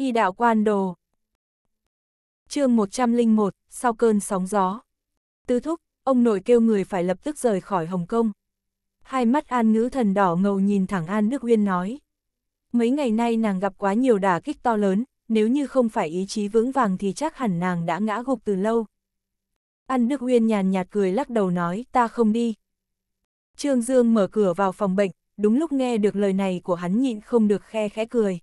Y đạo quan đồ. chương 101, sau cơn sóng gió. tư thúc, ông nội kêu người phải lập tức rời khỏi Hồng Kông. Hai mắt An ngữ thần đỏ ngầu nhìn thẳng An Đức Uyên nói. Mấy ngày nay nàng gặp quá nhiều đả kích to lớn, nếu như không phải ý chí vững vàng thì chắc hẳn nàng đã ngã gục từ lâu. An Đức Uyên nhàn nhạt cười lắc đầu nói ta không đi. Trương Dương mở cửa vào phòng bệnh, đúng lúc nghe được lời này của hắn nhịn không được khe khẽ cười.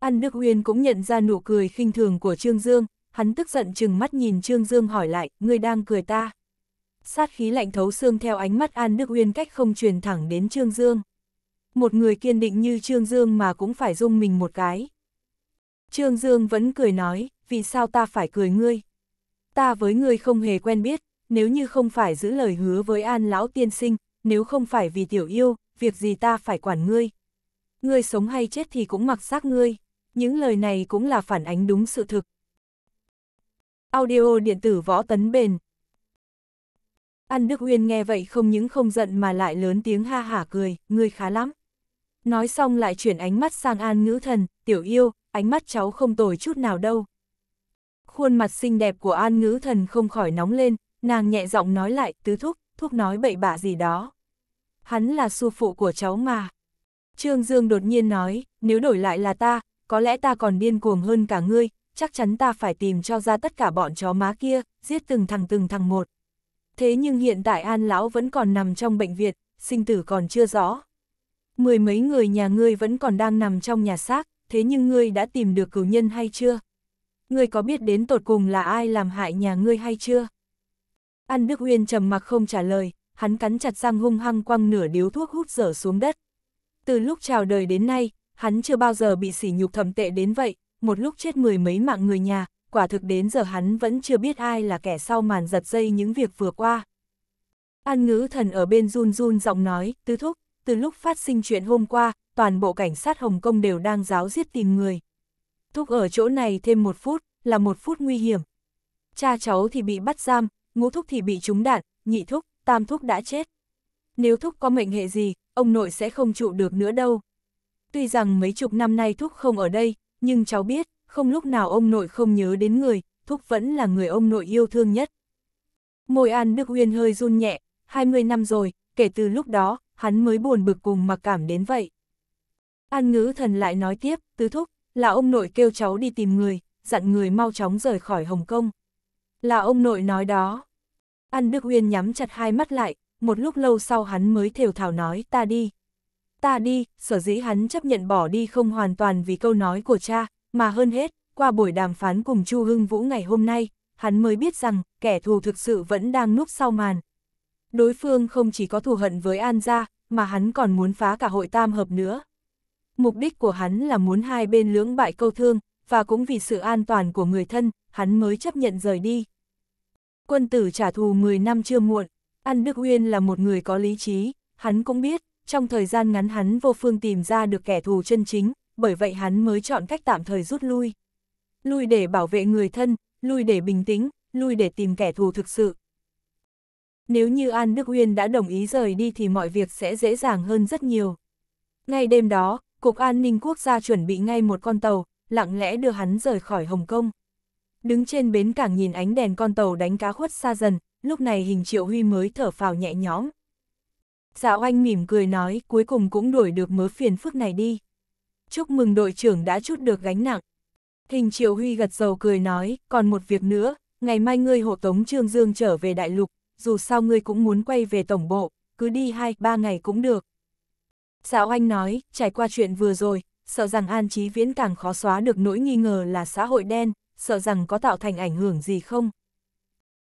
An Đức Uyên cũng nhận ra nụ cười khinh thường của Trương Dương, hắn tức giận chừng mắt nhìn Trương Dương hỏi lại, Ngươi đang cười ta. Sát khí lạnh thấu xương theo ánh mắt An Đức Uyên cách không truyền thẳng đến Trương Dương. Một người kiên định như Trương Dương mà cũng phải dung mình một cái. Trương Dương vẫn cười nói, vì sao ta phải cười ngươi? Ta với ngươi không hề quen biết, nếu như không phải giữ lời hứa với An Lão Tiên Sinh, nếu không phải vì tiểu yêu, việc gì ta phải quản ngươi? Ngươi sống hay chết thì cũng mặc xác ngươi. Những lời này cũng là phản ánh đúng sự thực. Audio điện tử võ tấn bền. An Đức Uyên nghe vậy không những không giận mà lại lớn tiếng ha hả cười, ngươi khá lắm. Nói xong lại chuyển ánh mắt sang An Ngữ Thần, tiểu yêu, ánh mắt cháu không tồi chút nào đâu. Khuôn mặt xinh đẹp của An Ngữ Thần không khỏi nóng lên, nàng nhẹ giọng nói lại, tứ thúc, thúc nói bậy bạ gì đó. Hắn là sư phụ của cháu mà. Trương Dương đột nhiên nói, nếu đổi lại là ta, có lẽ ta còn điên cuồng hơn cả ngươi, chắc chắn ta phải tìm cho ra tất cả bọn chó má kia, giết từng thằng từng thằng một. Thế nhưng hiện tại An Lão vẫn còn nằm trong bệnh viện, sinh tử còn chưa rõ. Mười mấy người nhà ngươi vẫn còn đang nằm trong nhà xác, thế nhưng ngươi đã tìm được cửu nhân hay chưa? Ngươi có biết đến tột cùng là ai làm hại nhà ngươi hay chưa? An Đức Uyên trầm mặc không trả lời, hắn cắn chặt răng hung hăng quăng nửa điếu thuốc hút dở xuống đất. Từ lúc chào đời đến nay, hắn chưa bao giờ bị sỉ nhục thầm tệ đến vậy, một lúc chết mười mấy mạng người nhà, quả thực đến giờ hắn vẫn chưa biết ai là kẻ sau màn giật dây những việc vừa qua. An ngữ thần ở bên run run giọng nói, Tư thúc, từ lúc phát sinh chuyện hôm qua, toàn bộ cảnh sát Hồng Kông đều đang giáo giết tìm người. Thúc ở chỗ này thêm một phút, là một phút nguy hiểm. Cha cháu thì bị bắt giam, ngũ thúc thì bị trúng đạn, nhị thúc, tam thúc đã chết. Nếu thúc có mệnh hệ gì, ông nội sẽ không trụ được nữa đâu tuy rằng mấy chục năm nay Thúc không ở đây, nhưng cháu biết, không lúc nào ông nội không nhớ đến người, Thúc vẫn là người ông nội yêu thương nhất. Môi An Đức Uyên hơi run nhẹ, 20 năm rồi, kể từ lúc đó, hắn mới buồn bực cùng mặc cảm đến vậy. An ngữ thần lại nói tiếp, tứ thúc, là ông nội kêu cháu đi tìm người, dặn người mau chóng rời khỏi Hồng Kông. Là ông nội nói đó. An Đức Uyên nhắm chặt hai mắt lại, một lúc lâu sau hắn mới thều thảo nói ta đi ta đi, sở dĩ hắn chấp nhận bỏ đi không hoàn toàn vì câu nói của cha, mà hơn hết, qua buổi đàm phán cùng Chu Hưng Vũ ngày hôm nay, hắn mới biết rằng, kẻ thù thực sự vẫn đang núp sau màn. Đối phương không chỉ có thù hận với An gia, mà hắn còn muốn phá cả hội tam hợp nữa. Mục đích của hắn là muốn hai bên lưỡng bại câu thương, và cũng vì sự an toàn của người thân, hắn mới chấp nhận rời đi. Quân tử trả thù 10 năm chưa muộn, An Đức Uyên là một người có lý trí, hắn cũng biết, trong thời gian ngắn hắn vô phương tìm ra được kẻ thù chân chính, bởi vậy hắn mới chọn cách tạm thời rút lui. Lui để bảo vệ người thân, lui để bình tĩnh, lui để tìm kẻ thù thực sự. Nếu như An Đức Uyên đã đồng ý rời đi thì mọi việc sẽ dễ dàng hơn rất nhiều. Ngay đêm đó, Cục An ninh Quốc gia chuẩn bị ngay một con tàu, lặng lẽ đưa hắn rời khỏi Hồng Kông. Đứng trên bến cảng nhìn ánh đèn con tàu đánh cá khuất xa dần, lúc này hình triệu huy mới thở phào nhẹ nhõm. Dạ oanh mỉm cười nói, cuối cùng cũng đuổi được mớ phiền phức này đi. Chúc mừng đội trưởng đã chút được gánh nặng. Hình Triệu Huy gật dầu cười nói, còn một việc nữa, ngày mai ngươi hộ tống Trương Dương trở về đại lục, dù sao ngươi cũng muốn quay về tổng bộ, cứ đi hai ba ngày cũng được. Dạ oanh nói, trải qua chuyện vừa rồi, sợ rằng An Chí Viễn càng khó xóa được nỗi nghi ngờ là xã hội đen, sợ rằng có tạo thành ảnh hưởng gì không.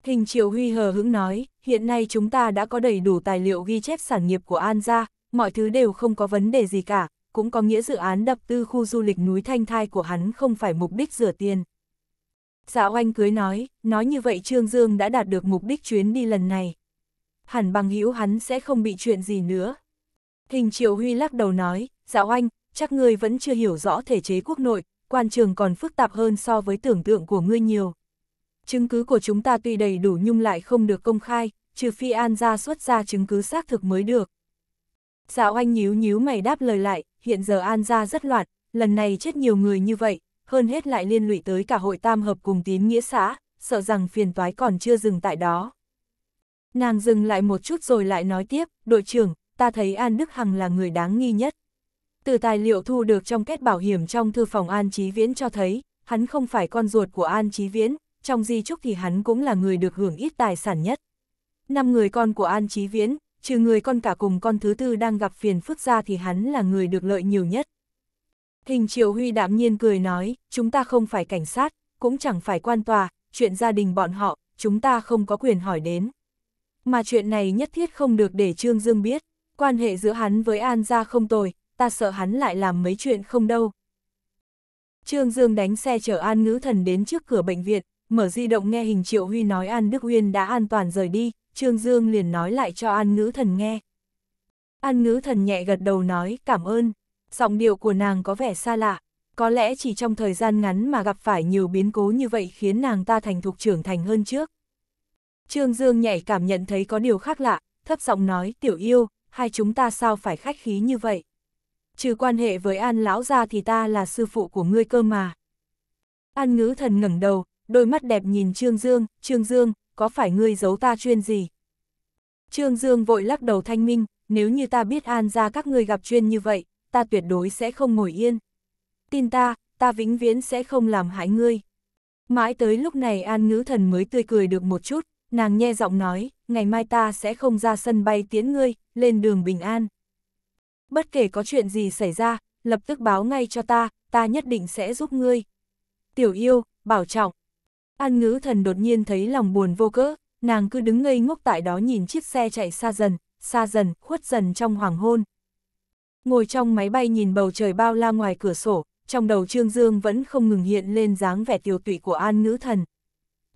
Hình Triệu Huy hờ hững nói, hiện nay chúng ta đã có đầy đủ tài liệu ghi chép sản nghiệp của An gia, mọi thứ đều không có vấn đề gì cả, cũng có nghĩa dự án đập tư khu du lịch núi Thanh Thai của hắn không phải mục đích rửa tiền. Dạ oanh cưới nói, nói như vậy Trương Dương đã đạt được mục đích chuyến đi lần này. Hẳn bằng hữu hắn sẽ không bị chuyện gì nữa. Hình Triệu Huy lắc đầu nói, dạ oanh, chắc ngươi vẫn chưa hiểu rõ thể chế quốc nội, quan trường còn phức tạp hơn so với tưởng tượng của ngươi nhiều chứng cứ của chúng ta tuy đầy đủ nhưng lại không được công khai, trừ phi An ra xuất ra chứng cứ xác thực mới được. Dạo anh nhíu nhíu mày đáp lời lại, hiện giờ An ra rất loạn, lần này chết nhiều người như vậy, hơn hết lại liên lụy tới cả hội tam hợp cùng tín nghĩa xã, sợ rằng phiền toái còn chưa dừng tại đó. Nàng dừng lại một chút rồi lại nói tiếp, đội trưởng, ta thấy An Đức Hằng là người đáng nghi nhất. Từ tài liệu thu được trong kết bảo hiểm trong thư phòng An Chí Viễn cho thấy, hắn không phải con ruột của An Chí Viễn, trong di trúc thì hắn cũng là người được hưởng ít tài sản nhất. Năm người con của An Chí Viễn, trừ người con cả cùng con thứ tư đang gặp phiền phức ra thì hắn là người được lợi nhiều nhất. Hình Triệu Huy đạm nhiên cười nói, chúng ta không phải cảnh sát, cũng chẳng phải quan tòa, chuyện gia đình bọn họ, chúng ta không có quyền hỏi đến. Mà chuyện này nhất thiết không được để Trương Dương biết, quan hệ giữa hắn với An gia không tồi, ta sợ hắn lại làm mấy chuyện không đâu. Trương Dương đánh xe chở An Ngữ Thần đến trước cửa bệnh viện, Mở di động nghe hình Triệu Huy nói An Đức Uyên đã an toàn rời đi, Trương Dương liền nói lại cho An Ngữ Thần nghe. An Ngữ Thần nhẹ gật đầu nói cảm ơn, giọng điệu của nàng có vẻ xa lạ, có lẽ chỉ trong thời gian ngắn mà gặp phải nhiều biến cố như vậy khiến nàng ta thành thục trưởng thành hơn trước. Trương Dương nhảy cảm nhận thấy có điều khác lạ, thấp giọng nói tiểu yêu, hai chúng ta sao phải khách khí như vậy. Trừ quan hệ với An Lão gia thì ta là sư phụ của ngươi cơ mà. An ngữ thần ngẩng đầu, đôi mắt đẹp nhìn Trương Dương, Trương Dương, có phải ngươi giấu ta chuyên gì? Trương Dương vội lắc đầu thanh minh, nếu như ta biết an ra các ngươi gặp chuyên như vậy, ta tuyệt đối sẽ không ngồi yên. Tin ta, ta vĩnh viễn sẽ không làm hại ngươi. Mãi tới lúc này an ngữ thần mới tươi cười được một chút, nàng nhe giọng nói, ngày mai ta sẽ không ra sân bay tiến ngươi, lên đường bình an. Bất kể có chuyện gì xảy ra, lập tức báo ngay cho ta, ta nhất định sẽ giúp ngươi. Tiểu yêu, bảo trọng. An ngữ thần đột nhiên thấy lòng buồn vô cớ, nàng cứ đứng ngây ngốc tại đó nhìn chiếc xe chạy xa dần, xa dần, khuất dần trong hoàng hôn. Ngồi trong máy bay nhìn bầu trời bao la ngoài cửa sổ, trong đầu Trương Dương vẫn không ngừng hiện lên dáng vẻ tiêu tụy của An Ngữ Thần.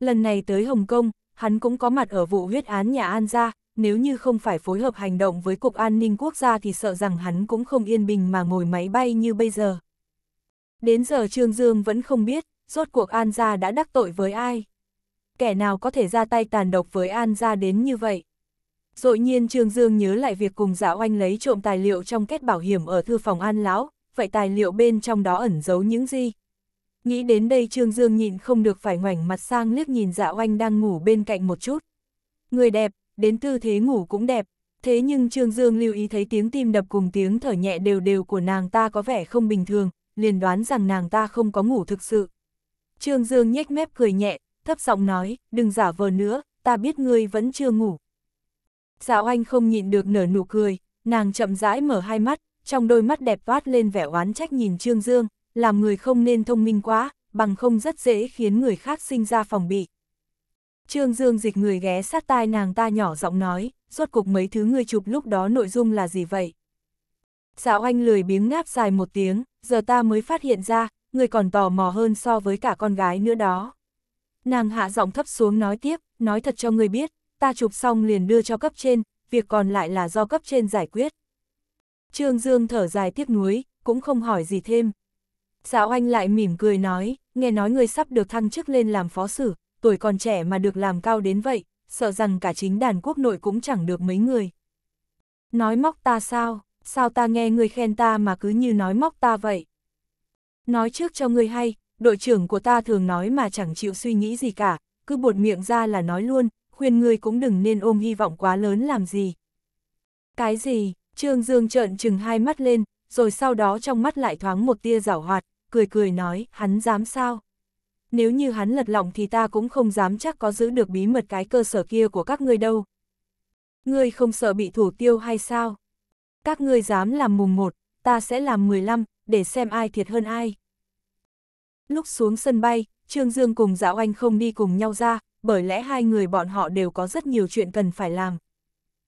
Lần này tới Hồng Kông, hắn cũng có mặt ở vụ huyết án nhà An gia, nếu như không phải phối hợp hành động với Cục An ninh Quốc gia thì sợ rằng hắn cũng không yên bình mà ngồi máy bay như bây giờ. Đến giờ Trương Dương vẫn không biết, rốt cuộc An gia đã đắc tội với ai? Kẻ nào có thể ra tay tàn độc với An gia đến như vậy? Dội nhiên Trương Dương nhớ lại việc cùng Dạ Oanh lấy trộm tài liệu trong kết bảo hiểm ở thư phòng An lão, vậy tài liệu bên trong đó ẩn giấu những gì? Nghĩ đến đây Trương Dương nhịn không được phải ngoảnh mặt sang liếc nhìn Dạ Oanh đang ngủ bên cạnh một chút. Người đẹp, đến tư thế ngủ cũng đẹp, thế nhưng Trương Dương lưu ý thấy tiếng tim đập cùng tiếng thở nhẹ đều đều của nàng ta có vẻ không bình thường, liền đoán rằng nàng ta không có ngủ thực sự. Trương Dương nhếch mép cười nhẹ, thấp giọng nói, đừng giả vờ nữa, ta biết ngươi vẫn chưa ngủ. Dạo anh không nhịn được nở nụ cười, nàng chậm rãi mở hai mắt, trong đôi mắt đẹp toát lên vẻ oán trách nhìn Trương Dương, làm người không nên thông minh quá, bằng không rất dễ khiến người khác sinh ra phòng bị. Trương Dương dịch người ghé sát tai nàng ta nhỏ giọng nói, rốt cục mấy thứ ngươi chụp lúc đó nội dung là gì vậy? Dạo anh lười biếng ngáp dài một tiếng, giờ ta mới phát hiện ra, người còn tò mò hơn so với cả con gái nữa đó. Nàng hạ giọng thấp xuống nói tiếp, nói thật cho người biết, ta chụp xong liền đưa cho cấp trên, việc còn lại là do cấp trên giải quyết. Trương Dương thở dài tiếc nuối, cũng không hỏi gì thêm. Dạo anh lại mỉm cười nói, nghe nói người sắp được thăng chức lên làm phó sử, tuổi còn trẻ mà được làm cao đến vậy, sợ rằng cả chính đàn quốc nội cũng chẳng được mấy người. Nói móc ta sao, sao ta nghe người khen ta mà cứ như nói móc ta vậy? Nói trước cho ngươi hay, đội trưởng của ta thường nói mà chẳng chịu suy nghĩ gì cả, cứ buột miệng ra là nói luôn, khuyên ngươi cũng đừng nên ôm hy vọng quá lớn làm gì. Cái gì, Trương Dương trợn chừng hai mắt lên, rồi sau đó trong mắt lại thoáng một tia rảo hoạt, cười cười nói, hắn dám sao? Nếu như hắn lật lọng thì ta cũng không dám chắc có giữ được bí mật cái cơ sở kia của các ngươi đâu. Ngươi không sợ bị thủ tiêu hay sao? Các ngươi dám làm mùng một, ta sẽ làm mười lăm để xem ai thiệt hơn ai. Lúc xuống sân bay, Trương Dương cùng Dạo Anh không đi cùng nhau ra, bởi lẽ hai người bọn họ đều có rất nhiều chuyện cần phải làm.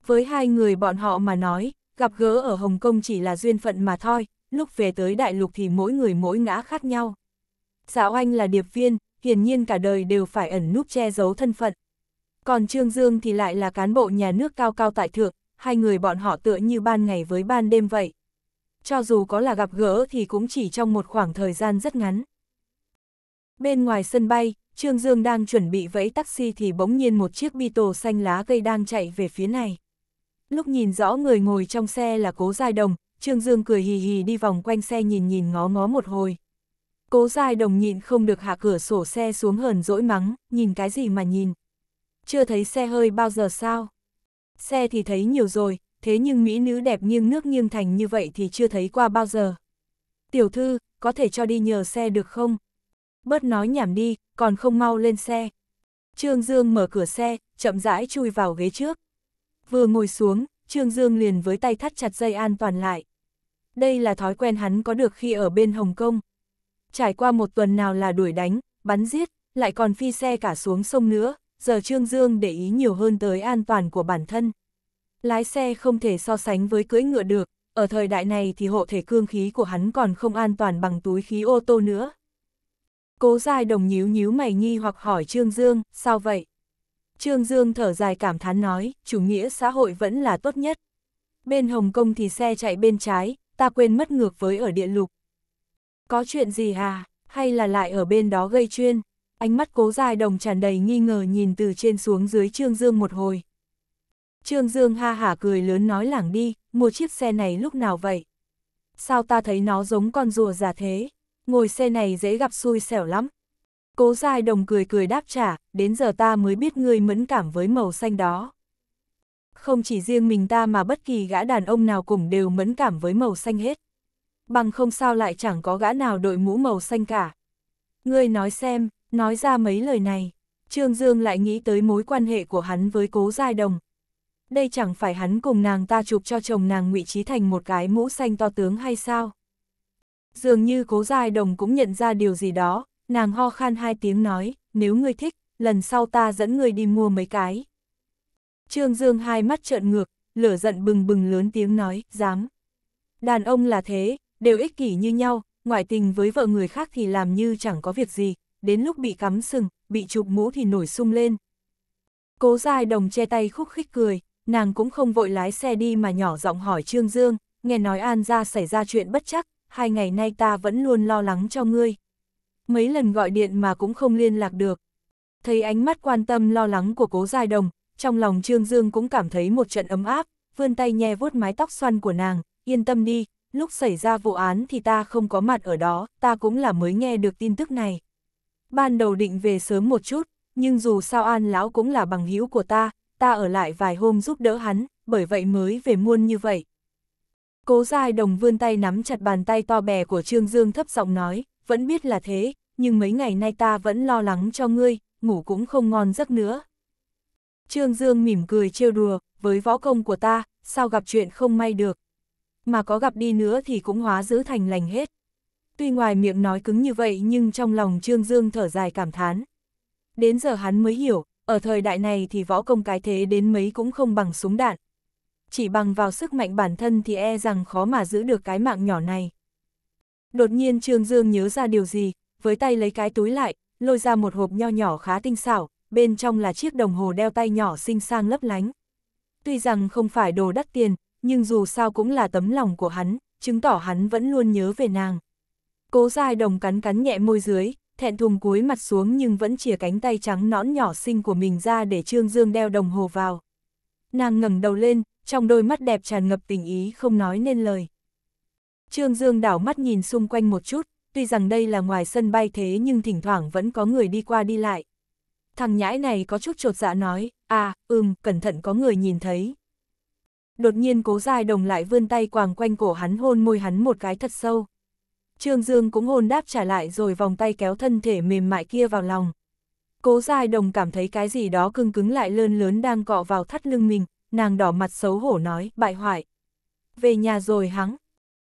Với hai người bọn họ mà nói, gặp gỡ ở Hồng Kông chỉ là duyên phận mà thôi, lúc về tới đại lục thì mỗi người mỗi ngã khác nhau. Dạo Anh là điệp viên, hiển nhiên cả đời đều phải ẩn núp che giấu thân phận. Còn Trương Dương thì lại là cán bộ nhà nước cao cao tại thượng, hai người bọn họ tựa như ban ngày với ban đêm vậy cho dù có là gặp gỡ thì cũng chỉ trong một khoảng thời gian rất ngắn. Bên ngoài sân bay, Trương Dương đang chuẩn bị vẫy taxi thì bỗng nhiên một chiếc Beetle xanh lá cây đang chạy về phía này. Lúc nhìn rõ người ngồi trong xe là Cố Giai Đồng, Trương Dương cười hì hì đi vòng quanh xe nhìn nhìn ngó ngó một hồi. Cố Giai Đồng nhịn không được hạ cửa sổ xe xuống hờn dỗi mắng, nhìn cái gì mà nhìn. Chưa thấy xe hơi bao giờ sao? Xe thì thấy nhiều rồi, thế nhưng mỹ nữ đẹp nghiêng nước nghiêng thành như vậy thì chưa thấy qua bao giờ. Tiểu thư, có thể cho đi nhờ xe được không? Bớt nói nhảm đi, còn không mau lên xe. Trương Dương mở cửa xe, chậm rãi chui vào ghế trước. Vừa ngồi xuống, Trương Dương liền với tay thắt chặt dây an toàn lại. Đây là thói quen hắn có được khi ở bên Hồng Kông. Trải qua một tuần nào là đuổi đánh, bắn giết, lại còn phi xe cả xuống sông nữa, giờ Trương Dương để ý nhiều hơn tới an toàn của bản thân. Lái xe không thể so sánh với cưỡi ngựa được, ở thời đại này thì hộ thể cương khí của hắn còn không an toàn bằng túi khí ô tô nữa. Cố dài đồng nhíu nhíu mày nghi hoặc hỏi Trương Dương, sao vậy? Trương Dương thở dài cảm thán nói, chủ nghĩa xã hội vẫn là tốt nhất. Bên Hồng Kông thì xe chạy bên trái, ta quên mất ngược với ở địa lục. Có chuyện gì à, hay là lại ở bên đó gây chuyên? Ánh mắt cố dài đồng tràn đầy nghi ngờ nhìn từ trên xuống dưới Trương Dương một hồi, Trương Dương ha hả cười lớn nói lảng đi, mua chiếc xe này lúc nào vậy? Sao ta thấy nó giống con rùa già thế? Ngồi xe này dễ gặp xui xẻo lắm. Cố dài đồng cười cười đáp trả, đến giờ ta mới biết ngươi mẫn cảm với màu xanh đó. Không chỉ riêng mình ta mà bất kỳ gã đàn ông nào cũng đều mẫn cảm với màu xanh hết. Bằng không sao lại chẳng có gã nào đội mũ màu xanh cả. Ngươi nói xem, nói ra mấy lời này. Trương Dương lại nghĩ tới mối quan hệ của hắn với cố giai đồng, đây chẳng phải hắn cùng nàng ta chụp cho chồng nàng ngụy trí thành một cái mũ xanh to tướng hay sao? Dường như cố dài đồng cũng nhận ra điều gì đó, nàng ho khan hai tiếng nói, nếu ngươi thích, lần sau ta dẫn ngươi đi mua mấy cái. Trương Dương hai mắt trợn ngược, lửa giận bừng bừng lớn tiếng nói, dám. Đàn ông là thế, đều ích kỷ như nhau, ngoại tình với vợ người khác thì làm như chẳng có việc gì, đến lúc bị cắm sừng, bị chụp mũ thì nổi sung lên. Cố dài đồng che tay khúc khích cười, nàng cũng không vội lái xe đi mà nhỏ giọng hỏi Trương Dương, nghe nói An ra xảy ra chuyện bất chắc, hai ngày nay ta vẫn luôn lo lắng cho ngươi. Mấy lần gọi điện mà cũng không liên lạc được. Thấy ánh mắt quan tâm lo lắng của cố giai đồng, trong lòng Trương Dương cũng cảm thấy một trận ấm áp, vươn tay nhe vuốt mái tóc xoăn của nàng, yên tâm đi, lúc xảy ra vụ án thì ta không có mặt ở đó, ta cũng là mới nghe được tin tức này. Ban đầu định về sớm một chút, nhưng dù sao An Lão cũng là bằng hữu của ta, ta ở lại vài hôm giúp đỡ hắn, bởi vậy mới về muôn như vậy. Cố Giai Đồng vươn tay nắm chặt bàn tay to bè của Trương Dương thấp giọng nói, vẫn biết là thế, nhưng mấy ngày nay ta vẫn lo lắng cho ngươi, ngủ cũng không ngon giấc nữa. Trương Dương mỉm cười trêu đùa, với võ công của ta, sao gặp chuyện không may được. Mà có gặp đi nữa thì cũng hóa giữ thành lành hết. Tuy ngoài miệng nói cứng như vậy nhưng trong lòng Trương Dương thở dài cảm thán. Đến giờ hắn mới hiểu, ở thời đại này thì võ công cái thế đến mấy cũng không bằng súng đạn. Chỉ bằng vào sức mạnh bản thân thì e rằng khó mà giữ được cái mạng nhỏ này. Đột nhiên Trương Dương nhớ ra điều gì, với tay lấy cái túi lại, lôi ra một hộp nho nhỏ khá tinh xảo, bên trong là chiếc đồng hồ đeo tay nhỏ xinh sang lấp lánh. Tuy rằng không phải đồ đắt tiền, nhưng dù sao cũng là tấm lòng của hắn, chứng tỏ hắn vẫn luôn nhớ về nàng. Cố dài đồng cắn cắn nhẹ môi dưới, thẹn thùng cúi mặt xuống nhưng vẫn chìa cánh tay trắng nõn nhỏ xinh của mình ra để Trương Dương đeo đồng hồ vào. Nàng ngẩng đầu lên, trong đôi mắt đẹp tràn ngập tình ý không nói nên lời. Trương Dương đảo mắt nhìn xung quanh một chút, tuy rằng đây là ngoài sân bay thế nhưng thỉnh thoảng vẫn có người đi qua đi lại. Thằng nhãi này có chút trột dạ nói, à, ừm, cẩn thận có người nhìn thấy. Đột nhiên cố dài đồng lại vươn tay quàng quanh cổ hắn hôn môi hắn một cái thật sâu. Trương Dương cũng hồn đáp trả lại rồi vòng tay kéo thân thể mềm mại kia vào lòng. Cố dài đồng cảm thấy cái gì đó cưng cứng lại lơn lớn đang cọ vào thắt lưng mình, nàng đỏ mặt xấu hổ nói, bại hoại. Về nhà rồi hắn.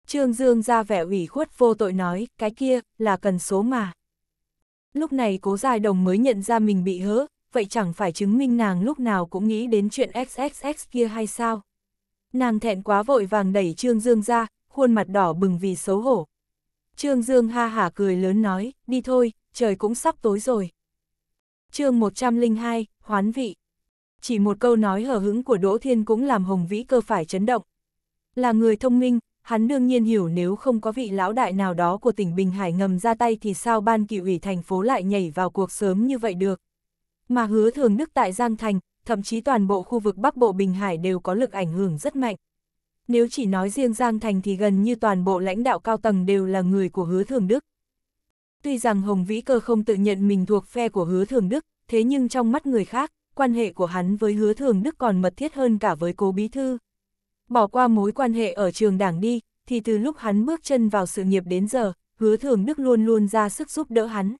Trương Dương ra vẻ ủy khuất vô tội nói, cái kia, là cần số mà. Lúc này cố dài đồng mới nhận ra mình bị hớ, vậy chẳng phải chứng minh nàng lúc nào cũng nghĩ đến chuyện XXX kia hay sao? Nàng thẹn quá vội vàng đẩy Trương Dương ra, khuôn mặt đỏ bừng vì xấu hổ. Trương Dương ha hả cười lớn nói, đi thôi, trời cũng sắp tối rồi. chương 102, Hoán Vị Chỉ một câu nói hở hứng của Đỗ Thiên cũng làm Hồng Vĩ cơ phải chấn động. Là người thông minh, hắn đương nhiên hiểu nếu không có vị lão đại nào đó của tỉnh Bình Hải ngầm ra tay thì sao ban kỷ ủy thành phố lại nhảy vào cuộc sớm như vậy được. Mà hứa thường đức tại Giang Thành, thậm chí toàn bộ khu vực Bắc Bộ Bình Hải đều có lực ảnh hưởng rất mạnh. Nếu chỉ nói riêng Giang Thành thì gần như toàn bộ lãnh đạo cao tầng đều là người của hứa thường Đức. Tuy rằng Hồng Vĩ Cơ không tự nhận mình thuộc phe của hứa thường Đức, thế nhưng trong mắt người khác, quan hệ của hắn với hứa thường Đức còn mật thiết hơn cả với cố bí thư. Bỏ qua mối quan hệ ở trường đảng đi, thì từ lúc hắn bước chân vào sự nghiệp đến giờ, hứa thường Đức luôn luôn ra sức giúp đỡ hắn.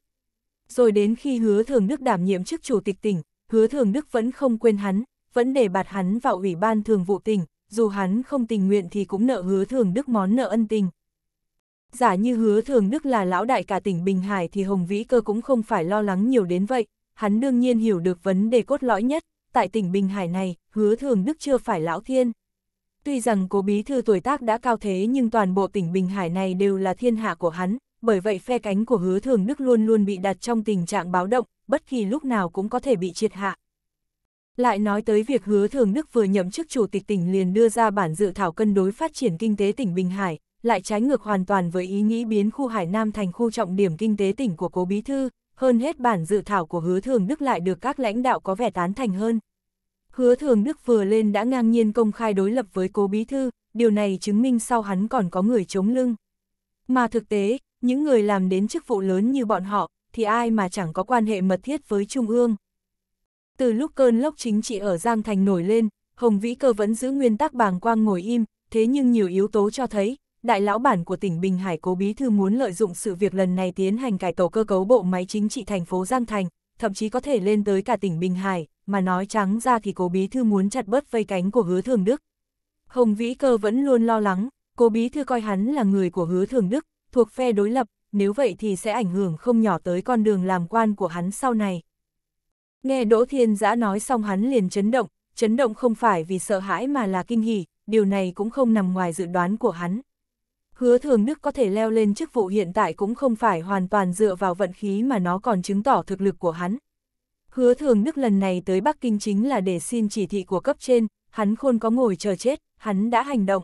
Rồi đến khi hứa thường Đức đảm nhiệm chức chủ tịch tỉnh, hứa thường Đức vẫn không quên hắn, vẫn để bạt hắn vào ủy ban thường vụ tỉnh, dù hắn không tình nguyện thì cũng nợ hứa thường đức món nợ ân tình. Giả như hứa thường đức là lão đại cả tỉnh Bình Hải thì Hồng Vĩ Cơ cũng không phải lo lắng nhiều đến vậy, hắn đương nhiên hiểu được vấn đề cốt lõi nhất, tại tỉnh Bình Hải này, hứa thường đức chưa phải lão thiên. Tuy rằng cố bí thư tuổi tác đã cao thế nhưng toàn bộ tỉnh Bình Hải này đều là thiên hạ của hắn, bởi vậy phe cánh của hứa thường đức luôn luôn bị đặt trong tình trạng báo động, bất kỳ lúc nào cũng có thể bị triệt hạ. Lại nói tới việc hứa thường Đức vừa nhậm chức chủ tịch tỉnh liền đưa ra bản dự thảo cân đối phát triển kinh tế tỉnh Bình Hải, lại trái ngược hoàn toàn với ý nghĩ biến khu Hải Nam thành khu trọng điểm kinh tế tỉnh của cố bí thư, hơn hết bản dự thảo của hứa thường Đức lại được các lãnh đạo có vẻ tán thành hơn. Hứa thường Đức vừa lên đã ngang nhiên công khai đối lập với cố bí thư, điều này chứng minh sau hắn còn có người chống lưng. Mà thực tế, những người làm đến chức vụ lớn như bọn họ, thì ai mà chẳng có quan hệ mật thiết với Trung ương. Từ lúc cơn lốc chính trị ở Giang Thành nổi lên, Hồng Vĩ Cơ vẫn giữ nguyên tắc bàng quang ngồi im, thế nhưng nhiều yếu tố cho thấy, đại lão bản của tỉnh Bình Hải cố bí thư muốn lợi dụng sự việc lần này tiến hành cải tổ cơ cấu bộ máy chính trị thành phố Giang Thành, thậm chí có thể lên tới cả tỉnh Bình Hải, mà nói trắng ra thì cố bí thư muốn chặt bớt vây cánh của hứa thường Đức. Hồng Vĩ Cơ vẫn luôn lo lắng, cố bí thư coi hắn là người của hứa thường Đức, thuộc phe đối lập, nếu vậy thì sẽ ảnh hưởng không nhỏ tới con đường làm quan của hắn sau này. Nghe Đỗ Thiên Giã nói xong hắn liền chấn động, chấn động không phải vì sợ hãi mà là kinh hỉ, điều này cũng không nằm ngoài dự đoán của hắn. Hứa Thường Đức có thể leo lên chức vụ hiện tại cũng không phải hoàn toàn dựa vào vận khí mà nó còn chứng tỏ thực lực của hắn. Hứa Thường Đức lần này tới Bắc Kinh chính là để xin chỉ thị của cấp trên, hắn khôn có ngồi chờ chết, hắn đã hành động.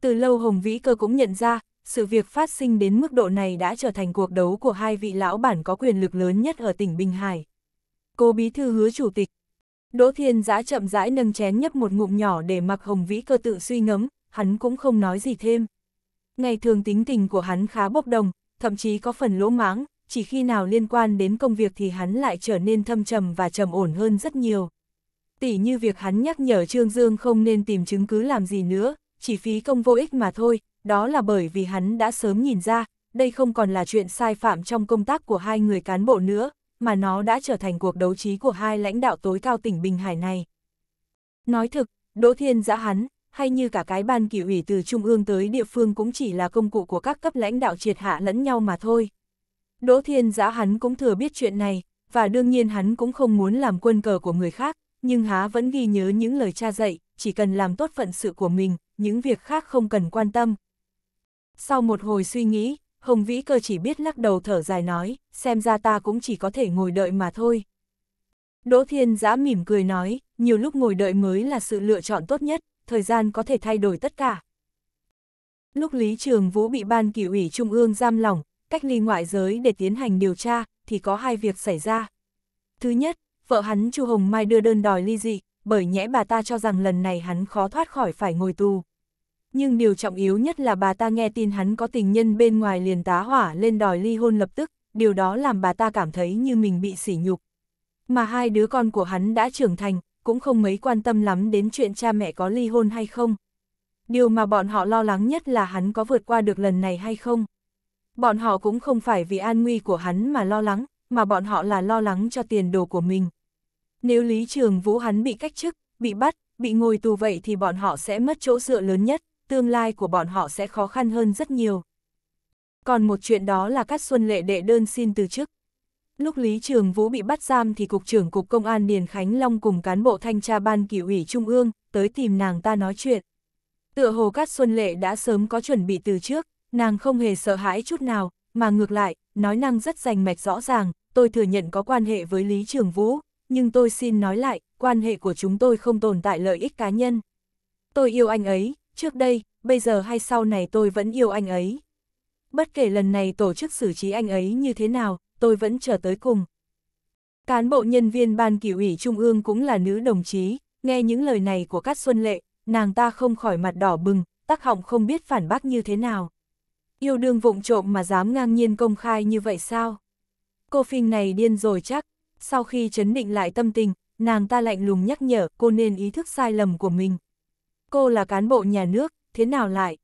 Từ lâu Hồng Vĩ Cơ cũng nhận ra, sự việc phát sinh đến mức độ này đã trở thành cuộc đấu của hai vị lão bản có quyền lực lớn nhất ở tỉnh Bình Hải. Cô bí thư hứa chủ tịch. Đỗ Thiên Giã chậm rãi nâng chén nhấp một ngụm nhỏ để mặc Hồng Vĩ cơ tự suy ngẫm, hắn cũng không nói gì thêm. Ngày thường tính tình của hắn khá bốc đồng, thậm chí có phần lỗ mãng, chỉ khi nào liên quan đến công việc thì hắn lại trở nên thâm trầm và trầm ổn hơn rất nhiều. Tỷ như việc hắn nhắc nhở Trương Dương không nên tìm chứng cứ làm gì nữa, chỉ phí công vô ích mà thôi, đó là bởi vì hắn đã sớm nhìn ra, đây không còn là chuyện sai phạm trong công tác của hai người cán bộ nữa, mà nó đã trở thành cuộc đấu trí của hai lãnh đạo tối cao tỉnh Bình Hải này. Nói thực, Đỗ Thiên giã hắn, hay như cả cái ban kỷ ủy từ trung ương tới địa phương cũng chỉ là công cụ của các cấp lãnh đạo triệt hạ lẫn nhau mà thôi. Đỗ Thiên giã hắn cũng thừa biết chuyện này, và đương nhiên hắn cũng không muốn làm quân cờ của người khác, nhưng há vẫn ghi nhớ những lời cha dạy, chỉ cần làm tốt phận sự của mình, những việc khác không cần quan tâm. Sau một hồi suy nghĩ, Hồng Vĩ Cơ chỉ biết lắc đầu thở dài nói, xem ra ta cũng chỉ có thể ngồi đợi mà thôi. Đỗ Thiên Giã mỉm cười nói, nhiều lúc ngồi đợi mới là sự lựa chọn tốt nhất, thời gian có thể thay đổi tất cả. Lúc Lý Trường Vũ bị Ban Kỷ ủy Trung ương giam lỏng, cách ly ngoại giới để tiến hành điều tra, thì có hai việc xảy ra. Thứ nhất, vợ hắn Chu Hồng Mai đưa đơn đòi ly dị, bởi nhẽ bà ta cho rằng lần này hắn khó thoát khỏi phải ngồi tù, nhưng điều trọng yếu nhất là bà ta nghe tin hắn có tình nhân bên ngoài liền tá hỏa lên đòi ly hôn lập tức, điều đó làm bà ta cảm thấy như mình bị sỉ nhục. Mà hai đứa con của hắn đã trưởng thành, cũng không mấy quan tâm lắm đến chuyện cha mẹ có ly hôn hay không. Điều mà bọn họ lo lắng nhất là hắn có vượt qua được lần này hay không. Bọn họ cũng không phải vì an nguy của hắn mà lo lắng, mà bọn họ là lo lắng cho tiền đồ của mình. Nếu Lý Trường Vũ hắn bị cách chức, bị bắt, bị ngồi tù vậy thì bọn họ sẽ mất chỗ dựa lớn nhất, tương lai của bọn họ sẽ khó khăn hơn rất nhiều. Còn một chuyện đó là Cát Xuân Lệ đệ đơn xin từ chức. Lúc Lý Trường Vũ bị bắt giam thì Cục trưởng Cục Công an Điền Khánh Long cùng cán bộ thanh tra ban kỷ ủy Trung ương tới tìm nàng ta nói chuyện. Tựa hồ Cát Xuân Lệ đã sớm có chuẩn bị từ trước, nàng không hề sợ hãi chút nào, mà ngược lại, nói năng rất rành mạch rõ ràng, tôi thừa nhận có quan hệ với Lý Trường Vũ, nhưng tôi xin nói lại, quan hệ của chúng tôi không tồn tại lợi ích cá nhân. Tôi yêu anh ấy, trước đây, bây giờ hay sau này tôi vẫn yêu anh ấy. Bất kể lần này tổ chức xử trí anh ấy như thế nào, tôi vẫn chờ tới cùng. Cán bộ nhân viên ban kỷ ủy Trung ương cũng là nữ đồng chí, nghe những lời này của Cát Xuân Lệ, nàng ta không khỏi mặt đỏ bừng, tắc họng không biết phản bác như thế nào. Yêu đương vụng trộm mà dám ngang nhiên công khai như vậy sao? Cô phim này điên rồi chắc. Sau khi chấn định lại tâm tình, nàng ta lạnh lùng nhắc nhở cô nên ý thức sai lầm của mình cô là cán bộ nhà nước, thế nào lại?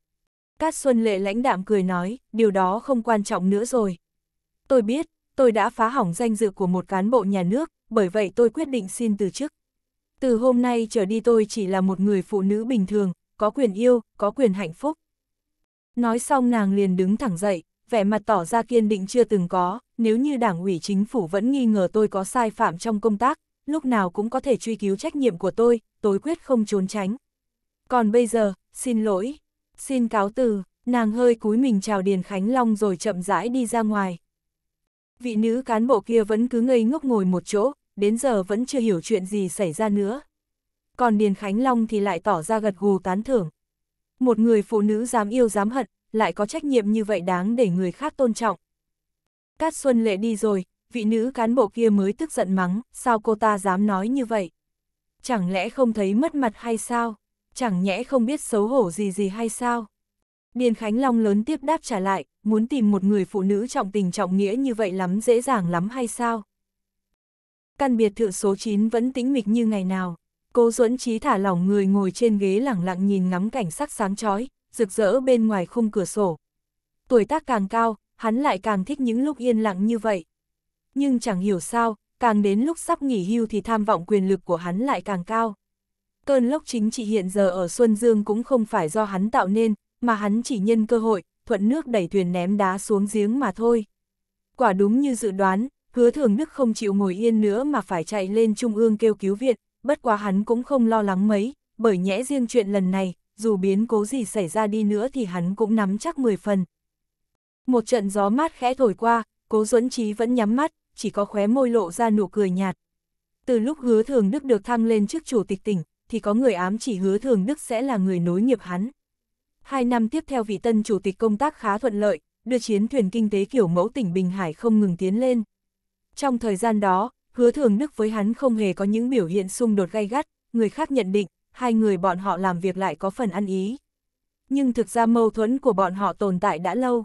Cát Xuân Lệ lãnh đạm cười nói, điều đó không quan trọng nữa rồi. Tôi biết, tôi đã phá hỏng danh dự của một cán bộ nhà nước, bởi vậy tôi quyết định xin từ chức. Từ hôm nay trở đi tôi chỉ là một người phụ nữ bình thường, có quyền yêu, có quyền hạnh phúc. Nói xong nàng liền đứng thẳng dậy, vẻ mặt tỏ ra kiên định chưa từng có, nếu như đảng ủy chính phủ vẫn nghi ngờ tôi có sai phạm trong công tác, lúc nào cũng có thể truy cứu trách nhiệm của tôi, tối quyết không trốn tránh. Còn bây giờ, xin lỗi, xin cáo từ, nàng hơi cúi mình chào Điền Khánh Long rồi chậm rãi đi ra ngoài. Vị nữ cán bộ kia vẫn cứ ngây ngốc ngồi một chỗ, đến giờ vẫn chưa hiểu chuyện gì xảy ra nữa. Còn Điền Khánh Long thì lại tỏ ra gật gù tán thưởng. Một người phụ nữ dám yêu dám hận, lại có trách nhiệm như vậy đáng để người khác tôn trọng. Cát Xuân Lệ đi rồi, vị nữ cán bộ kia mới tức giận mắng, sao cô ta dám nói như vậy? Chẳng lẽ không thấy mất mặt hay sao? chẳng nhẽ không biết xấu hổ gì gì hay sao? Điền Khánh Long lớn tiếp đáp trả lại, muốn tìm một người phụ nữ trọng tình trọng nghĩa như vậy lắm dễ dàng lắm hay sao? Căn biệt thự số 9 vẫn tĩnh mịch như ngày nào, cố duẫn trí thả lỏng người ngồi trên ghế lẳng lặng nhìn ngắm cảnh sắc sáng chói rực rỡ bên ngoài khung cửa sổ. Tuổi tác càng cao, hắn lại càng thích những lúc yên lặng như vậy. Nhưng chẳng hiểu sao, càng đến lúc sắp nghỉ hưu thì tham vọng quyền lực của hắn lại càng cao. Cơn lốc chính trị hiện giờ ở Xuân Dương cũng không phải do hắn tạo nên, mà hắn chỉ nhân cơ hội, thuận nước đẩy thuyền ném đá xuống giếng mà thôi. Quả đúng như dự đoán, hứa thường đức không chịu ngồi yên nữa mà phải chạy lên Trung ương kêu cứu viện, bất quá hắn cũng không lo lắng mấy, bởi nhẽ riêng chuyện lần này, dù biến cố gì xảy ra đi nữa thì hắn cũng nắm chắc 10 phần. Một trận gió mát khẽ thổi qua, cố duẫn trí vẫn nhắm mắt, chỉ có khóe môi lộ ra nụ cười nhạt. Từ lúc hứa thường đức được thăng lên trước chủ tịch tỉnh, thì có người ám chỉ hứa thường đức sẽ là người nối nghiệp hắn. Hai năm tiếp theo vị tân chủ tịch công tác khá thuận lợi, đưa chiến thuyền kinh tế kiểu mẫu tỉnh Bình Hải không ngừng tiến lên. Trong thời gian đó, hứa thường đức với hắn không hề có những biểu hiện xung đột gay gắt, người khác nhận định, hai người bọn họ làm việc lại có phần ăn ý. Nhưng thực ra mâu thuẫn của bọn họ tồn tại đã lâu.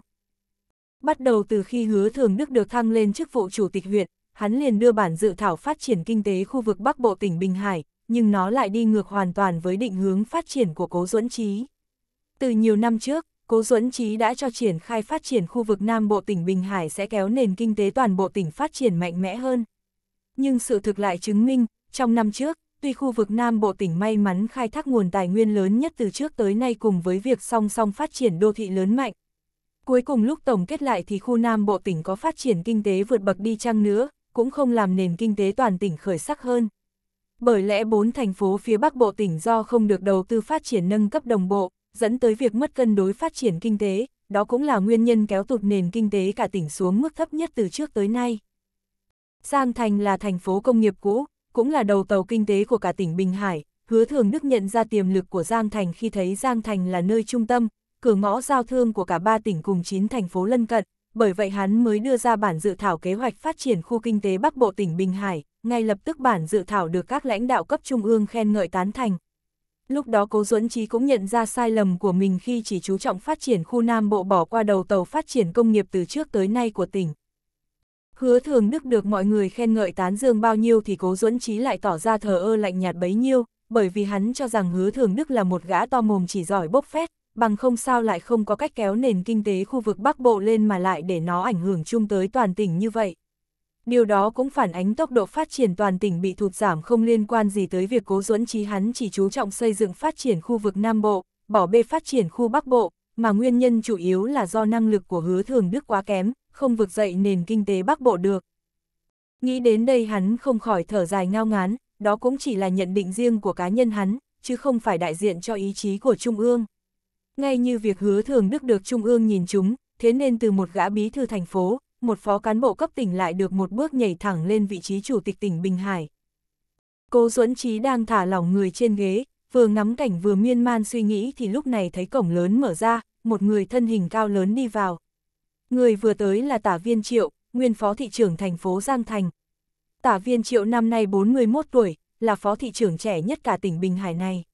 Bắt đầu từ khi hứa thường Đức được thăng lên chức vụ chủ tịch huyện, hắn liền đưa bản dự thảo phát triển kinh tế khu vực Bắc Bộ tỉnh Bình Hải, nhưng nó lại đi ngược hoàn toàn với định hướng phát triển của Cố Duẫn Trí. Từ nhiều năm trước, Cố Duẫn Trí đã cho triển khai phát triển khu vực Nam Bộ tỉnh Bình Hải sẽ kéo nền kinh tế toàn bộ tỉnh phát triển mạnh mẽ hơn. Nhưng sự thực lại chứng minh, trong năm trước, tuy khu vực Nam Bộ tỉnh may mắn khai thác nguồn tài nguyên lớn nhất từ trước tới nay cùng với việc song song phát triển đô thị lớn mạnh. Cuối cùng lúc tổng kết lại thì khu Nam Bộ tỉnh có phát triển kinh tế vượt bậc đi chăng nữa, cũng không làm nền kinh tế toàn tỉnh khởi sắc hơn bởi lẽ bốn thành phố phía Bắc Bộ tỉnh do không được đầu tư phát triển nâng cấp đồng bộ, dẫn tới việc mất cân đối phát triển kinh tế, đó cũng là nguyên nhân kéo tụt nền kinh tế cả tỉnh xuống mức thấp nhất từ trước tới nay. Giang Thành là thành phố công nghiệp cũ, cũng là đầu tàu kinh tế của cả tỉnh Bình Hải, hứa thường Đức nhận ra tiềm lực của Giang Thành khi thấy Giang Thành là nơi trung tâm, cửa ngõ giao thương của cả ba tỉnh cùng chín thành phố lân cận, bởi vậy hắn mới đưa ra bản dự thảo kế hoạch phát triển khu kinh tế Bắc Bộ tỉnh Bình Hải, ngay lập tức bản dự thảo được các lãnh đạo cấp trung ương khen ngợi tán thành. Lúc đó Cố Duẫn Trí cũng nhận ra sai lầm của mình khi chỉ chú trọng phát triển khu Nam Bộ bỏ qua đầu tàu phát triển công nghiệp từ trước tới nay của tỉnh. Hứa Thường Đức được mọi người khen ngợi tán dương bao nhiêu thì Cố Duẫn Trí lại tỏ ra thờ ơ lạnh nhạt bấy nhiêu, bởi vì hắn cho rằng Hứa Thường Đức là một gã to mồm chỉ giỏi bốc phét, bằng không sao lại không có cách kéo nền kinh tế khu vực Bắc Bộ lên mà lại để nó ảnh hưởng chung tới toàn tỉnh như vậy. Điều đó cũng phản ánh tốc độ phát triển toàn tỉnh bị thụt giảm không liên quan gì tới việc cố dẫn trí hắn chỉ chú trọng xây dựng phát triển khu vực Nam Bộ, bỏ bê phát triển khu Bắc Bộ, mà nguyên nhân chủ yếu là do năng lực của hứa thường đức quá kém, không vực dậy nền kinh tế Bắc Bộ được. Nghĩ đến đây hắn không khỏi thở dài ngao ngán, đó cũng chỉ là nhận định riêng của cá nhân hắn, chứ không phải đại diện cho ý chí của Trung ương. Ngay như việc hứa thường đức được Trung ương nhìn chúng, thế nên từ một gã bí thư thành phố, một phó cán bộ cấp tỉnh lại được một bước nhảy thẳng lên vị trí chủ tịch tỉnh Bình Hải. Cố Duẫn Trí đang thả lỏng người trên ghế, vừa ngắm cảnh vừa miên man suy nghĩ thì lúc này thấy cổng lớn mở ra, một người thân hình cao lớn đi vào. Người vừa tới là tả viên triệu, nguyên phó thị trưởng thành phố Giang Thành. Tả viên triệu năm nay 41 tuổi, là phó thị trưởng trẻ nhất cả tỉnh Bình Hải này.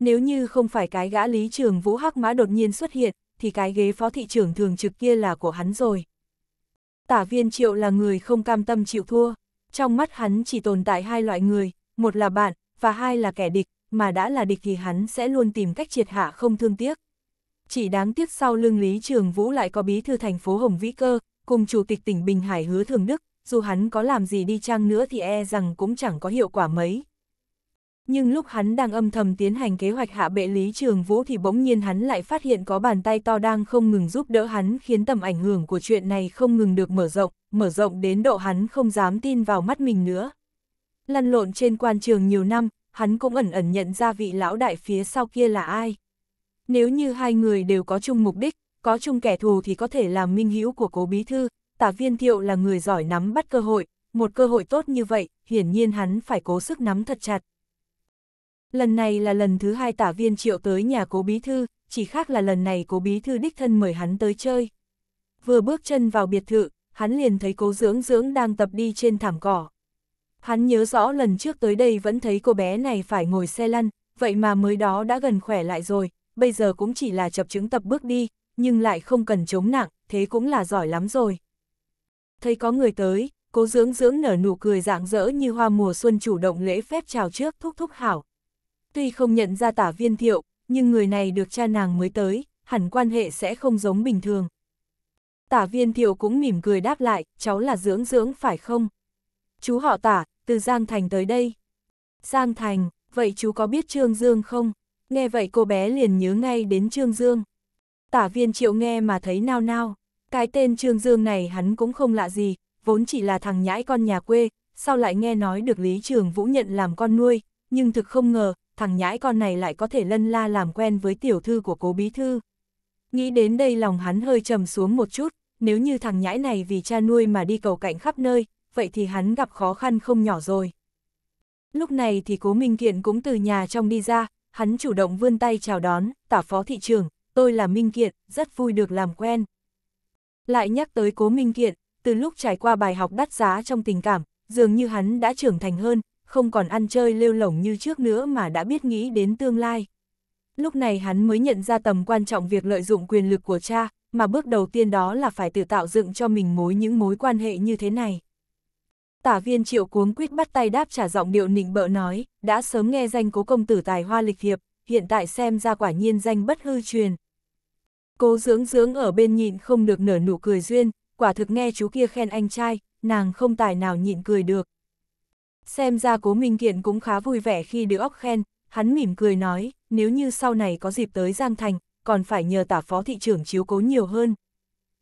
Nếu như không phải cái gã lý trường Vũ Hắc Mã đột nhiên xuất hiện, thì cái ghế phó thị trưởng thường trực kia là của hắn rồi. Tả viên triệu là người không cam tâm chịu thua, trong mắt hắn chỉ tồn tại hai loại người, một là bạn, và hai là kẻ địch, mà đã là địch thì hắn sẽ luôn tìm cách triệt hạ không thương tiếc. Chỉ đáng tiếc sau lưng Lý Trường Vũ lại có bí thư thành phố Hồng Vĩ Cơ, cùng chủ tịch tỉnh Bình Hải hứa thường đức, dù hắn có làm gì đi chăng nữa thì e rằng cũng chẳng có hiệu quả mấy. Nhưng lúc hắn đang âm thầm tiến hành kế hoạch hạ bệ Lý Trường Vũ thì bỗng nhiên hắn lại phát hiện có bàn tay to đang không ngừng giúp đỡ hắn khiến tầm ảnh hưởng của chuyện này không ngừng được mở rộng, mở rộng đến độ hắn không dám tin vào mắt mình nữa. Lăn lộn trên quan trường nhiều năm, hắn cũng ẩn ẩn nhận ra vị lão đại phía sau kia là ai. Nếu như hai người đều có chung mục đích, có chung kẻ thù thì có thể làm minh hữu của cố bí thư, tả viên thiệu là người giỏi nắm bắt cơ hội, một cơ hội tốt như vậy, hiển nhiên hắn phải cố sức nắm thật chặt. Lần này là lần thứ hai tả viên triệu tới nhà cố bí thư, chỉ khác là lần này cố bí thư đích thân mời hắn tới chơi. Vừa bước chân vào biệt thự, hắn liền thấy cố dưỡng dưỡng đang tập đi trên thảm cỏ. Hắn nhớ rõ lần trước tới đây vẫn thấy cô bé này phải ngồi xe lăn, vậy mà mới đó đã gần khỏe lại rồi, bây giờ cũng chỉ là chập chứng tập bước đi, nhưng lại không cần chống nặng, thế cũng là giỏi lắm rồi. Thấy có người tới, cố dưỡng dưỡng nở nụ cười rạng rỡ như hoa mùa xuân chủ động lễ phép chào trước thúc thúc hảo, Tuy không nhận ra tả viên thiệu, nhưng người này được cha nàng mới tới, hẳn quan hệ sẽ không giống bình thường. Tả viên thiệu cũng mỉm cười đáp lại, cháu là dưỡng dưỡng phải không? Chú họ tả, từ Giang Thành tới đây. Giang Thành, vậy chú có biết Trương Dương không? Nghe vậy cô bé liền nhớ ngay đến Trương Dương. Tả viên triệu nghe mà thấy nao nao. Cái tên Trương Dương này hắn cũng không lạ gì, vốn chỉ là thằng nhãi con nhà quê, sau lại nghe nói được Lý Trường Vũ nhận làm con nuôi, nhưng thực không ngờ, thằng nhãi con này lại có thể lân la làm quen với tiểu thư của cố bí thư. Nghĩ đến đây lòng hắn hơi trầm xuống một chút, nếu như thằng nhãi này vì cha nuôi mà đi cầu cạnh khắp nơi, vậy thì hắn gặp khó khăn không nhỏ rồi. Lúc này thì cố Minh Kiện cũng từ nhà trong đi ra, hắn chủ động vươn tay chào đón, tả phó thị trường, tôi là Minh Kiện, rất vui được làm quen. Lại nhắc tới cố Minh Kiện, từ lúc trải qua bài học đắt giá trong tình cảm, dường như hắn đã trưởng thành hơn, không còn ăn chơi lêu lỏng như trước nữa mà đã biết nghĩ đến tương lai. Lúc này hắn mới nhận ra tầm quan trọng việc lợi dụng quyền lực của cha, mà bước đầu tiên đó là phải tự tạo dựng cho mình mối những mối quan hệ như thế này. Tả viên triệu cuống quyết bắt tay đáp trả giọng điệu nịnh bợ nói, đã sớm nghe danh cố công tử tài hoa lịch hiệp, hiện tại xem ra quả nhiên danh bất hư truyền. Cố dưỡng dưỡng ở bên nhịn không được nở nụ cười duyên, quả thực nghe chú kia khen anh trai, nàng không tài nào nhịn cười được, Xem ra cố Minh Kiện cũng khá vui vẻ khi được óc khen, hắn mỉm cười nói, nếu như sau này có dịp tới Giang Thành, còn phải nhờ tả phó thị trưởng chiếu cố nhiều hơn.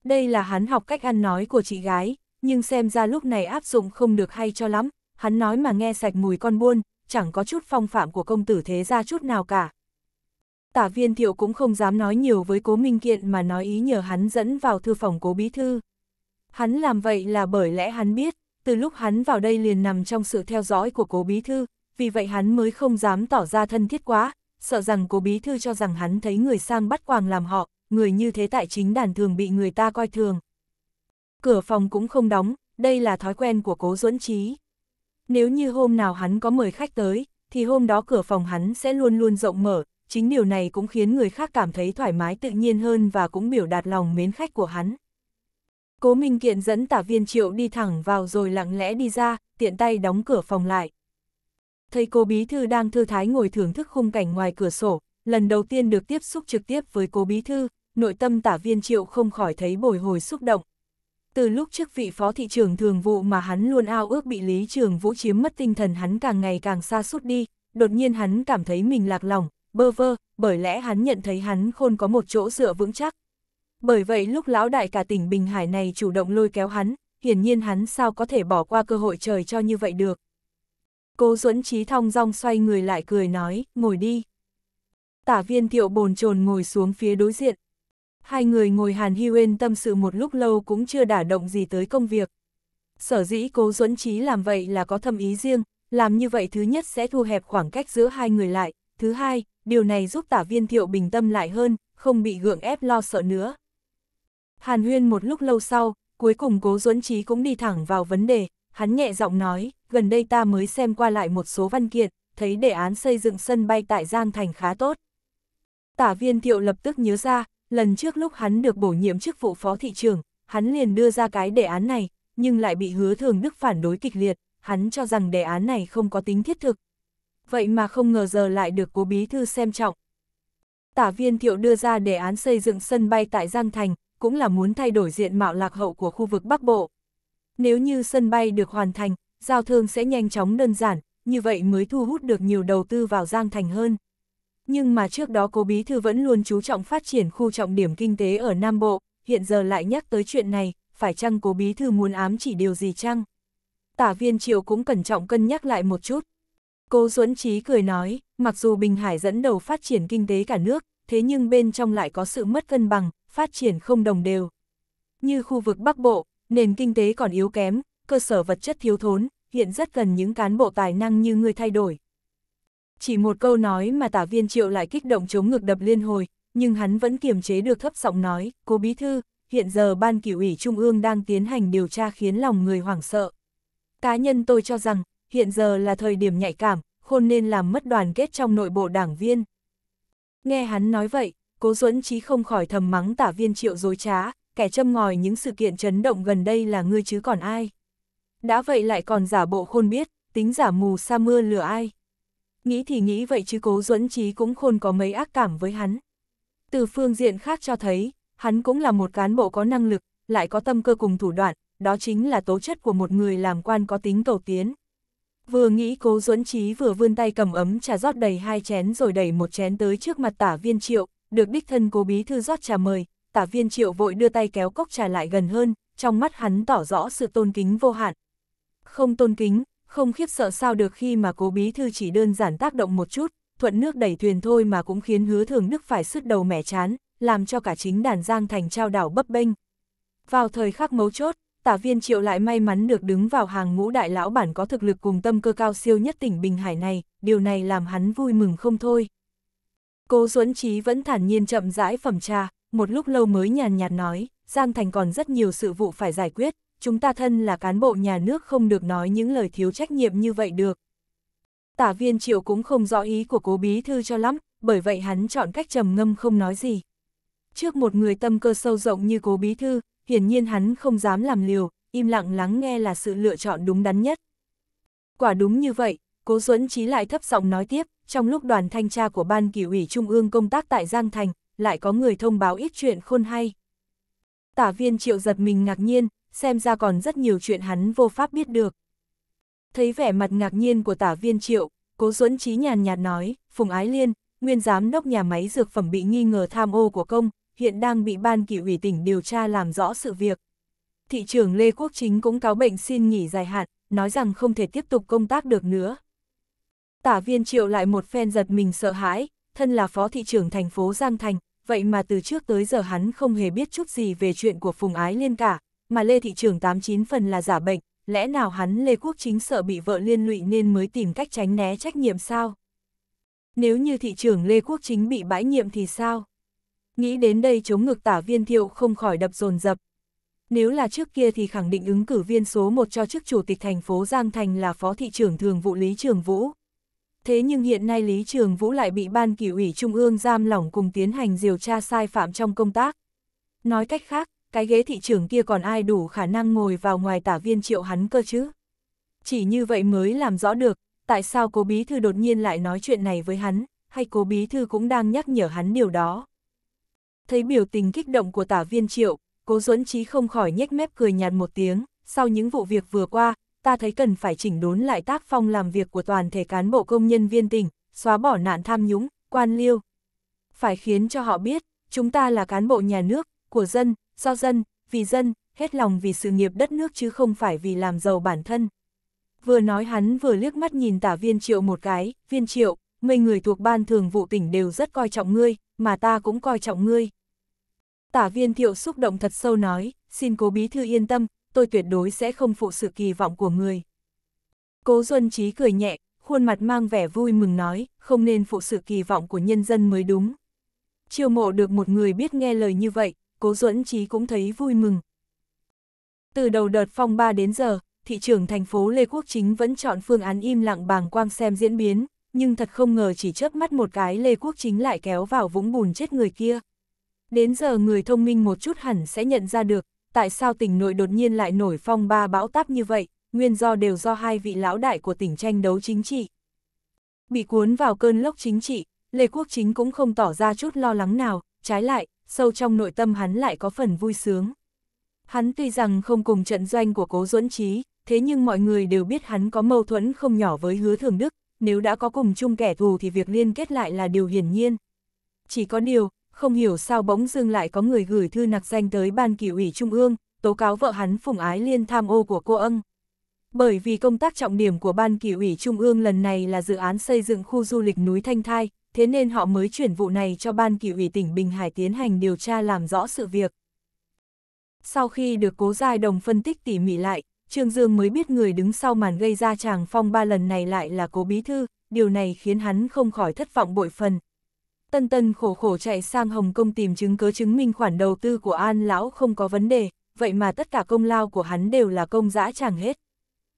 Đây là hắn học cách ăn nói của chị gái, nhưng xem ra lúc này áp dụng không được hay cho lắm, hắn nói mà nghe sạch mùi con buôn, chẳng có chút phong phạm của công tử thế ra chút nào cả. Tả viên thiệu cũng không dám nói nhiều với cố Minh Kiện mà nói ý nhờ hắn dẫn vào thư phòng cố bí thư. Hắn làm vậy là bởi lẽ hắn biết, từ lúc hắn vào đây liền nằm trong sự theo dõi của cố bí thư, vì vậy hắn mới không dám tỏ ra thân thiết quá, sợ rằng cố bí thư cho rằng hắn thấy người sang bắt quàng làm họ, người như thế tại chính đàn thường bị người ta coi thường. Cửa phòng cũng không đóng, đây là thói quen của cố duẫn trí. Nếu như hôm nào hắn có mời khách tới, thì hôm đó cửa phòng hắn sẽ luôn luôn rộng mở, chính điều này cũng khiến người khác cảm thấy thoải mái tự nhiên hơn và cũng biểu đạt lòng mến khách của hắn. Cố Minh Kiện dẫn tả viên triệu đi thẳng vào rồi lặng lẽ đi ra, tiện tay đóng cửa phòng lại. Thấy cô Bí Thư đang thư thái ngồi thưởng thức khung cảnh ngoài cửa sổ, lần đầu tiên được tiếp xúc trực tiếp với cô Bí Thư, nội tâm tả viên triệu không khỏi thấy bồi hồi xúc động. Từ lúc trước vị phó thị Trường thường vụ mà hắn luôn ao ước bị Lý Trường Vũ chiếm mất tinh thần hắn càng ngày càng xa suốt đi, đột nhiên hắn cảm thấy mình lạc lòng, bơ vơ, bởi lẽ hắn nhận thấy hắn khôn có một chỗ dựa vững chắc, bởi vậy lúc lão đại cả tỉnh Bình Hải này chủ động lôi kéo hắn, hiển nhiên hắn sao có thể bỏ qua cơ hội trời cho như vậy được. Cố Duẫn Trí thong dong xoay người lại cười nói, ngồi đi. Tả viên thiệu bồn chồn ngồi xuống phía đối diện. Hai người ngồi hàn hiu yên tâm sự một lúc lâu cũng chưa đả động gì tới công việc. Sở dĩ cố Duẫn Trí làm vậy là có thâm ý riêng, làm như vậy thứ nhất sẽ thu hẹp khoảng cách giữa hai người lại, thứ hai, điều này giúp tả viên thiệu bình tâm lại hơn, không bị gượng ép lo sợ nữa. Hàn huyên một lúc lâu sau, cuối cùng cố duẫn trí cũng đi thẳng vào vấn đề, hắn nhẹ giọng nói, gần đây ta mới xem qua lại một số văn kiện, thấy đề án xây dựng sân bay tại Giang Thành khá tốt. Tả viên thiệu lập tức nhớ ra, lần trước lúc hắn được bổ nhiệm chức vụ phó thị trưởng, hắn liền đưa ra cái đề án này, nhưng lại bị hứa thường đức phản đối kịch liệt, hắn cho rằng đề án này không có tính thiết thực. Vậy mà không ngờ giờ lại được cố bí thư xem trọng. Tả viên thiệu đưa ra đề án xây dựng sân bay tại Giang Thành, cũng là muốn thay đổi diện mạo lạc hậu của khu vực Bắc Bộ. Nếu như sân bay được hoàn thành, giao thương sẽ nhanh chóng đơn giản, như vậy mới thu hút được nhiều đầu tư vào Giang Thành hơn. Nhưng mà trước đó cố bí thư vẫn luôn chú trọng phát triển khu trọng điểm kinh tế ở Nam Bộ, hiện giờ lại nhắc tới chuyện này, phải chăng cố bí thư muốn ám chỉ điều gì chăng? Tả viên triệu cũng cẩn trọng cân nhắc lại một chút. Cố Duẫn Trí cười nói, mặc dù Bình Hải dẫn đầu phát triển kinh tế cả nước, thế nhưng bên trong lại có sự mất cân bằng, phát triển không đồng đều. Như khu vực Bắc Bộ, nền kinh tế còn yếu kém, cơ sở vật chất thiếu thốn, hiện rất cần những cán bộ tài năng như người thay đổi. Chỉ một câu nói mà tả viên triệu lại kích động chống ngược đập liên hồi, nhưng hắn vẫn kiềm chế được thấp giọng nói, cố bí thư, hiện giờ ban kỷ ủy trung ương đang tiến hành điều tra khiến lòng người hoảng sợ. Cá nhân tôi cho rằng, hiện giờ là thời điểm nhạy cảm, khôn nên làm mất đoàn kết trong nội bộ đảng viên. Nghe hắn nói vậy, Cố Duẫn Chí không khỏi thầm mắng tả viên triệu dối trá, kẻ châm ngòi những sự kiện chấn động gần đây là ngươi chứ còn ai. Đã vậy lại còn giả bộ khôn biết, tính giả mù sa mưa lừa ai. Nghĩ thì nghĩ vậy chứ cố Duẫn Chí cũng khôn có mấy ác cảm với hắn. Từ phương diện khác cho thấy, hắn cũng là một cán bộ có năng lực, lại có tâm cơ cùng thủ đoạn, đó chính là tố chất của một người làm quan có tính cầu tiến. Vừa nghĩ cố Duẫn Chí vừa vươn tay cầm ấm trà rót đầy hai chén rồi đẩy một chén tới trước mặt tả viên triệu, được đích thân cố bí thư rót trà mời, tả viên triệu vội đưa tay kéo cốc trà lại gần hơn, trong mắt hắn tỏ rõ sự tôn kính vô hạn. Không tôn kính, không khiếp sợ sao được khi mà cố bí thư chỉ đơn giản tác động một chút, thuận nước đẩy thuyền thôi mà cũng khiến hứa thường đức phải sứt đầu mẻ chán, làm cho cả chính đàn giang thành trao đảo bấp bênh. Vào thời khắc mấu chốt, tả viên triệu lại may mắn được đứng vào hàng ngũ đại lão bản có thực lực cùng tâm cơ cao siêu nhất tỉnh Bình Hải này, điều này làm hắn vui mừng không thôi. Cố Duẫn Trí vẫn thản nhiên chậm rãi phẩm trà, một lúc lâu mới nhàn nhạt nói, Giang Thành còn rất nhiều sự vụ phải giải quyết, chúng ta thân là cán bộ nhà nước không được nói những lời thiếu trách nhiệm như vậy được. Tả viên triệu cũng không rõ ý của cố bí thư cho lắm, bởi vậy hắn chọn cách trầm ngâm không nói gì. Trước một người tâm cơ sâu rộng như cố bí thư, hiển nhiên hắn không dám làm liều, im lặng lắng nghe là sự lựa chọn đúng đắn nhất. Quả đúng như vậy, Cố Duẫn Chí lại thấp giọng nói tiếp, trong lúc đoàn thanh tra của Ban Kỷ ủy Trung ương công tác tại Giang Thành, lại có người thông báo ít chuyện khôn hay. Tả viên triệu giật mình ngạc nhiên, xem ra còn rất nhiều chuyện hắn vô pháp biết được. Thấy vẻ mặt ngạc nhiên của tả viên triệu, cố Duẫn Chí nhàn nhạt nói, Phùng Ái Liên, nguyên giám đốc nhà máy dược phẩm bị nghi ngờ tham ô của công, hiện đang bị Ban Kỷ ủy tỉnh điều tra làm rõ sự việc. Thị trưởng Lê Quốc Chính cũng cáo bệnh xin nghỉ dài hạn, nói rằng không thể tiếp tục công tác được nữa. Tả viên triệu lại một phen giật mình sợ hãi, thân là phó thị trưởng thành phố Giang Thành, vậy mà từ trước tới giờ hắn không hề biết chút gì về chuyện của Phùng Ái Liên cả, mà Lê thị trưởng 89 phần là giả bệnh, lẽ nào hắn Lê Quốc Chính sợ bị vợ liên lụy nên mới tìm cách tránh né trách nhiệm sao? Nếu như thị trưởng Lê Quốc Chính bị bãi nhiệm thì sao? Nghĩ đến đây chống ngực tả viên thiệu không khỏi đập dồn dập. Nếu là trước kia thì khẳng định ứng cử viên số 1 cho chức chủ tịch thành phố Giang Thành là phó thị trưởng thường vụ Lý Trường Vũ thế nhưng hiện nay Lý Trường Vũ lại bị Ban Kỷ ủy Trung ương giam lỏng cùng tiến hành điều tra sai phạm trong công tác. Nói cách khác, cái ghế thị trưởng kia còn ai đủ khả năng ngồi vào ngoài tả viên triệu hắn cơ chứ? Chỉ như vậy mới làm rõ được, tại sao cô Bí Thư đột nhiên lại nói chuyện này với hắn, hay cô Bí Thư cũng đang nhắc nhở hắn điều đó? Thấy biểu tình kích động của tả viên triệu, cố duẫn trí không khỏi nhếch mép cười nhạt một tiếng, sau những vụ việc vừa qua, ta thấy cần phải chỉnh đốn lại tác phong làm việc của toàn thể cán bộ công nhân viên tỉnh, xóa bỏ nạn tham nhũng, quan liêu. Phải khiến cho họ biết, chúng ta là cán bộ nhà nước, của dân, do dân, vì dân, hết lòng vì sự nghiệp đất nước chứ không phải vì làm giàu bản thân. Vừa nói hắn vừa liếc mắt nhìn tả viên triệu một cái, viên triệu, mấy người thuộc ban thường vụ tỉnh đều rất coi trọng ngươi, mà ta cũng coi trọng ngươi. Tả viên thiệu xúc động thật sâu nói, xin cố bí thư yên tâm, tôi tuyệt đối sẽ không phụ sự kỳ vọng của người. Cố Duân Trí cười nhẹ, khuôn mặt mang vẻ vui mừng nói, không nên phụ sự kỳ vọng của nhân dân mới đúng. Chiêu mộ được một người biết nghe lời như vậy, Cố Duẫn Trí cũng thấy vui mừng. Từ đầu đợt phong ba đến giờ, thị trưởng thành phố Lê Quốc Chính vẫn chọn phương án im lặng bàng quang xem diễn biến, nhưng thật không ngờ chỉ chớp mắt một cái Lê Quốc Chính lại kéo vào vũng bùn chết người kia. Đến giờ người thông minh một chút hẳn sẽ nhận ra được, tại sao tỉnh nội đột nhiên lại nổi phong ba bão táp như vậy, nguyên do đều do hai vị lão đại của tỉnh tranh đấu chính trị. Bị cuốn vào cơn lốc chính trị, Lê Quốc Chính cũng không tỏ ra chút lo lắng nào, trái lại, sâu trong nội tâm hắn lại có phần vui sướng. Hắn tuy rằng không cùng trận doanh của cố duẫn trí, thế nhưng mọi người đều biết hắn có mâu thuẫn không nhỏ với hứa thường đức, nếu đã có cùng chung kẻ thù thì việc liên kết lại là điều hiển nhiên. Chỉ có điều, không hiểu sao bỗng dưng lại có người gửi thư nặc danh tới Ban Kỷ ủy Trung ương, tố cáo vợ hắn Phùng Ái Liên tham ô của cô Ân. Bởi vì công tác trọng điểm của Ban Kỷ ủy Trung ương lần này là dự án xây dựng khu du lịch núi Thanh Thai, thế nên họ mới chuyển vụ này cho Ban Kỷ ủy tỉnh Bình Hải tiến hành điều tra làm rõ sự việc. Sau khi được cố giai đồng phân tích tỉ mỉ lại, Trương Dương mới biết người đứng sau màn gây ra tràng phong ba lần này lại là cố bí thư, điều này khiến hắn không khỏi thất vọng bội phần, tân tân khổ khổ chạy sang Hồng Kông tìm chứng cứ chứng minh khoản đầu tư của An Lão không có vấn đề, vậy mà tất cả công lao của hắn đều là công dã chẳng hết.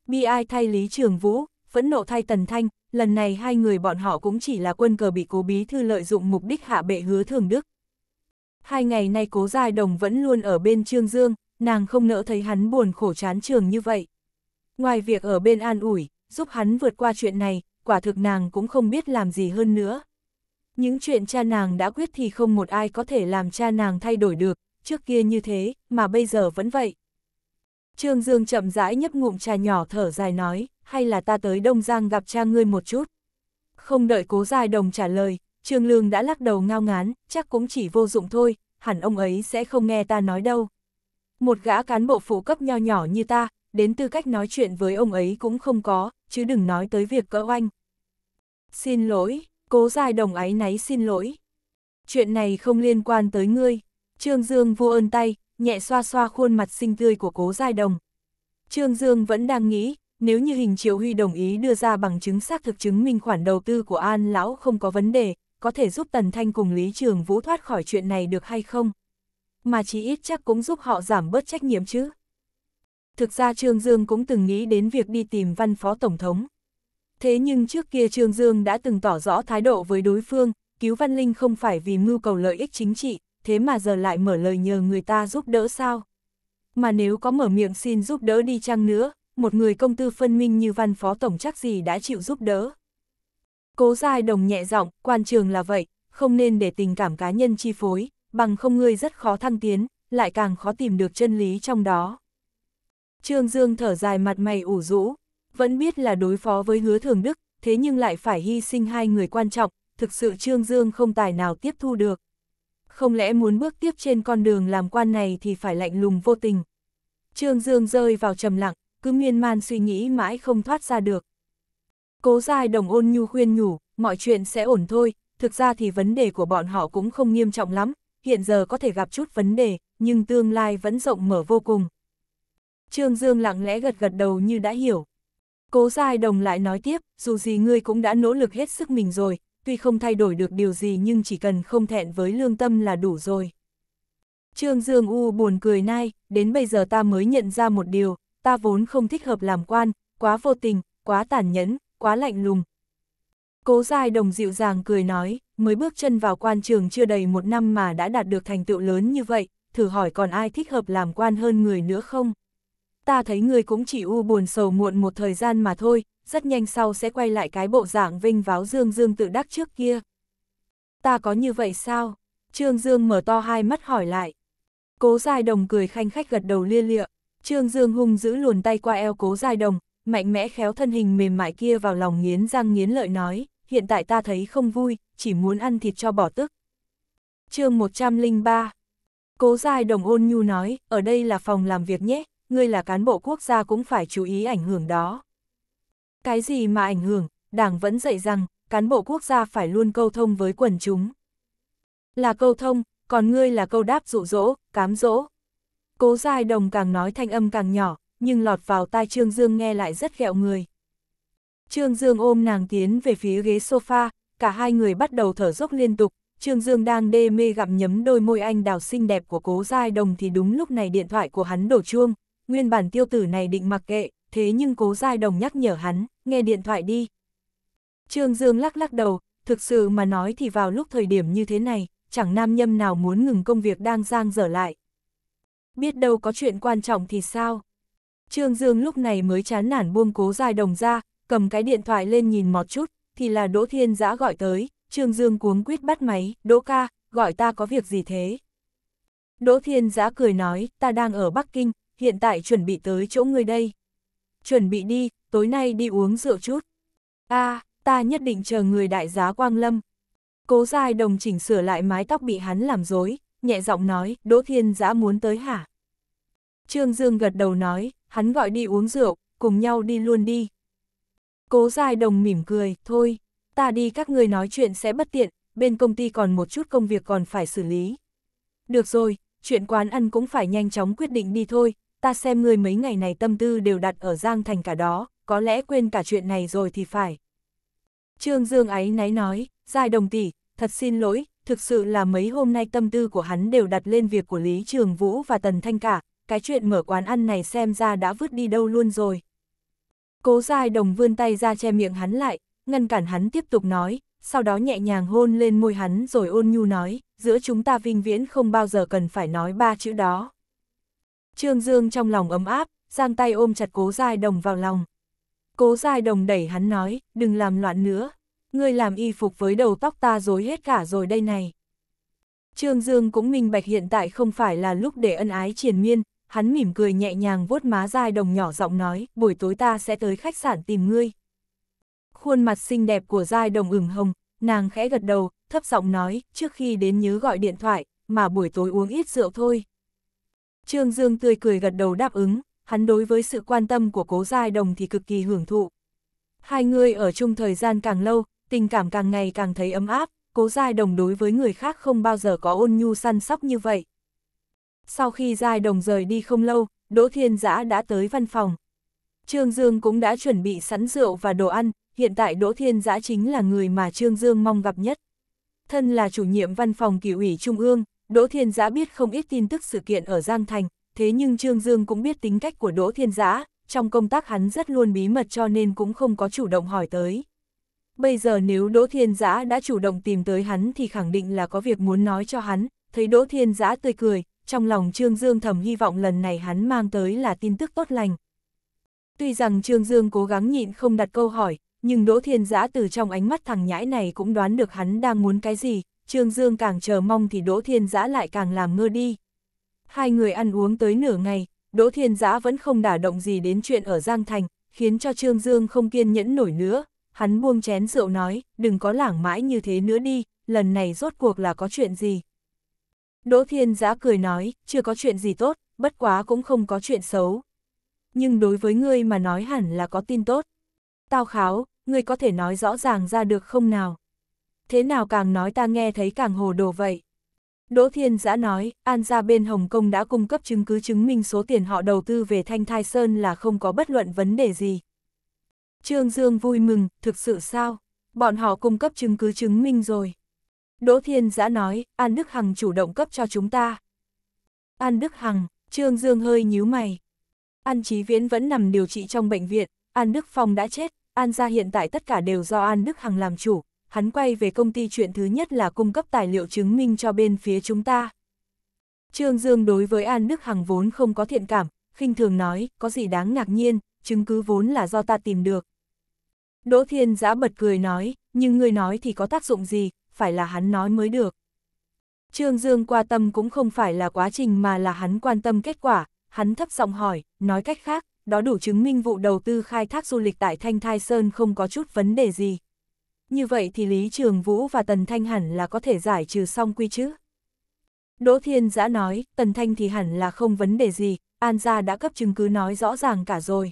Bi ai thay Lý Trường Vũ, phẫn nộ thay Tần Thanh, lần này hai người bọn họ cũng chỉ là quân cờ bị cố bí thư lợi dụng mục đích hạ bệ hứa thường đức. Hai ngày nay cố giai đồng vẫn luôn ở bên Trương Dương, nàng không nỡ thấy hắn buồn khổ chán trường như vậy. Ngoài việc ở bên an ủi, giúp hắn vượt qua chuyện này, quả thực nàng cũng không biết làm gì hơn nữa. Những chuyện cha nàng đã quyết thì không một ai có thể làm cha nàng thay đổi được, trước kia như thế, mà bây giờ vẫn vậy. Trương Dương chậm rãi nhấp ngụm trà nhỏ thở dài nói, hay là ta tới Đông Giang gặp cha ngươi một chút. Không đợi cố dài đồng trả lời, Trương Lương đã lắc đầu ngao ngán, chắc cũng chỉ vô dụng thôi, hẳn ông ấy sẽ không nghe ta nói đâu. Một gã cán bộ phụ cấp nho nhỏ như ta, đến tư cách nói chuyện với ông ấy cũng không có, chứ đừng nói tới việc cỡ oanh. Xin lỗi, Cố dài đồng áy náy xin lỗi. Chuyện này không liên quan tới ngươi. Trương Dương vô ơn tay, nhẹ xoa xoa khuôn mặt xinh tươi của cố dài đồng. Trương Dương vẫn đang nghĩ, nếu như hình triệu huy đồng ý đưa ra bằng chứng xác thực chứng minh khoản đầu tư của An Lão không có vấn đề, có thể giúp Tần Thanh cùng Lý Trường Vũ thoát khỏi chuyện này được hay không? Mà chỉ ít chắc cũng giúp họ giảm bớt trách nhiệm chứ. Thực ra Trương Dương cũng từng nghĩ đến việc đi tìm văn phó tổng thống. Thế nhưng trước kia Trương Dương đã từng tỏ rõ thái độ với đối phương, cứu Văn Linh không phải vì mưu cầu lợi ích chính trị, thế mà giờ lại mở lời nhờ người ta giúp đỡ sao? Mà nếu có mở miệng xin giúp đỡ đi chăng nữa, một người công tư phân minh như văn phó tổng chắc gì đã chịu giúp đỡ. Cố dài Đồng nhẹ giọng, quan trường là vậy, không nên để tình cảm cá nhân chi phối, bằng không ngươi rất khó thăng tiến, lại càng khó tìm được chân lý trong đó. Trương Dương thở dài mặt mày ủ rũ, vẫn biết là đối phó với hứa thường đức, thế nhưng lại phải hy sinh hai người quan trọng, thực sự Trương Dương không tài nào tiếp thu được. Không lẽ muốn bước tiếp trên con đường làm quan này thì phải lạnh lùng vô tình. Trương Dương rơi vào trầm lặng, cứ miên man suy nghĩ mãi không thoát ra được. Cố dài đồng ôn nhu khuyên nhủ, mọi chuyện sẽ ổn thôi, thực ra thì vấn đề của bọn họ cũng không nghiêm trọng lắm, hiện giờ có thể gặp chút vấn đề, nhưng tương lai vẫn rộng mở vô cùng. Trương Dương lặng lẽ gật gật đầu như đã hiểu, Cố Giai Đồng lại nói tiếp, dù gì ngươi cũng đã nỗ lực hết sức mình rồi, tuy không thay đổi được điều gì nhưng chỉ cần không thẹn với lương tâm là đủ rồi. Trương Dương U buồn cười nay, đến bây giờ ta mới nhận ra một điều, ta vốn không thích hợp làm quan, quá vô tình, quá tàn nhẫn, quá lạnh lùng. Cố Giai Đồng dịu dàng cười nói, mới bước chân vào quan trường chưa đầy một năm mà đã đạt được thành tựu lớn như vậy, thử hỏi còn ai thích hợp làm quan hơn người nữa không? ta thấy ngươi cũng chỉ u buồn sầu muộn một thời gian mà thôi, rất nhanh sau sẽ quay lại cái bộ dạng vinh váo Dương Dương tự đắc trước kia. Ta có như vậy sao? Trương Dương mở to hai mắt hỏi lại. Cố Giai Đồng cười khanh khách gật đầu lia lịa, Trương Dương hung giữ luồn tay qua eo Cố Giai Đồng, mạnh mẽ khéo thân hình mềm mại kia vào lòng nghiến răng nghiến lợi nói, hiện tại ta thấy không vui, chỉ muốn ăn thịt cho bỏ tức. chương 103 Cố Giai Đồng ôn nhu nói, ở đây là phòng làm việc nhé, ngươi là cán bộ quốc gia cũng phải chú ý ảnh hưởng đó. Cái gì mà ảnh hưởng, đảng vẫn dạy rằng, cán bộ quốc gia phải luôn câu thông với quần chúng. Là câu thông, còn ngươi là câu đáp dụ dỗ, cám dỗ. Cố Giai Đồng càng nói thanh âm càng nhỏ, nhưng lọt vào tai Trương Dương nghe lại rất ghẹo người. Trương Dương ôm nàng tiến về phía ghế sofa, cả hai người bắt đầu thở dốc liên tục, Trương Dương đang đê mê gặm nhấm đôi môi anh đào xinh đẹp của cố giai đồng thì đúng lúc này điện thoại của hắn đổ chuông, nguyên bản tiêu tử này định mặc kệ, thế nhưng cố giai đồng nhắc nhở hắn, nghe điện thoại đi. Trương Dương lắc lắc đầu, thực sự mà nói thì vào lúc thời điểm như thế này, chẳng nam nhâm nào muốn ngừng công việc đang giang dở lại. Biết đâu có chuyện quan trọng thì sao? Trương Dương lúc này mới chán nản buông cố giai đồng ra, cầm cái điện thoại lên nhìn một chút, thì là Đỗ Thiên Giã gọi tới, Trương Dương cuống quýt bắt máy, Đỗ ca, gọi ta có việc gì thế? Đỗ Thiên Giã cười nói, ta đang ở Bắc Kinh, hiện tại chuẩn bị tới chỗ ngươi đây. Chuẩn bị đi, tối nay đi uống rượu chút. a à, ta nhất định chờ người đại giá Quang Lâm. Cố dài đồng chỉnh sửa lại mái tóc bị hắn làm rối nhẹ giọng nói, Đỗ Thiên Giã muốn tới hả? Trương Dương gật đầu nói, hắn gọi đi uống rượu, cùng nhau đi luôn đi. Cố dài đồng mỉm cười, thôi, ta đi các người nói chuyện sẽ bất tiện, bên công ty còn một chút công việc còn phải xử lý. Được rồi, chuyện quán ăn cũng phải nhanh chóng quyết định đi thôi, ta xem ngươi mấy ngày này tâm tư đều đặt ở Giang Thành cả đó, có lẽ quên cả chuyện này rồi thì phải. Trương Dương ấy náy nói, dài đồng tỷ, thật xin lỗi, thực sự là mấy hôm nay tâm tư của hắn đều đặt lên việc của Lý Trường Vũ và Tần Thanh cả, cái chuyện mở quán ăn này xem ra đã vứt đi đâu luôn rồi. Cố dài đồng vươn tay ra che miệng hắn lại, ngăn cản hắn tiếp tục nói, sau đó nhẹ nhàng hôn lên môi hắn rồi ôn nhu nói, giữa chúng ta vinh viễn không bao giờ cần phải nói ba chữ đó. Trương Dương trong lòng ấm áp, giang tay ôm chặt cố giai đồng vào lòng. Cố giai đồng đẩy hắn nói, đừng làm loạn nữa, ngươi làm y phục với đầu tóc ta dối hết cả rồi đây này. Trương Dương cũng minh bạch hiện tại không phải là lúc để ân ái triền miên, hắn mỉm cười nhẹ nhàng vuốt má giai đồng nhỏ giọng nói, buổi tối ta sẽ tới khách sạn tìm ngươi. Khuôn mặt xinh đẹp của giai đồng ửng hồng, nàng khẽ gật đầu, thấp giọng nói, trước khi đến nhớ gọi điện thoại, mà buổi tối uống ít rượu thôi. Trương Dương tươi cười gật đầu đáp ứng, hắn đối với sự quan tâm của cố giai đồng thì cực kỳ hưởng thụ. Hai người ở chung thời gian càng lâu, tình cảm càng ngày càng thấy ấm áp, cố giai đồng đối với người khác không bao giờ có ôn nhu săn sóc như vậy. Sau khi giai đồng rời đi không lâu, Đỗ Thiên Giã đã tới văn phòng. Trương Dương cũng đã chuẩn bị sẵn rượu và đồ ăn, hiện tại Đỗ Thiên Giã chính là người mà Trương Dương mong gặp nhất. Thân là chủ nhiệm văn phòng kỷ ủy Trung ương, Đỗ Thiên Giã biết không ít tin tức sự kiện ở Giang Thành, thế nhưng Trương Dương cũng biết tính cách của Đỗ Thiên Giã, trong công tác hắn rất luôn bí mật cho nên cũng không có chủ động hỏi tới. Bây giờ nếu Đỗ Thiên Giã đã chủ động tìm tới hắn thì khẳng định là có việc muốn nói cho hắn, thấy Đỗ Thiên Giã tươi cười, trong lòng Trương Dương thầm hy vọng lần này hắn mang tới là tin tức tốt lành. Tuy rằng Trương Dương cố gắng nhịn không đặt câu hỏi, nhưng Đỗ Thiên Giã từ trong ánh mắt thằng nhãi này cũng đoán được hắn đang muốn cái gì, Trương Dương càng chờ mong thì Đỗ Thiên Giã lại càng làm ngơ đi. Hai người ăn uống tới nửa ngày, Đỗ Thiên Giã vẫn không đả động gì đến chuyện ở Giang Thành, khiến cho Trương Dương không kiên nhẫn nổi nữa. Hắn buông chén rượu nói, đừng có lảng mãi như thế nữa đi, lần này rốt cuộc là có chuyện gì. Đỗ Thiên Giã cười nói, chưa có chuyện gì tốt, bất quá cũng không có chuyện xấu. Nhưng đối với ngươi mà nói hẳn là có tin tốt. Tao kháo, ngươi có thể nói rõ ràng ra được không nào? thế nào càng nói ta nghe thấy càng hồ đồ vậy. Đỗ Thiên Giã nói, An gia bên Hồng Kông đã cung cấp chứng cứ chứng minh số tiền họ đầu tư về Thanh Thai Sơn là không có bất luận vấn đề gì. Trương Dương vui mừng, thực sự sao? Bọn họ cung cấp chứng cứ chứng minh rồi. Đỗ Thiên Giã nói, An Đức Hằng chủ động cấp cho chúng ta. An Đức Hằng, Trương Dương hơi nhíu mày. An Chí Viễn vẫn nằm điều trị trong bệnh viện, An Đức Phong đã chết, An gia hiện tại tất cả đều do An Đức Hằng làm chủ, hắn quay về công ty chuyện thứ nhất là cung cấp tài liệu chứng minh cho bên phía chúng ta. Trương Dương đối với An Đức Hằng vốn không có thiện cảm, khinh thường nói, có gì đáng ngạc nhiên, chứng cứ vốn là do ta tìm được. Đỗ Thiên Giã bật cười nói, nhưng người nói thì có tác dụng gì, phải là hắn nói mới được. Trương Dương qua tâm cũng không phải là quá trình mà là hắn quan tâm kết quả, hắn thấp giọng hỏi, nói cách khác, đó đủ chứng minh vụ đầu tư khai thác du lịch tại Thanh Thai Sơn không có chút vấn đề gì như vậy thì Lý Trường Vũ và Tần Thanh hẳn là có thể giải trừ xong quy chứ. Đỗ Thiên Giã nói, Tần Thanh thì hẳn là không vấn đề gì, An gia đã cấp chứng cứ nói rõ ràng cả rồi.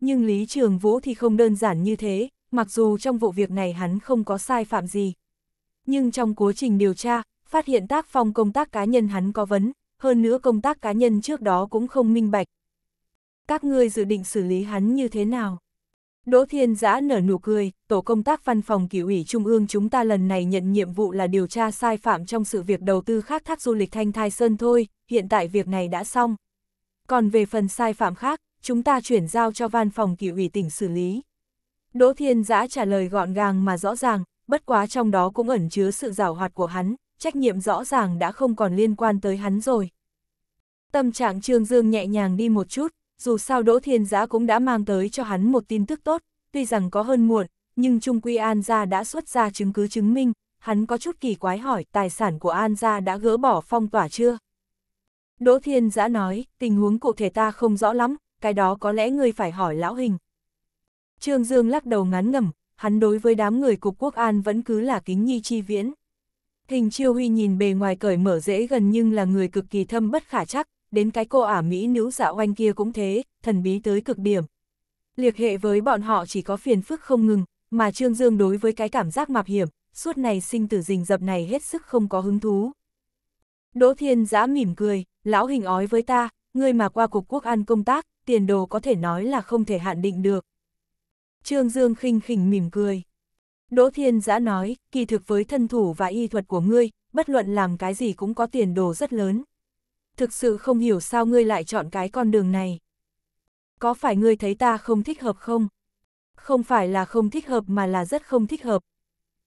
Nhưng Lý Trường Vũ thì không đơn giản như thế, mặc dù trong vụ việc này hắn không có sai phạm gì. Nhưng trong quá trình điều tra, phát hiện tác phong công tác cá nhân hắn có vấn, hơn nữa công tác cá nhân trước đó cũng không minh bạch. Các ngươi dự định xử lý hắn như thế nào? Đỗ Thiên Giã nở nụ cười, tổ công tác văn phòng kỷ ủy Trung ương chúng ta lần này nhận nhiệm vụ là điều tra sai phạm trong sự việc đầu tư khác thác du lịch Thanh Thai Sơn thôi, hiện tại việc này đã xong. Còn về phần sai phạm khác, chúng ta chuyển giao cho văn phòng kỷ ủy tỉnh xử lý. Đỗ Thiên Giã trả lời gọn gàng mà rõ ràng, bất quá trong đó cũng ẩn chứa sự rào hoạt của hắn, trách nhiệm rõ ràng đã không còn liên quan tới hắn rồi. Tâm trạng Trương Dương nhẹ nhàng đi một chút, dù sao Đỗ Thiên giá cũng đã mang tới cho hắn một tin tức tốt, tuy rằng có hơn muộn, nhưng Trung Quy An Gia đã xuất ra chứng cứ chứng minh, hắn có chút kỳ quái hỏi tài sản của An Gia đã gỡ bỏ phong tỏa chưa. Đỗ Thiên giá nói, tình huống cụ thể ta không rõ lắm, cái đó có lẽ ngươi phải hỏi lão hình. Trương Dương lắc đầu ngắn ngầm, hắn đối với đám người cục quốc an vẫn cứ là kính nhi chi viễn. Hình Chiêu Huy nhìn bề ngoài cởi mở dễ gần nhưng là người cực kỳ thâm bất khả chắc, đến cái cô ả Mỹ nữ dạ oanh kia cũng thế, thần bí tới cực điểm. Liệt hệ với bọn họ chỉ có phiền phức không ngừng, mà Trương Dương đối với cái cảm giác mạp hiểm, suốt này sinh tử rình dập này hết sức không có hứng thú. Đỗ Thiên giã mỉm cười, lão hình ói với ta, ngươi mà qua cục quốc an công tác, tiền đồ có thể nói là không thể hạn định được. Trương Dương khinh khỉnh mỉm cười. Đỗ Thiên giã nói, kỳ thực với thân thủ và y thuật của ngươi, bất luận làm cái gì cũng có tiền đồ rất lớn thực sự không hiểu sao ngươi lại chọn cái con đường này. Có phải ngươi thấy ta không thích hợp không? Không phải là không thích hợp mà là rất không thích hợp.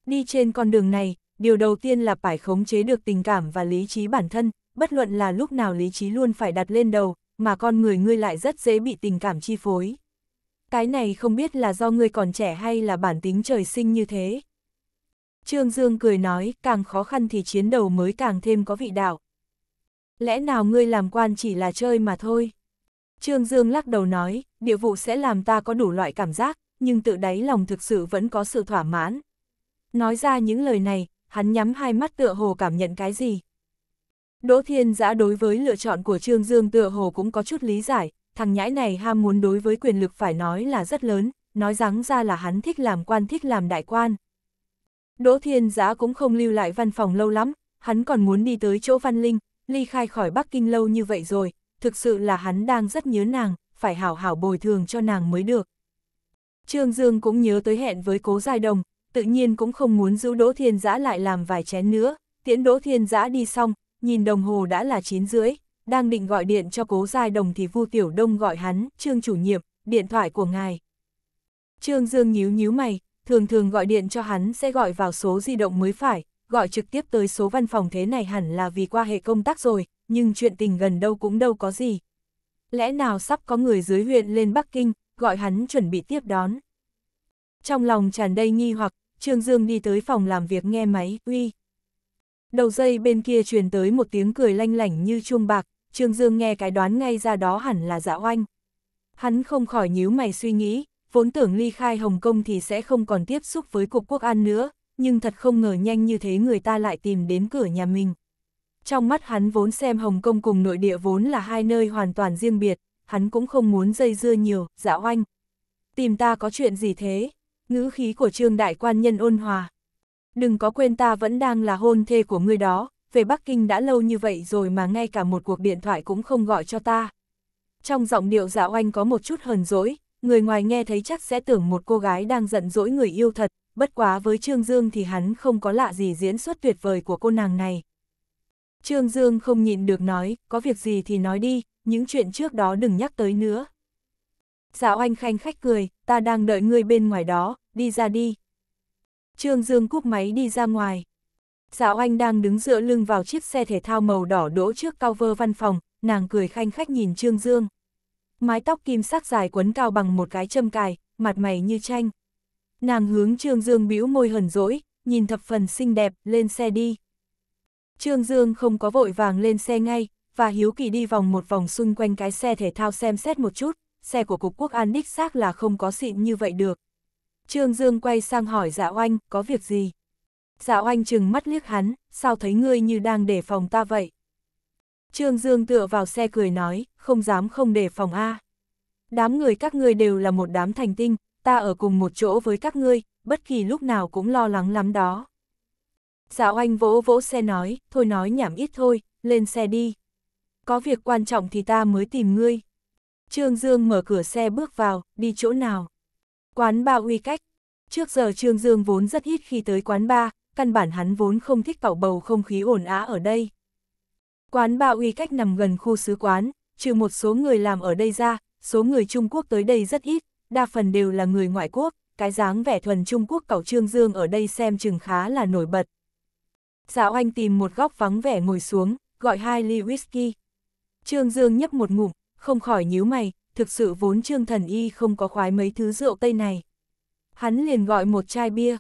Đi trên con đường này, điều đầu tiên là phải khống chế được tình cảm và lý trí bản thân, bất luận là lúc nào lý trí luôn phải đặt lên đầu, mà con người ngươi lại rất dễ bị tình cảm chi phối. Cái này không biết là do ngươi còn trẻ hay là bản tính trời sinh như thế. Trương Dương cười nói, càng khó khăn thì chiến đầu mới càng thêm có vị đạo. Lẽ nào ngươi làm quan chỉ là chơi mà thôi? Trương Dương lắc đầu nói, địa vụ sẽ làm ta có đủ loại cảm giác, nhưng tự đáy lòng thực sự vẫn có sự thỏa mãn. Nói ra những lời này, hắn nhắm hai mắt tựa hồ cảm nhận cái gì. Đỗ Thiên Giã đối với lựa chọn của Trương Dương tựa hồ cũng có chút lý giải, thằng nhãi này ham muốn đối với quyền lực phải nói là rất lớn, nói rắn ra là hắn thích làm quan thích làm đại quan. Đỗ Thiên Giã cũng không lưu lại văn phòng lâu lắm, hắn còn muốn đi tới chỗ Văn Linh, ly khai khỏi Bắc Kinh lâu như vậy rồi, thực sự là hắn đang rất nhớ nàng, phải hảo hảo bồi thường cho nàng mới được. Trương Dương cũng nhớ tới hẹn với cố giai đồng, tự nhiên cũng không muốn giữ Đỗ Thiên Giã lại làm vài chén nữa, tiễn Đỗ Thiên Giã đi xong, nhìn đồng hồ đã là 9 rưỡi, đang định gọi điện cho cố giai đồng thì Vu Tiểu Đông gọi hắn, Trương chủ nhiệm, điện thoại của ngài. Trương Dương nhíu nhíu mày, thường thường gọi điện cho hắn sẽ gọi vào số di động mới phải, gọi trực tiếp tới số văn phòng thế này hẳn là vì qua hệ công tác rồi, nhưng chuyện tình gần đâu cũng đâu có gì. Lẽ nào sắp có người dưới huyện lên Bắc Kinh, gọi hắn chuẩn bị tiếp đón. Trong lòng tràn đầy nghi hoặc, Trương Dương đi tới phòng làm việc nghe máy, uy. Đầu dây bên kia truyền tới một tiếng cười lanh lảnh như chuông bạc, Trương Dương nghe cái đoán ngay ra đó hẳn là dạ oanh. Hắn không khỏi nhíu mày suy nghĩ, vốn tưởng ly khai Hồng Kông thì sẽ không còn tiếp xúc với Cục Quốc An nữa, nhưng thật không ngờ nhanh như thế người ta lại tìm đến cửa nhà mình. Trong mắt hắn vốn xem Hồng Kông cùng nội địa vốn là hai nơi hoàn toàn riêng biệt, hắn cũng không muốn dây dưa nhiều, dạ oanh. Tìm ta có chuyện gì thế? Ngữ khí của trương đại quan nhân ôn hòa. Đừng có quên ta vẫn đang là hôn thê của người đó, về Bắc Kinh đã lâu như vậy rồi mà ngay cả một cuộc điện thoại cũng không gọi cho ta. Trong giọng điệu dạ oanh có một chút hờn dỗi, người ngoài nghe thấy chắc sẽ tưởng một cô gái đang giận dỗi người yêu thật, bất quá với Trương Dương thì hắn không có lạ gì diễn xuất tuyệt vời của cô nàng này. Trương Dương không nhịn được nói, có việc gì thì nói đi, những chuyện trước đó đừng nhắc tới nữa. Dạo anh khanh khách cười, ta đang đợi ngươi bên ngoài đó, đi ra đi. Trương Dương cúp máy đi ra ngoài. Dạo anh đang đứng dựa lưng vào chiếc xe thể thao màu đỏ đỗ trước cao vơ văn phòng, nàng cười khanh khách nhìn Trương Dương. Mái tóc kim sắc dài quấn cao bằng một cái châm cài, mặt mày như tranh. Nàng hướng Trương Dương bĩu môi hờn dỗi, nhìn thập phần xinh đẹp, lên xe đi. Trương Dương không có vội vàng lên xe ngay, và hiếu kỳ đi vòng một vòng xung quanh cái xe thể thao xem xét một chút, xe của Cục Quốc An đích xác là không có xịn như vậy được. Trương Dương quay sang hỏi Dạ Oanh, có việc gì? Dạ Oanh chừng mắt liếc hắn, sao thấy ngươi như đang để phòng ta vậy? Trương Dương tựa vào xe cười nói, không dám không để phòng A. Đám người các ngươi đều là một đám thành tinh, ta ở cùng một chỗ với các ngươi, bất kỳ lúc nào cũng lo lắng lắm đó. Dạo anh vỗ vỗ xe nói, thôi nói nhảm ít thôi, lên xe đi. Có việc quan trọng thì ta mới tìm ngươi. Trương Dương mở cửa xe bước vào, đi chỗ nào? Quán ba uy cách. Trước giờ Trương Dương vốn rất ít khi tới quán ba, căn bản hắn vốn không thích cảo bầu không khí ồn á ở đây. Quán ba uy cách nằm gần khu sứ quán, trừ một số người làm ở đây ra, số người Trung Quốc tới đây rất ít, đa phần đều là người ngoại quốc, cái dáng vẻ thuần Trung Quốc cẩu Trương Dương ở đây xem chừng khá là nổi bật. Dạo anh tìm một góc vắng vẻ ngồi xuống, gọi hai ly whisky. Trương Dương nhấp một ngụm, không khỏi nhíu mày, thực sự vốn Trương Thần Y không có khoái mấy thứ rượu Tây này. Hắn liền gọi một chai bia.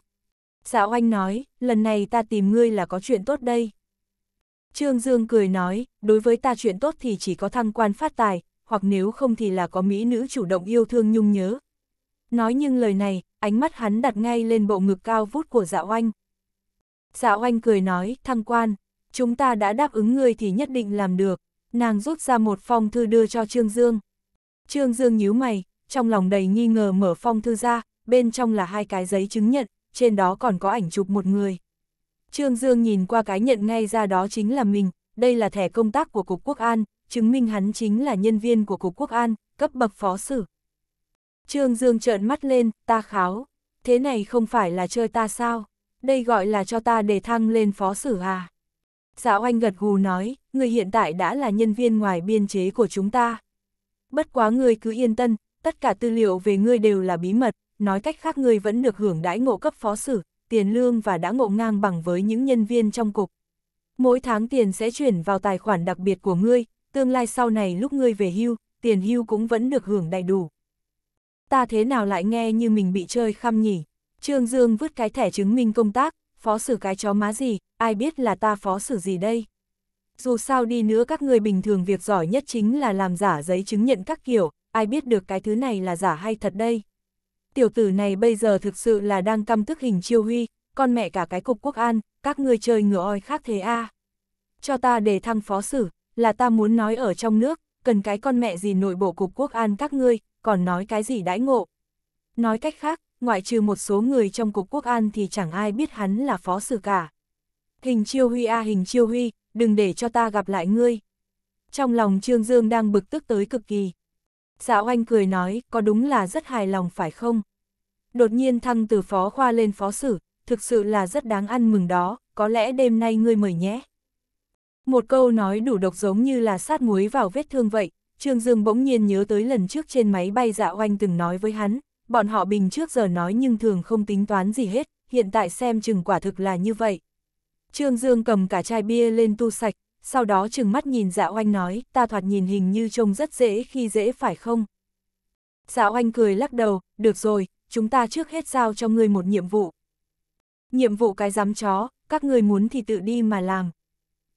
Dạo anh nói, lần này ta tìm ngươi là có chuyện tốt đây. Trương Dương cười nói, đối với ta chuyện tốt thì chỉ có thăng quan phát tài, hoặc nếu không thì là có mỹ nữ chủ động yêu thương nhung nhớ, Nói nhưng lời này, ánh mắt hắn đặt ngay lên bộ ngực cao vút của dạ oanh. Dạ oanh cười nói, thăng quan, chúng ta đã đáp ứng ngươi thì nhất định làm được. Nàng rút ra một phong thư đưa cho Trương Dương. Trương Dương nhíu mày, trong lòng đầy nghi ngờ mở phong thư ra, bên trong là hai cái giấy chứng nhận, trên đó còn có ảnh chụp một người. Trương Dương nhìn qua cái nhận ngay ra đó chính là mình, đây là thẻ công tác của Cục Quốc An, chứng minh hắn chính là nhân viên của Cục Quốc An, cấp bậc phó sử. Trương Dương trợn mắt lên, ta kháo, thế này không phải là chơi ta sao, đây gọi là cho ta để thăng lên phó sử à. Dạo anh gật gù nói, người hiện tại đã là nhân viên ngoài biên chế của chúng ta. Bất quá người cứ yên tân, tất cả tư liệu về ngươi đều là bí mật, nói cách khác ngươi vẫn được hưởng đãi ngộ cấp phó sử, tiền lương và đã ngộ ngang bằng với những nhân viên trong cục. Mỗi tháng tiền sẽ chuyển vào tài khoản đặc biệt của ngươi, tương lai sau này lúc ngươi về hưu, tiền hưu cũng vẫn được hưởng đầy đủ ta thế nào lại nghe như mình bị chơi khăm nhỉ? Trương Dương vứt cái thẻ chứng minh công tác, phó xử cái chó má gì, ai biết là ta phó xử gì đây? Dù sao đi nữa các người bình thường việc giỏi nhất chính là làm giả giấy chứng nhận các kiểu, ai biết được cái thứ này là giả hay thật đây? Tiểu tử này bây giờ thực sự là đang căm tức hình chiêu huy, con mẹ cả cái cục quốc an, các người chơi ngựa oi khác thế a Cho ta để thăng phó xử, là ta muốn nói ở trong nước, cần cái con mẹ gì nội bộ cục quốc an các ngươi, còn nói cái gì đãi ngộ. Nói cách khác, ngoại trừ một số người trong Cục Quốc an thì chẳng ai biết hắn là phó sử cả. Hình chiêu huy a hình chiêu huy, đừng để cho ta gặp lại ngươi. Trong lòng Trương Dương đang bực tức tới cực kỳ. Dạ anh cười nói, có đúng là rất hài lòng phải không? Đột nhiên thăng từ phó khoa lên phó sử, thực sự là rất đáng ăn mừng đó, có lẽ đêm nay ngươi mời nhé. Một câu nói đủ độc giống như là sát muối vào vết thương vậy, Trương Dương bỗng nhiên nhớ tới lần trước trên máy bay dạ oanh từng nói với hắn, bọn họ bình trước giờ nói nhưng thường không tính toán gì hết, hiện tại xem chừng quả thực là như vậy. Trương Dương cầm cả chai bia lên tu sạch, sau đó chừng mắt nhìn dạ oanh nói, ta thoạt nhìn hình như trông rất dễ khi dễ phải không? Dạ oanh cười lắc đầu, được rồi, chúng ta trước hết giao cho ngươi một nhiệm vụ. Nhiệm vụ cái giám chó, các ngươi muốn thì tự đi mà làm.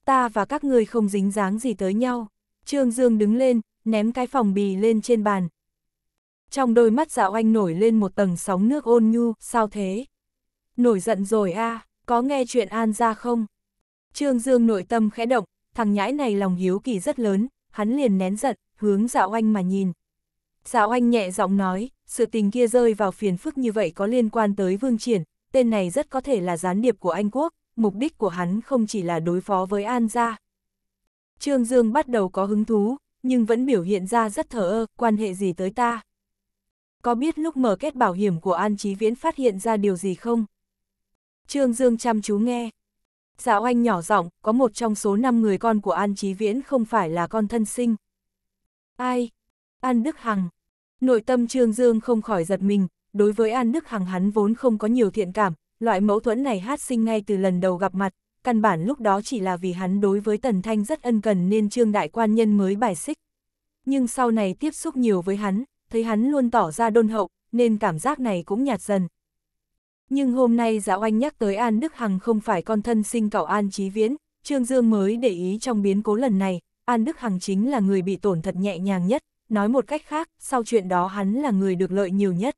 Ta và các ngươi không dính dáng gì tới nhau. Trương Dương đứng lên, ném cái phòng bì lên trên bàn. Trong đôi mắt dạo anh nổi lên một tầng sóng nước ôn nhu, sao thế? Nổi giận rồi a à, có nghe chuyện An ra không? Trương Dương nội tâm khẽ động, thằng nhãi này lòng hiếu kỳ rất lớn, hắn liền nén giận, hướng dạo anh mà nhìn. Dạo anh nhẹ giọng nói, sự tình kia rơi vào phiền phức như vậy có liên quan tới Vương Triển, tên này rất có thể là gián điệp của Anh Quốc, mục đích của hắn không chỉ là đối phó với An gia. Trương Dương bắt đầu có hứng thú, nhưng vẫn biểu hiện ra rất thờ ơ, quan hệ gì tới ta. Có biết lúc mở kết bảo hiểm của An Chí Viễn phát hiện ra điều gì không? Trương Dương chăm chú nghe. Dạo anh nhỏ giọng, có một trong số 5 người con của An Chí Viễn không phải là con thân sinh. Ai? An Đức Hằng. Nội tâm Trương Dương không khỏi giật mình, đối với An Đức Hằng hắn vốn không có nhiều thiện cảm, loại mâu thuẫn này hát sinh ngay từ lần đầu gặp mặt, căn bản lúc đó chỉ là vì hắn đối với Tần Thanh rất ân cần nên Trương Đại Quan Nhân mới bài xích. Nhưng sau này tiếp xúc nhiều với hắn, thấy hắn luôn tỏ ra đôn hậu, nên cảm giác này cũng nhạt dần. Nhưng hôm nay Dạ Oanh nhắc tới An Đức Hằng không phải con thân sinh cậu An Chí Viễn, Trương Dương mới để ý trong biến cố lần này, An Đức Hằng chính là người bị tổn thật nhẹ nhàng nhất, nói một cách khác, sau chuyện đó hắn là người được lợi nhiều nhất.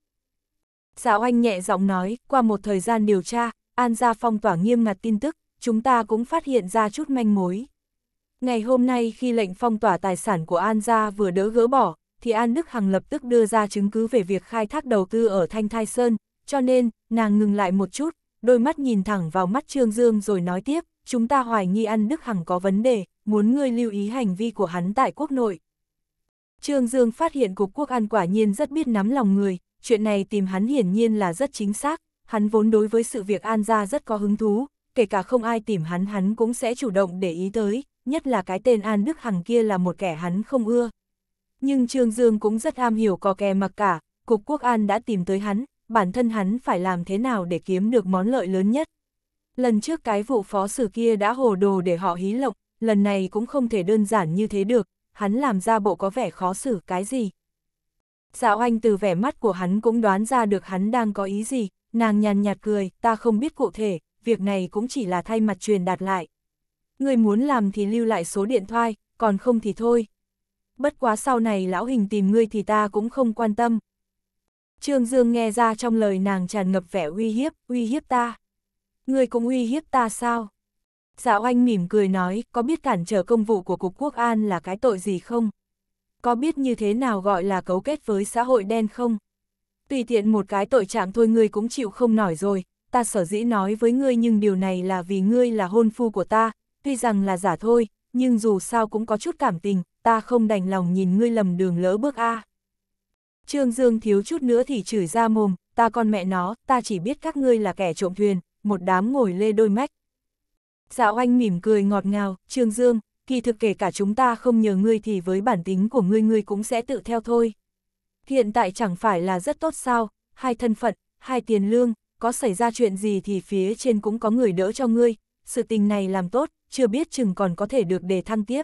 Dạ Oanh nhẹ giọng nói, qua một thời gian điều tra, An gia phong tỏa nghiêm ngặt tin tức, chúng ta cũng phát hiện ra chút manh mối. Ngày hôm nay khi lệnh phong tỏa tài sản của An gia vừa đỡ gỡ bỏ, thì An Đức Hằng lập tức đưa ra chứng cứ về việc khai thác đầu tư ở Thanh Thai Sơn, cho nên, nàng ngừng lại một chút, đôi mắt nhìn thẳng vào mắt Trương Dương rồi nói tiếp, chúng ta hoài nghi An Đức Hằng có vấn đề, muốn ngươi lưu ý hành vi của hắn tại quốc nội. Trương Dương phát hiện cục quốc an quả nhiên rất biết nắm lòng người, chuyện này tìm hắn hiển nhiên là rất chính xác, hắn vốn đối với sự việc An gia rất có hứng thú, kể cả không ai tìm hắn hắn cũng sẽ chủ động để ý tới, nhất là cái tên An Đức Hằng kia là một kẻ hắn không ưa. Nhưng Trương Dương cũng rất am hiểu có kè mặc cả, Cục Quốc An đã tìm tới hắn, bản thân hắn phải làm thế nào để kiếm được món lợi lớn nhất. Lần trước cái vụ phó sử kia đã hồ đồ để họ hí lộng, lần này cũng không thể đơn giản như thế được, hắn làm ra bộ có vẻ khó xử cái gì. Dạo anh từ vẻ mắt của hắn cũng đoán ra được hắn đang có ý gì, nàng nhàn nhạt cười, ta không biết cụ thể, việc này cũng chỉ là thay mặt truyền đạt lại. Người muốn làm thì lưu lại số điện thoại, còn không thì thôi. Bất quá sau này lão hình tìm ngươi thì ta cũng không quan tâm. Trương Dương nghe ra trong lời nàng tràn ngập vẻ uy hiếp, uy hiếp ta. Ngươi cũng uy hiếp ta sao? dạ oanh mỉm cười nói, có biết cản trở công vụ của Cục Quốc An là cái tội gì không? Có biết như thế nào gọi là cấu kết với xã hội đen không? Tùy tiện một cái tội trạng thôi ngươi cũng chịu không nổi rồi, ta sở dĩ nói với ngươi nhưng điều này là vì ngươi là hôn phu của ta, tuy rằng là giả thôi, nhưng dù sao cũng có chút cảm tình, ta không đành lòng nhìn ngươi lầm đường lỡ bước A. Trương Dương thiếu chút nữa thì chửi ra mồm, ta con mẹ nó, ta chỉ biết các ngươi là kẻ trộm thuyền, một đám ngồi lê đôi mách. Dạo anh mỉm cười ngọt ngào, Trương Dương, kỳ thực kể cả chúng ta không nhờ ngươi thì với bản tính của ngươi ngươi cũng sẽ tự theo thôi. Hiện tại chẳng phải là rất tốt sao, hai thân phận, hai tiền lương, có xảy ra chuyện gì thì phía trên cũng có người đỡ cho ngươi, sự tình này làm tốt, chưa biết chừng còn có thể được đề thăng tiếp.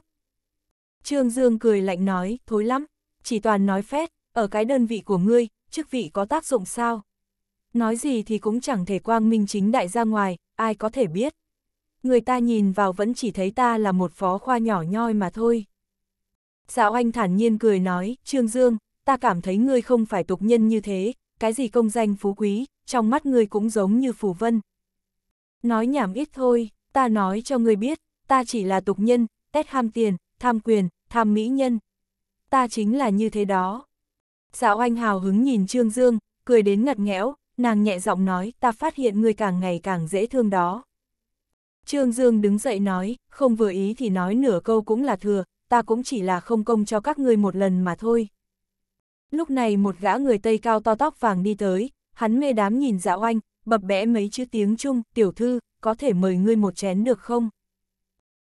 Trương Dương cười lạnh nói, thối lắm, chỉ toàn nói phét, ở cái đơn vị của ngươi, chức vị có tác dụng sao? Nói gì thì cũng chẳng thể quang minh chính đại ra ngoài, ai có thể biết. Người ta nhìn vào vẫn chỉ thấy ta là một phó khoa nhỏ nhoi mà thôi. Dạo anh thản nhiên cười nói, Trương Dương, ta cảm thấy ngươi không phải tục nhân như thế, cái gì công danh phú quý, trong mắt ngươi cũng giống như phù vân. Nói nhảm ít thôi, ta nói cho ngươi biết, ta chỉ là tục nhân, tét ham tiền, tham quyền, tham mỹ nhân. Ta chính là như thế đó. Dạo anh hào hứng nhìn Trương Dương, cười đến ngặt nghẽo, nàng nhẹ giọng nói ta phát hiện ngươi càng ngày càng dễ thương đó. Trương Dương đứng dậy nói, không vừa ý thì nói nửa câu cũng là thừa, ta cũng chỉ là không công cho các ngươi một lần mà thôi. Lúc này một gã người Tây cao to tóc vàng đi tới, hắn mê đám nhìn dạ oanh, bập bẽ mấy chữ tiếng Trung, tiểu thư, có thể mời ngươi một chén được không?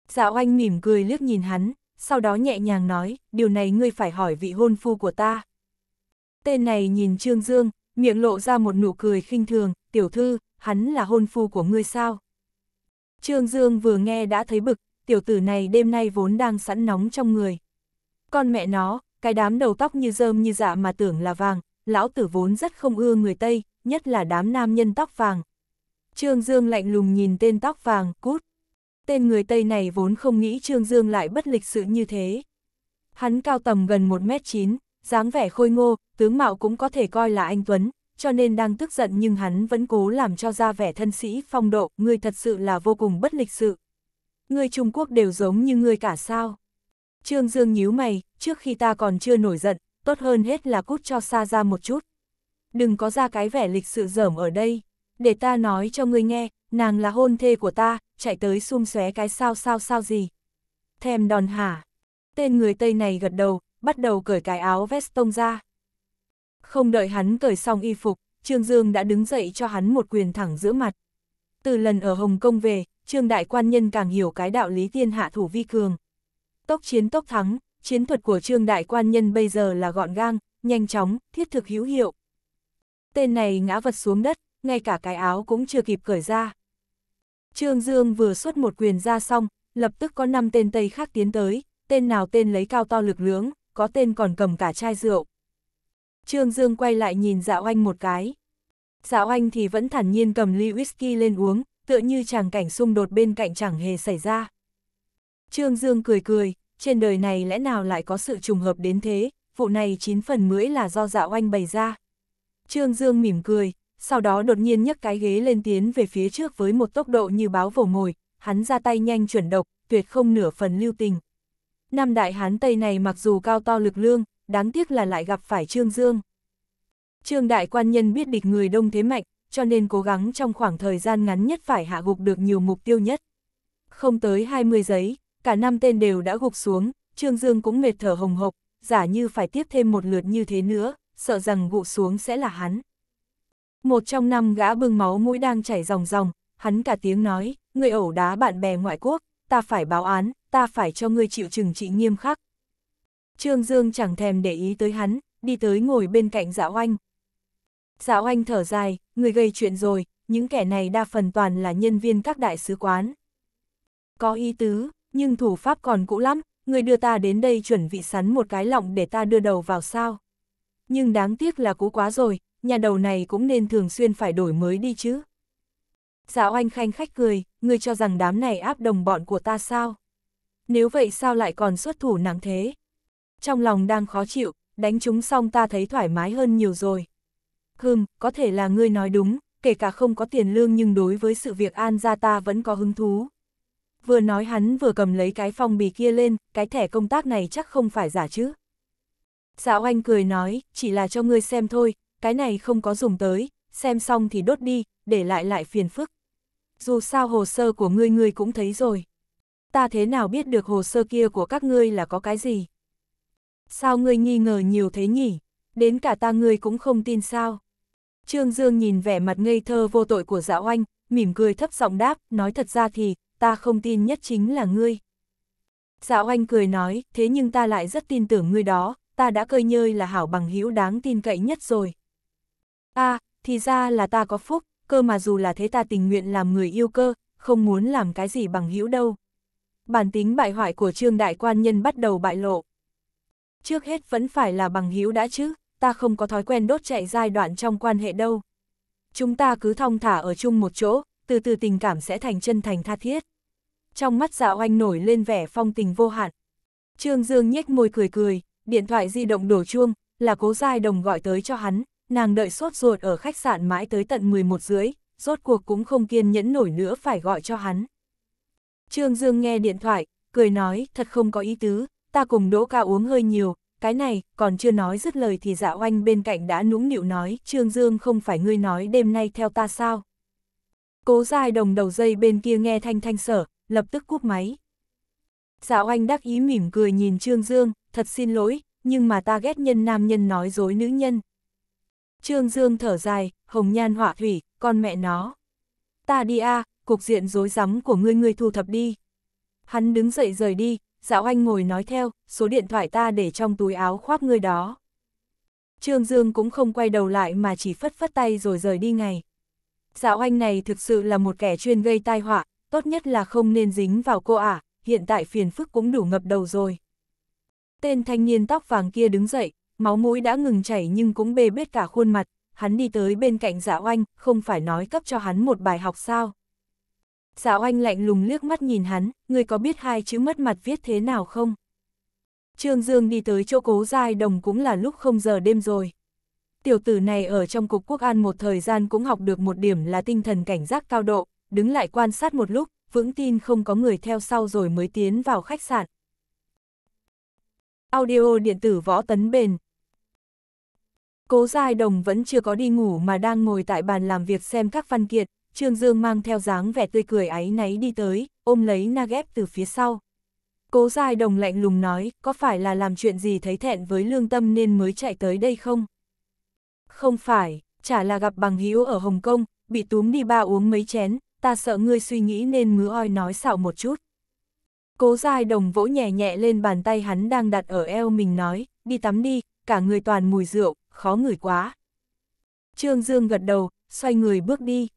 Dạ oanh mỉm cười liếc nhìn hắn, sau đó nhẹ nhàng nói, điều này ngươi phải hỏi vị hôn phu của ta. Tên này nhìn Trương Dương, miệng lộ ra một nụ cười khinh thường, tiểu thư, hắn là hôn phu của ngươi sao? Trương Dương vừa nghe đã thấy bực, tiểu tử này đêm nay vốn đang sẵn nóng trong người. Con mẹ nó, cái đám đầu tóc như rơm như dạ mà tưởng là vàng, lão tử vốn rất không ưa người Tây, nhất là đám nam nhân tóc vàng. Trương Dương lạnh lùng nhìn tên tóc vàng, cút. Tên người Tây này vốn không nghĩ Trương Dương lại bất lịch sự như thế. Hắn cao tầm gần 1m9, dáng vẻ khôi ngô, tướng mạo cũng có thể coi là anh Tuấn, cho nên đang tức giận nhưng hắn vẫn cố làm cho ra vẻ thân sĩ phong độ, người thật sự là vô cùng bất lịch sự. Người Trung Quốc đều giống như người cả sao. Trương Dương nhíu mày, trước khi ta còn chưa nổi giận, tốt hơn hết là cút cho xa ra một chút. Đừng có ra cái vẻ lịch sự dởm ở đây, để ta nói cho ngươi nghe, nàng là hôn thê của ta, chạy tới xung xóe cái sao sao sao gì. Thèm đòn hả? Tên người Tây này gật đầu, bắt đầu cởi cái áo vest tông ra. Không đợi hắn cởi xong y phục, Trương Dương đã đứng dậy cho hắn một quyền thẳng giữa mặt. Từ lần ở Hồng Kông về, Trương Đại Quan Nhân càng hiểu cái đạo lý tiên hạ thủ vi cường. Tốc chiến tốc thắng, chiến thuật của trương đại quan nhân bây giờ là gọn gang, nhanh chóng, thiết thực hữu hiệu. Tên này ngã vật xuống đất, ngay cả cái áo cũng chưa kịp cởi ra. Trương Dương vừa xuất một quyền ra xong, lập tức có 5 tên Tây khác tiến tới, tên nào tên lấy cao to lực lưỡng, có tên còn cầm cả chai rượu. Trương Dương quay lại nhìn Dạo Anh một cái. Dạo Anh thì vẫn thản nhiên cầm ly whisky lên uống, tựa như chàng cảnh xung đột bên cạnh chẳng hề xảy ra. Trương Dương cười cười, trên đời này lẽ nào lại có sự trùng hợp đến thế, vụ này chín phần mưỡi là do dạ oanh bày ra. Trương Dương mỉm cười, sau đó đột nhiên nhấc cái ghế lên tiến về phía trước với một tốc độ như báo vổ ngồi, hắn ra tay nhanh chuẩn độc, tuyệt không nửa phần lưu tình. Năm đại hán Tây này mặc dù cao to lực lương, đáng tiếc là lại gặp phải Trương Dương. Trương đại quan nhân biết địch người đông thế mạnh, cho nên cố gắng trong khoảng thời gian ngắn nhất phải hạ gục được nhiều mục tiêu nhất. Không tới 20 giấy, cả năm tên đều đã gục xuống, Trương Dương cũng mệt thở hồng hộc, giả như phải tiếp thêm một lượt như thế nữa, sợ rằng gục xuống sẽ là hắn. Một trong năm gã bưng máu mũi đang chảy ròng ròng, hắn cả tiếng nói, người ẩu đá bạn bè ngoại quốc, ta phải báo án, ta phải cho người chịu trừng trị nghiêm khắc. Trương Dương chẳng thèm để ý tới hắn, đi tới ngồi bên cạnh Dạ Oanh. Dạ Oanh thở dài, người gây chuyện rồi, những kẻ này đa phần toàn là nhân viên các đại sứ quán. Có ý tứ, nhưng thủ pháp còn cũ lắm, người đưa ta đến đây chuẩn bị sắn một cái lọng để ta đưa đầu vào sao. Nhưng đáng tiếc là cũ quá rồi, nhà đầu này cũng nên thường xuyên phải đổi mới đi chứ. Dạ oanh khanh khách cười, ngươi cho rằng đám này áp đồng bọn của ta sao? Nếu vậy sao lại còn xuất thủ nặng thế? Trong lòng đang khó chịu, đánh chúng xong ta thấy thoải mái hơn nhiều rồi. Hừm, có thể là ngươi nói đúng, kể cả không có tiền lương nhưng đối với sự việc an gia ta vẫn có hứng thú vừa nói hắn vừa cầm lấy cái phong bì kia lên, cái thẻ công tác này chắc không phải giả chứ. Dạo anh cười nói, chỉ là cho ngươi xem thôi, cái này không có dùng tới, xem xong thì đốt đi, để lại lại phiền phức. Dù sao hồ sơ của ngươi ngươi cũng thấy rồi. Ta thế nào biết được hồ sơ kia của các ngươi là có cái gì? Sao ngươi nghi ngờ nhiều thế nhỉ? Đến cả ta ngươi cũng không tin sao? Trương Dương nhìn vẻ mặt ngây thơ vô tội của Dạo Anh, mỉm cười thấp giọng đáp, nói thật ra thì, ta không tin nhất chính là ngươi. Dạo anh cười nói, thế nhưng ta lại rất tin tưởng ngươi đó, ta đã cơi nhơi là hảo bằng hữu đáng tin cậy nhất rồi. a à, thì ra là ta có phúc, cơ mà dù là thế ta tình nguyện làm người yêu cơ, không muốn làm cái gì bằng hữu đâu. Bản tính bại hoại của trương đại quan nhân bắt đầu bại lộ. Trước hết vẫn phải là bằng hữu đã chứ, ta không có thói quen đốt chạy giai đoạn trong quan hệ đâu. Chúng ta cứ thong thả ở chung một chỗ, từ từ tình cảm sẽ thành chân thành tha thiết trong mắt dạ oanh nổi lên vẻ phong tình vô hạn. Trương Dương nhếch môi cười cười, điện thoại di động đổ chuông, là cố giai đồng gọi tới cho hắn, nàng đợi sốt ruột ở khách sạn mãi tới tận 11 rưỡi, rốt cuộc cũng không kiên nhẫn nổi nữa phải gọi cho hắn. Trương Dương nghe điện thoại, cười nói, thật không có ý tứ, ta cùng đỗ ca uống hơi nhiều, cái này, còn chưa nói dứt lời thì dạ oanh bên cạnh đã nũng nịu nói, Trương Dương không phải ngươi nói đêm nay theo ta sao. Cố giai đồng đầu dây bên kia nghe thanh thanh sở, lập tức cúp máy. Dạo anh đắc ý mỉm cười nhìn Trương Dương, thật xin lỗi, nhưng mà ta ghét nhân nam nhân nói dối nữ nhân. Trương Dương thở dài, hồng nhan họa thủy, con mẹ nó. Ta đi a à, cục diện dối rắm của ngươi ngươi thu thập đi. Hắn đứng dậy rời đi, dạo anh ngồi nói theo, số điện thoại ta để trong túi áo khoác ngươi đó. Trương Dương cũng không quay đầu lại mà chỉ phất phất tay rồi rời đi ngay. Dạo anh này thực sự là một kẻ chuyên gây tai họa, tốt nhất là không nên dính vào cô ả, à, hiện tại phiền phức cũng đủ ngập đầu rồi. Tên thanh niên tóc vàng kia đứng dậy, máu mũi đã ngừng chảy nhưng cũng bê bết cả khuôn mặt, hắn đi tới bên cạnh dạ oanh, không phải nói cấp cho hắn một bài học sao. Dạ oanh lạnh lùng liếc mắt nhìn hắn, người có biết hai chữ mất mặt viết thế nào không? Trương Dương đi tới chỗ cố giai đồng cũng là lúc không giờ đêm rồi. Tiểu tử này ở trong cục quốc an một thời gian cũng học được một điểm là tinh thần cảnh giác cao độ, đứng lại quan sát một lúc, vững tin không có người theo sau rồi mới tiến vào khách sạn. Audio điện tử võ tấn bền Cố Giai Đồng vẫn chưa có đi ngủ mà đang ngồi tại bàn làm việc xem các văn kiện, Trương Dương mang theo dáng vẻ tươi cười ấy náy đi tới, ôm lấy na ghép từ phía sau. Cố Giai Đồng lạnh lùng nói, có phải là làm chuyện gì thấy thẹn với lương tâm nên mới chạy tới đây không? Không phải, chả là gặp bằng hữu ở Hồng Kông, bị túm đi ba uống mấy chén, ta sợ ngươi suy nghĩ nên mứa oi nói xạo một chút. Cố dài đồng vỗ nhẹ nhẹ lên bàn tay hắn đang đặt ở eo mình nói, đi tắm đi, cả người toàn mùi rượu, khó ngửi quá. Trương Dương gật đầu, xoay người bước đi.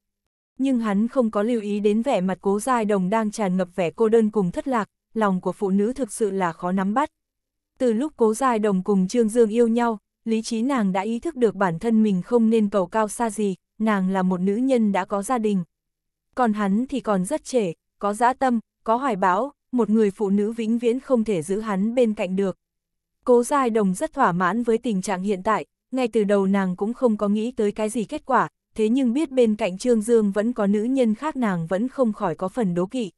Nhưng hắn không có lưu ý đến vẻ mặt cố dài đồng đang tràn ngập vẻ cô đơn cùng thất lạc, lòng của phụ nữ thực sự là khó nắm bắt. Từ lúc cố dài đồng cùng Trương Dương yêu nhau, lý trí nàng đã ý thức được bản thân mình không nên cầu cao xa gì, nàng là một nữ nhân đã có gia đình, còn hắn thì còn rất trẻ, có dã tâm, có hoài bão, một người phụ nữ vĩnh viễn không thể giữ hắn bên cạnh được. Cố Giai Đồng rất thỏa mãn với tình trạng hiện tại, ngay từ đầu nàng cũng không có nghĩ tới cái gì kết quả, thế nhưng biết bên cạnh Trương Dương vẫn có nữ nhân khác nàng vẫn không khỏi có phần đố kỵ.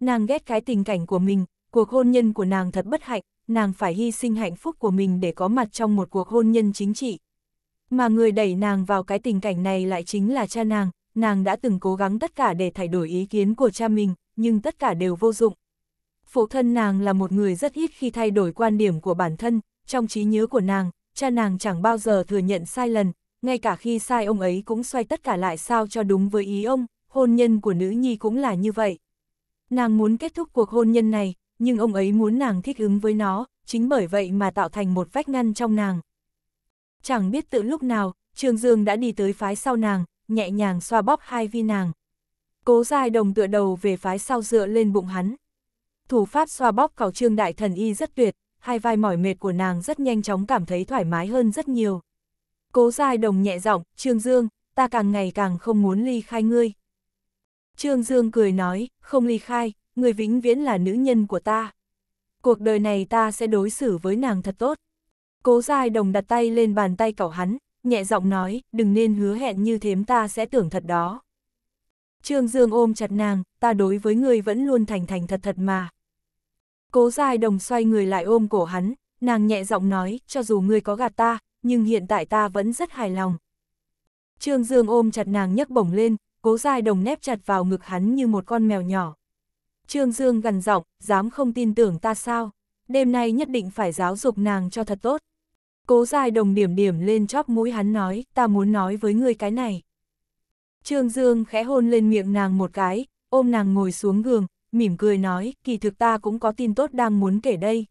Nàng ghét cái tình cảnh của mình, cuộc hôn nhân của nàng thật bất hạnh, nàng phải hy sinh hạnh phúc của mình để có mặt trong một cuộc hôn nhân chính trị. Mà người đẩy nàng vào cái tình cảnh này lại chính là cha nàng, nàng đã từng cố gắng tất cả để thay đổi ý kiến của cha mình, nhưng tất cả đều vô dụng. Phụ thân nàng là một người rất ít khi thay đổi quan điểm của bản thân, trong trí nhớ của nàng, cha nàng chẳng bao giờ thừa nhận sai lần, ngay cả khi sai ông ấy cũng xoay tất cả lại sao cho đúng với ý ông, hôn nhân của nữ nhi cũng là như vậy. Nàng muốn kết thúc cuộc hôn nhân này, nhưng ông ấy muốn nàng thích ứng với nó, chính bởi vậy mà tạo thành một vách ngăn trong nàng. Chẳng biết tự lúc nào, Trương Dương đã đi tới phái sau nàng, nhẹ nhàng xoa bóp hai vi nàng. Cố dài đồng tựa đầu về phái sau dựa lên bụng hắn. Thủ pháp xoa bóp cào trương đại thần y rất tuyệt, hai vai mỏi mệt của nàng rất nhanh chóng cảm thấy thoải mái hơn rất nhiều. Cố dài đồng nhẹ giọng, Trương Dương, ta càng ngày càng không muốn ly khai ngươi. Trương Dương cười nói, không ly khai, người vĩnh viễn là nữ nhân của ta. Cuộc đời này ta sẽ đối xử với nàng thật tốt. Cố dài đồng đặt tay lên bàn tay cậu hắn, nhẹ giọng nói, đừng nên hứa hẹn như thế, ta sẽ tưởng thật đó. Trương Dương ôm chặt nàng, ta đối với ngươi vẫn luôn thành thành thật thật mà. Cố dài đồng xoay người lại ôm cổ hắn, nàng nhẹ giọng nói, cho dù ngươi có gạt ta, nhưng hiện tại ta vẫn rất hài lòng. Trương Dương ôm chặt nàng nhấc bổng lên, cố dài đồng nép chặt vào ngực hắn như một con mèo nhỏ. Trương Dương gần giọng, dám không tin tưởng ta sao, đêm nay nhất định phải giáo dục nàng cho thật tốt. Cố dài đồng điểm điểm lên chóp mũi hắn nói, ta muốn nói với ngươi cái này. Trương Dương khẽ hôn lên miệng nàng một cái, ôm nàng ngồi xuống giường, mỉm cười nói, kỳ thực ta cũng có tin tốt đang muốn kể đây.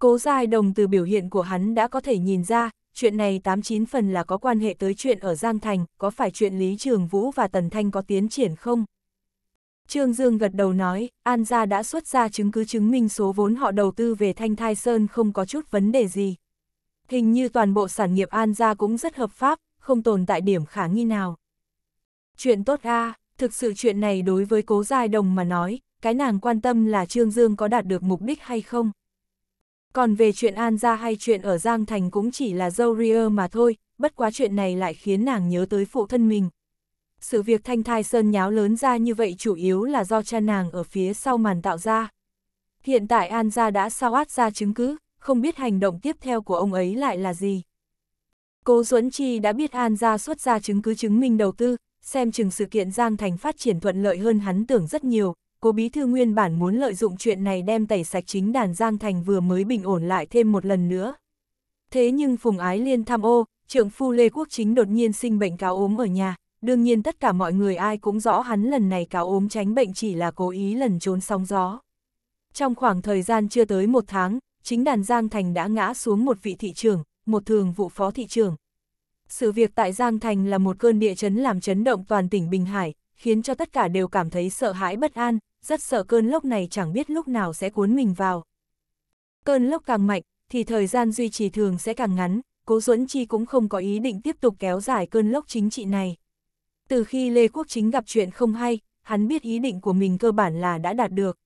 Cố dài đồng từ biểu hiện của hắn đã có thể nhìn ra, chuyện này 89 phần là có quan hệ tới chuyện ở Giang Thành, có phải chuyện Lý Trường Vũ và Tần Thanh có tiến triển không? Trương Dương gật đầu nói, An Gia đã xuất ra chứng cứ chứng minh số vốn họ đầu tư về Thanh Thai Sơn không có chút vấn đề gì. Hình như toàn bộ sản nghiệp An gia cũng rất hợp pháp, không tồn tại điểm khả nghi nào. Chuyện tốt a, thực sự chuyện này đối với cố giai đồng mà nói, cái nàng quan tâm là Trương Dương có đạt được mục đích hay không. Còn về chuyện An gia hay chuyện ở Giang Thành cũng chỉ là dâu ria mà thôi, bất quá chuyện này lại khiến nàng nhớ tới phụ thân mình. Sự việc thanh thai sơn nháo lớn ra như vậy chủ yếu là do cha nàng ở phía sau màn tạo ra. Hiện tại An gia đã sao át ra chứng cứ, không biết hành động tiếp theo của ông ấy lại là gì. Cố Duẫn Chi đã biết An Gia xuất ra chứng cứ chứng minh đầu tư, xem chừng sự kiện Giang Thành phát triển thuận lợi hơn hắn tưởng rất nhiều, cố bí thư nguyên bản muốn lợi dụng chuyện này đem tẩy sạch chính đàn Giang Thành vừa mới bình ổn lại thêm một lần nữa. Thế nhưng Phùng Ái Liên tham ô, trưởng phu Lê Quốc Chính đột nhiên sinh bệnh cáo ốm ở nhà, đương nhiên tất cả mọi người ai cũng rõ hắn lần này cáo ốm tránh bệnh chỉ là cố ý lần trốn sóng gió. Trong khoảng thời gian chưa tới một tháng, chính đàn Giang Thành đã ngã xuống một vị thị trưởng, một thường vụ phó thị trưởng. Sự việc tại Giang Thành là một cơn địa chấn làm chấn động toàn tỉnh Bình Hải, khiến cho tất cả đều cảm thấy sợ hãi bất an, rất sợ cơn lốc này chẳng biết lúc nào sẽ cuốn mình vào. Cơn lốc càng mạnh, thì thời gian duy trì thường sẽ càng ngắn, Cố Duẫn Chi cũng không có ý định tiếp tục kéo dài cơn lốc chính trị này. Từ khi Lê Quốc Chính gặp chuyện không hay, hắn biết ý định của mình cơ bản là đã đạt được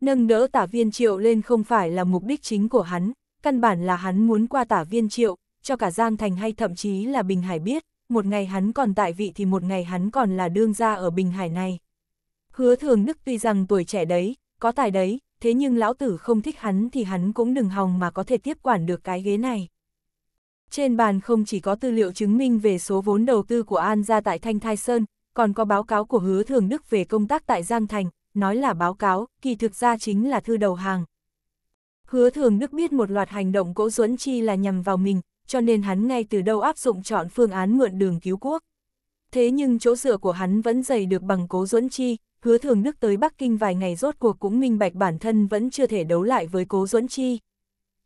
nâng đỡ tả viên triệu lên không phải là mục đích chính của hắn, căn bản là hắn muốn qua tả viên triệu, cho cả Giang Thành hay thậm chí là Bình Hải biết, một ngày hắn còn tại vị thì một ngày hắn còn là đương gia ở Bình Hải này. Hứa thường đức tuy rằng tuổi trẻ đấy, có tài đấy, thế nhưng lão tử không thích hắn thì hắn cũng đừng hòng mà có thể tiếp quản được cái ghế này. Trên bàn không chỉ có tư liệu chứng minh về số vốn đầu tư của An gia tại Thanh Thai Sơn, còn có báo cáo của hứa thường đức về công tác tại Giang Thành, nói là báo cáo, kỳ thực ra chính là thư đầu hàng. Hứa thường Đức biết một loạt hành động Cố Duấn Chi là nhằm vào mình, cho nên hắn ngay từ đầu áp dụng chọn phương án mượn đường cứu quốc. Thế nhưng chỗ dựa của hắn vẫn dày được bằng Cố Duấn Chi, hứa thường Đức tới Bắc Kinh vài ngày rốt cuộc cũng minh bạch bản thân vẫn chưa thể đấu lại với Cố Duấn Chi.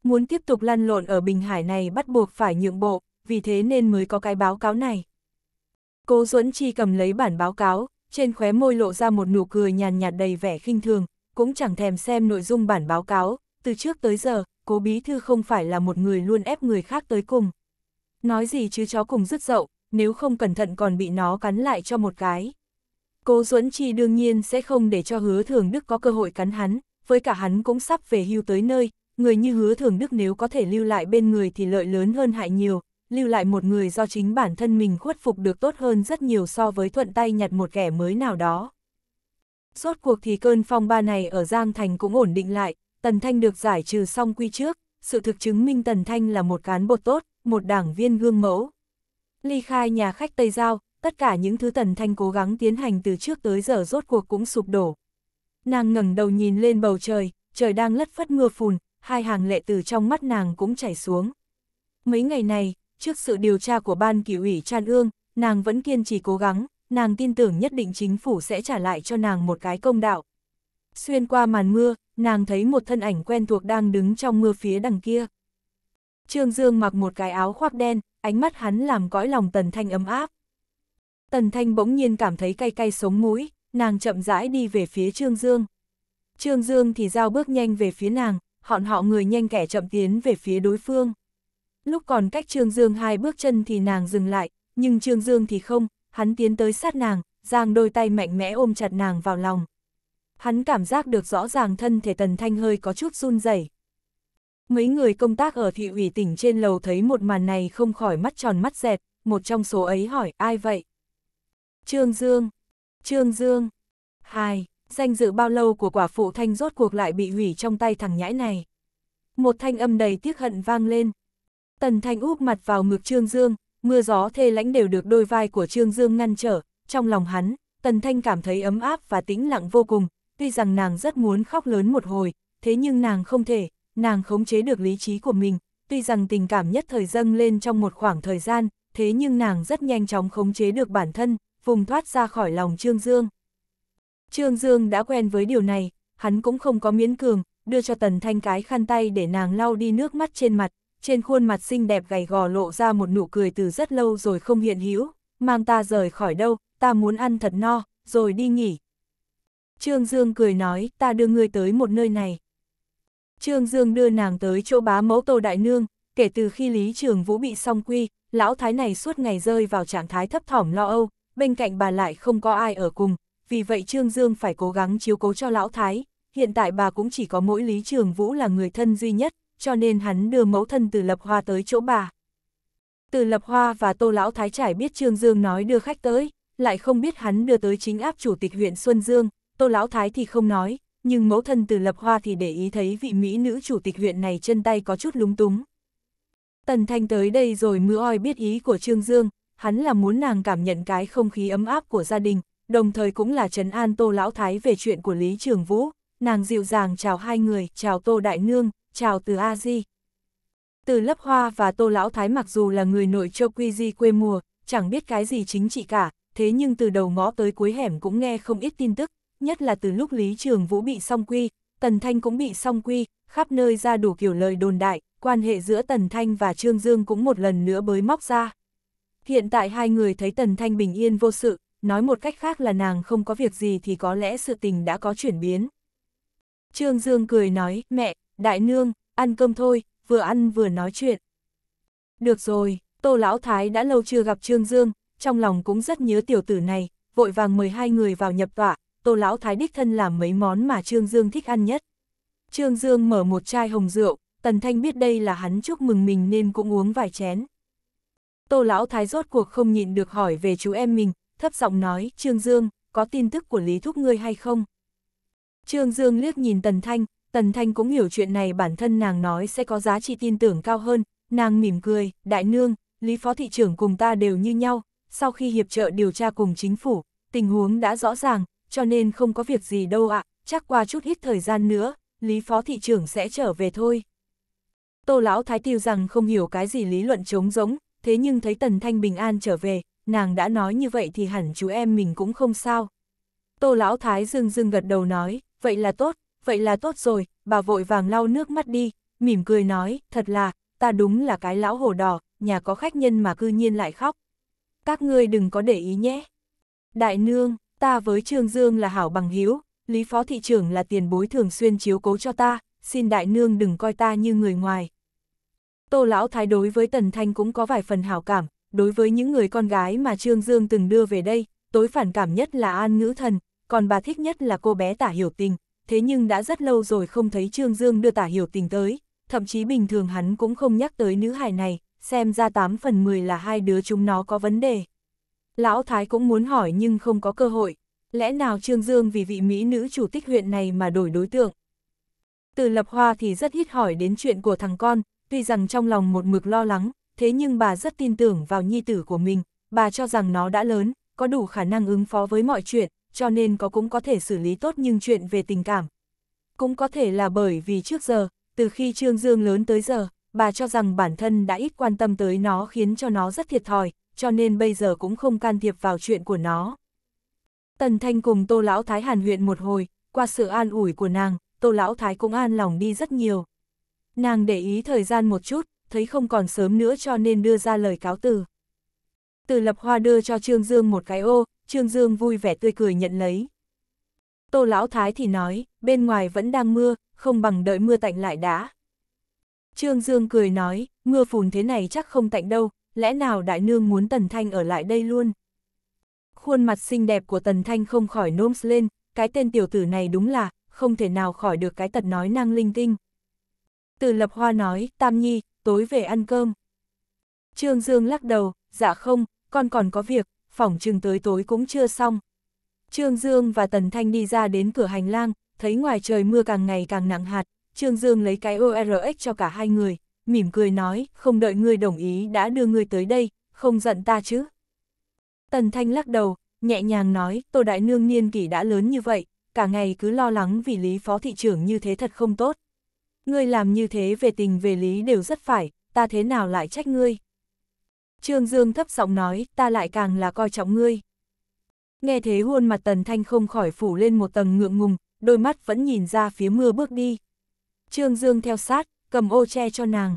Muốn tiếp tục lăn lộn ở Bình Hải này bắt buộc phải nhượng bộ, vì thế nên mới có cái báo cáo này. Cố Duẫn Chi cầm lấy bản báo cáo, trên khóe môi lộ ra một nụ cười nhàn nhạt đầy vẻ khinh thường, cũng chẳng thèm xem nội dung bản báo cáo, từ trước tới giờ, cố bí thư không phải là một người luôn ép người khác tới cùng. Nói gì chứ chó cùng rứt dậu, nếu không cẩn thận còn bị nó cắn lại cho một cái. Cố Duẫn Chi đương nhiên sẽ không để cho hứa thường đức có cơ hội cắn hắn, với cả hắn cũng sắp về hưu tới nơi, người như hứa thường đức nếu có thể lưu lại bên người thì lợi lớn hơn hại nhiều, lưu lại một người do chính bản thân mình khuất phục được tốt hơn rất nhiều so với thuận tay nhặt một kẻ mới nào đó. rốt cuộc thì cơn phong ba này ở Giang Thành cũng ổn định lại, Tần Thanh được giải trừ xong quy trước, sự thực chứng minh Tần Thanh là một cán bộ tốt, một đảng viên gương mẫu. Ly khai nhà khách Tây Giao, tất cả những thứ Tần Thanh cố gắng tiến hành từ trước tới giờ rốt cuộc cũng sụp đổ. Nàng ngẩng đầu nhìn lên bầu trời, trời đang lất phất mưa phùn, hai hàng lệ từ trong mắt nàng cũng chảy xuống. Mấy ngày này, trước sự điều tra của ban kỷ ủy tràn Ương, nàng vẫn kiên trì cố gắng, nàng tin tưởng nhất định chính phủ sẽ trả lại cho nàng một cái công đạo. Xuyên qua màn mưa, nàng thấy một thân ảnh quen thuộc đang đứng trong mưa phía đằng kia. Trương Dương mặc một cái áo khoác đen, ánh mắt hắn làm cõi lòng Tần Thanh ấm áp. Tần Thanh bỗng nhiên cảm thấy cay cay sống mũi, nàng chậm rãi đi về phía Trương Dương. Trương Dương thì giao bước nhanh về phía nàng, họn họ người nhanh kẻ chậm tiến về phía đối phương lúc còn cách Trương Dương hai bước chân thì nàng dừng lại, nhưng Trương Dương thì không, hắn tiến tới sát nàng, giang đôi tay mạnh mẽ ôm chặt nàng vào lòng. Hắn cảm giác được rõ ràng thân thể Tần Thanh hơi có chút run rẩy. Mấy người công tác ở thị ủy tỉnh trên lầu thấy một màn này không khỏi mắt tròn mắt dẹt, một trong số ấy hỏi ai vậy? Trương Dương, Trương Dương, hai, danh dự bao lâu của quả phụ thanh rốt cuộc lại bị hủy trong tay thằng nhãi này. Một thanh âm đầy tiếc hận vang lên, Tần Thanh úp mặt vào ngực Trương Dương, mưa gió thê lãnh đều được đôi vai của Trương Dương ngăn trở, trong lòng hắn, Tần Thanh cảm thấy ấm áp và tĩnh lặng vô cùng, tuy rằng nàng rất muốn khóc lớn một hồi, thế nhưng nàng không thể, nàng khống chế được lý trí của mình, tuy rằng tình cảm nhất thời dâng lên trong một khoảng thời gian, thế nhưng nàng rất nhanh chóng khống chế được bản thân, vùng thoát ra khỏi lòng Trương Dương. Trương Dương đã quen với điều này, hắn cũng không có miễn cường, đưa cho Tần Thanh cái khăn tay để nàng lau đi nước mắt trên mặt, trên khuôn mặt xinh đẹp gầy gò lộ ra một nụ cười từ rất lâu rồi không hiện hữu, mang ta rời khỏi đâu, ta muốn ăn thật no, rồi đi nghỉ. Trương Dương cười nói, ta đưa ngươi tới một nơi này. Trương Dương đưa nàng tới chỗ bá mẫu Tô Đại Nương, kể từ khi Lý Trường Vũ bị song quy, lão thái này suốt ngày rơi vào trạng thái thấp thỏm lo âu, bên cạnh bà lại không có ai ở cùng, vì vậy Trương Dương phải cố gắng chiếu cố cho lão thái, hiện tại bà cũng chỉ có mỗi Lý Trường Vũ là người thân duy nhất, cho nên hắn đưa mẫu thân từ lập hoa tới chỗ bà. Từ lập hoa và tô lão thái trải biết Trương Dương nói đưa khách tới, lại không biết hắn đưa tới chính áp chủ tịch huyện Xuân Dương, tô lão thái thì không nói, nhưng mẫu thân từ lập hoa thì để ý thấy vị mỹ nữ chủ tịch huyện này chân tay có chút lúng túng. Tần Thanh tới đây rồi mưa oi biết ý của Trương Dương, hắn là muốn nàng cảm nhận cái không khí ấm áp của gia đình, đồng thời cũng là trấn an Tô Lão Thái về chuyện của Lý Trường Vũ. Nàng dịu dàng chào hai người, chào Tô Đại Nương, chào từ A Di. Từ lớp Hoa và Tô Lão Thái mặc dù là người nội châu quy di quê mùa, chẳng biết cái gì chính trị cả, thế nhưng từ đầu ngõ tới cuối hẻm cũng nghe không ít tin tức, nhất là từ lúc Lý Trường Vũ bị song quy, Tần Thanh cũng bị song quy, khắp nơi ra đủ kiểu lời đồn đại, quan hệ giữa Tần Thanh và Trương Dương cũng một lần nữa bới móc ra. Hiện tại hai người thấy Tần Thanh bình yên vô sự, nói một cách khác là nàng không có việc gì thì có lẽ sự tình đã có chuyển biến. Trương Dương cười nói, mẹ, đại nương, ăn cơm thôi, vừa ăn vừa nói chuyện. Được rồi, Tô Lão Thái đã lâu chưa gặp Trương Dương, trong lòng cũng rất nhớ tiểu tử này, vội vàng mời hai người vào nhập tọa, Tô Lão Thái đích thân làm mấy món mà Trương Dương thích ăn nhất. Trương Dương mở một chai hồng rượu, Tần Thanh biết đây là hắn chúc mừng mình nên cũng uống vài chén. Tô Lão Thái rốt cuộc không nhịn được hỏi về chú em mình, thấp giọng nói, Trương Dương, có tin tức của Lý Thúc ngươi hay không? Trương Dương liếc nhìn Tần Thanh, Tần Thanh cũng hiểu chuyện này bản thân nàng nói sẽ có giá trị tin tưởng cao hơn, nàng mỉm cười, đại nương, Lý Phó Thị trưởng cùng ta đều như nhau, sau khi hiệp trợ điều tra cùng chính phủ, tình huống đã rõ ràng, cho nên không có việc gì đâu ạ, chắc qua chút ít thời gian nữa, Lý Phó Thị trưởng sẽ trở về thôi. Tô Lão Thái Tiêu rằng không hiểu cái gì lý luận trống rỗng, thế nhưng thấy Tần Thanh bình an trở về, nàng đã nói như vậy thì hẳn chú em mình cũng không sao. Tô Lão Thái dương dương gật đầu nói, vậy là tốt, vậy là tốt rồi, bà vội vàng lau nước mắt đi, mỉm cười nói, thật là, ta đúng là cái lão hổ đỏ, nhà có khách nhân mà cư nhiên lại khóc. Các ngươi đừng có để ý nhé. Đại nương, ta với Trương Dương là hảo bằng hiếu, Lý Phó Thị trưởng là tiền bối thường xuyên chiếu cố cho ta, xin đại nương đừng coi ta như người ngoài. Tô Lão Thái đối với Tần Thanh cũng có vài phần hảo cảm, đối với những người con gái mà Trương Dương từng đưa về đây, tối phản cảm nhất là An Ngữ Thần, còn bà thích nhất là cô bé tả hiểu tình, thế nhưng đã rất lâu rồi không thấy Trương Dương đưa tả hiểu tình tới, thậm chí bình thường hắn cũng không nhắc tới nữ hài này, xem ra 8 phần 10 là hai đứa chúng nó có vấn đề. Lão Thái cũng muốn hỏi nhưng không có cơ hội, lẽ nào Trương Dương vì vị mỹ nữ chủ tịch huyện này mà đổi đối tượng? Từ Lập Hoa thì rất ít hỏi đến chuyện của thằng con, tuy rằng trong lòng một mực lo lắng, thế nhưng bà rất tin tưởng vào nhi tử của mình, bà cho rằng nó đã lớn, có đủ khả năng ứng phó với mọi chuyện, cho nên có cũng có thể xử lý tốt nhưng chuyện về tình cảm. Cũng có thể là bởi vì trước giờ, từ khi Trương Dương lớn tới giờ, bà cho rằng bản thân đã ít quan tâm tới nó khiến cho nó rất thiệt thòi, cho nên bây giờ cũng không can thiệp vào chuyện của nó. Tần Thanh cùng Tô Lão Thái hàn huyện một hồi, qua sự an ủi của nàng, Tô Lão Thái cũng an lòng đi rất nhiều. Nàng để ý thời gian một chút, thấy không còn sớm nữa cho nên đưa ra lời cáo từ. Từ lập hoa đưa cho Trương Dương một cái ô, Trương Dương vui vẻ tươi cười nhận lấy. Tô Lão Thái thì nói, bên ngoài vẫn đang mưa, không bằng đợi mưa tạnh lại đã. Trương Dương cười nói, mưa phùn thế này chắc không tạnh đâu, lẽ nào đại nương muốn Tần Thanh ở lại đây luôn. Khuôn mặt xinh đẹp của Tần Thanh không khỏi nôm lên, cái tên tiểu tử này đúng là, không thể nào khỏi được cái tật nói năng linh tinh. Từ lập hoa nói, Tam Nhi, tối về ăn cơm. Trương Dương lắc đầu, dạ không, con còn có việc, phỏng chừng tới tối cũng chưa xong. Trương Dương và Tần Thanh đi ra đến cửa hành lang, thấy ngoài trời mưa càng ngày càng nặng hạt, Trương Dương lấy cái ORX cho cả hai người, mỉm cười nói, không đợi ngươi đồng ý đã đưa ngươi tới đây, không giận ta chứ. Tần Thanh lắc đầu, nhẹ nhàng nói, Tô Đại Nương niên kỷ đã lớn như vậy, cả ngày cứ lo lắng vì lý phó thị trưởng như thế thật không tốt. Ngươi làm như thế về tình về lý đều rất phải, ta thế nào lại trách ngươi. Trương Dương thấp giọng nói, ta lại càng là coi trọng ngươi. Nghe thế huôn mặt Tần Thanh không khỏi phủ lên một tầng ngượng ngùng, đôi mắt vẫn nhìn ra phía mưa bước đi. Trương Dương theo sát, cầm ô che cho nàng.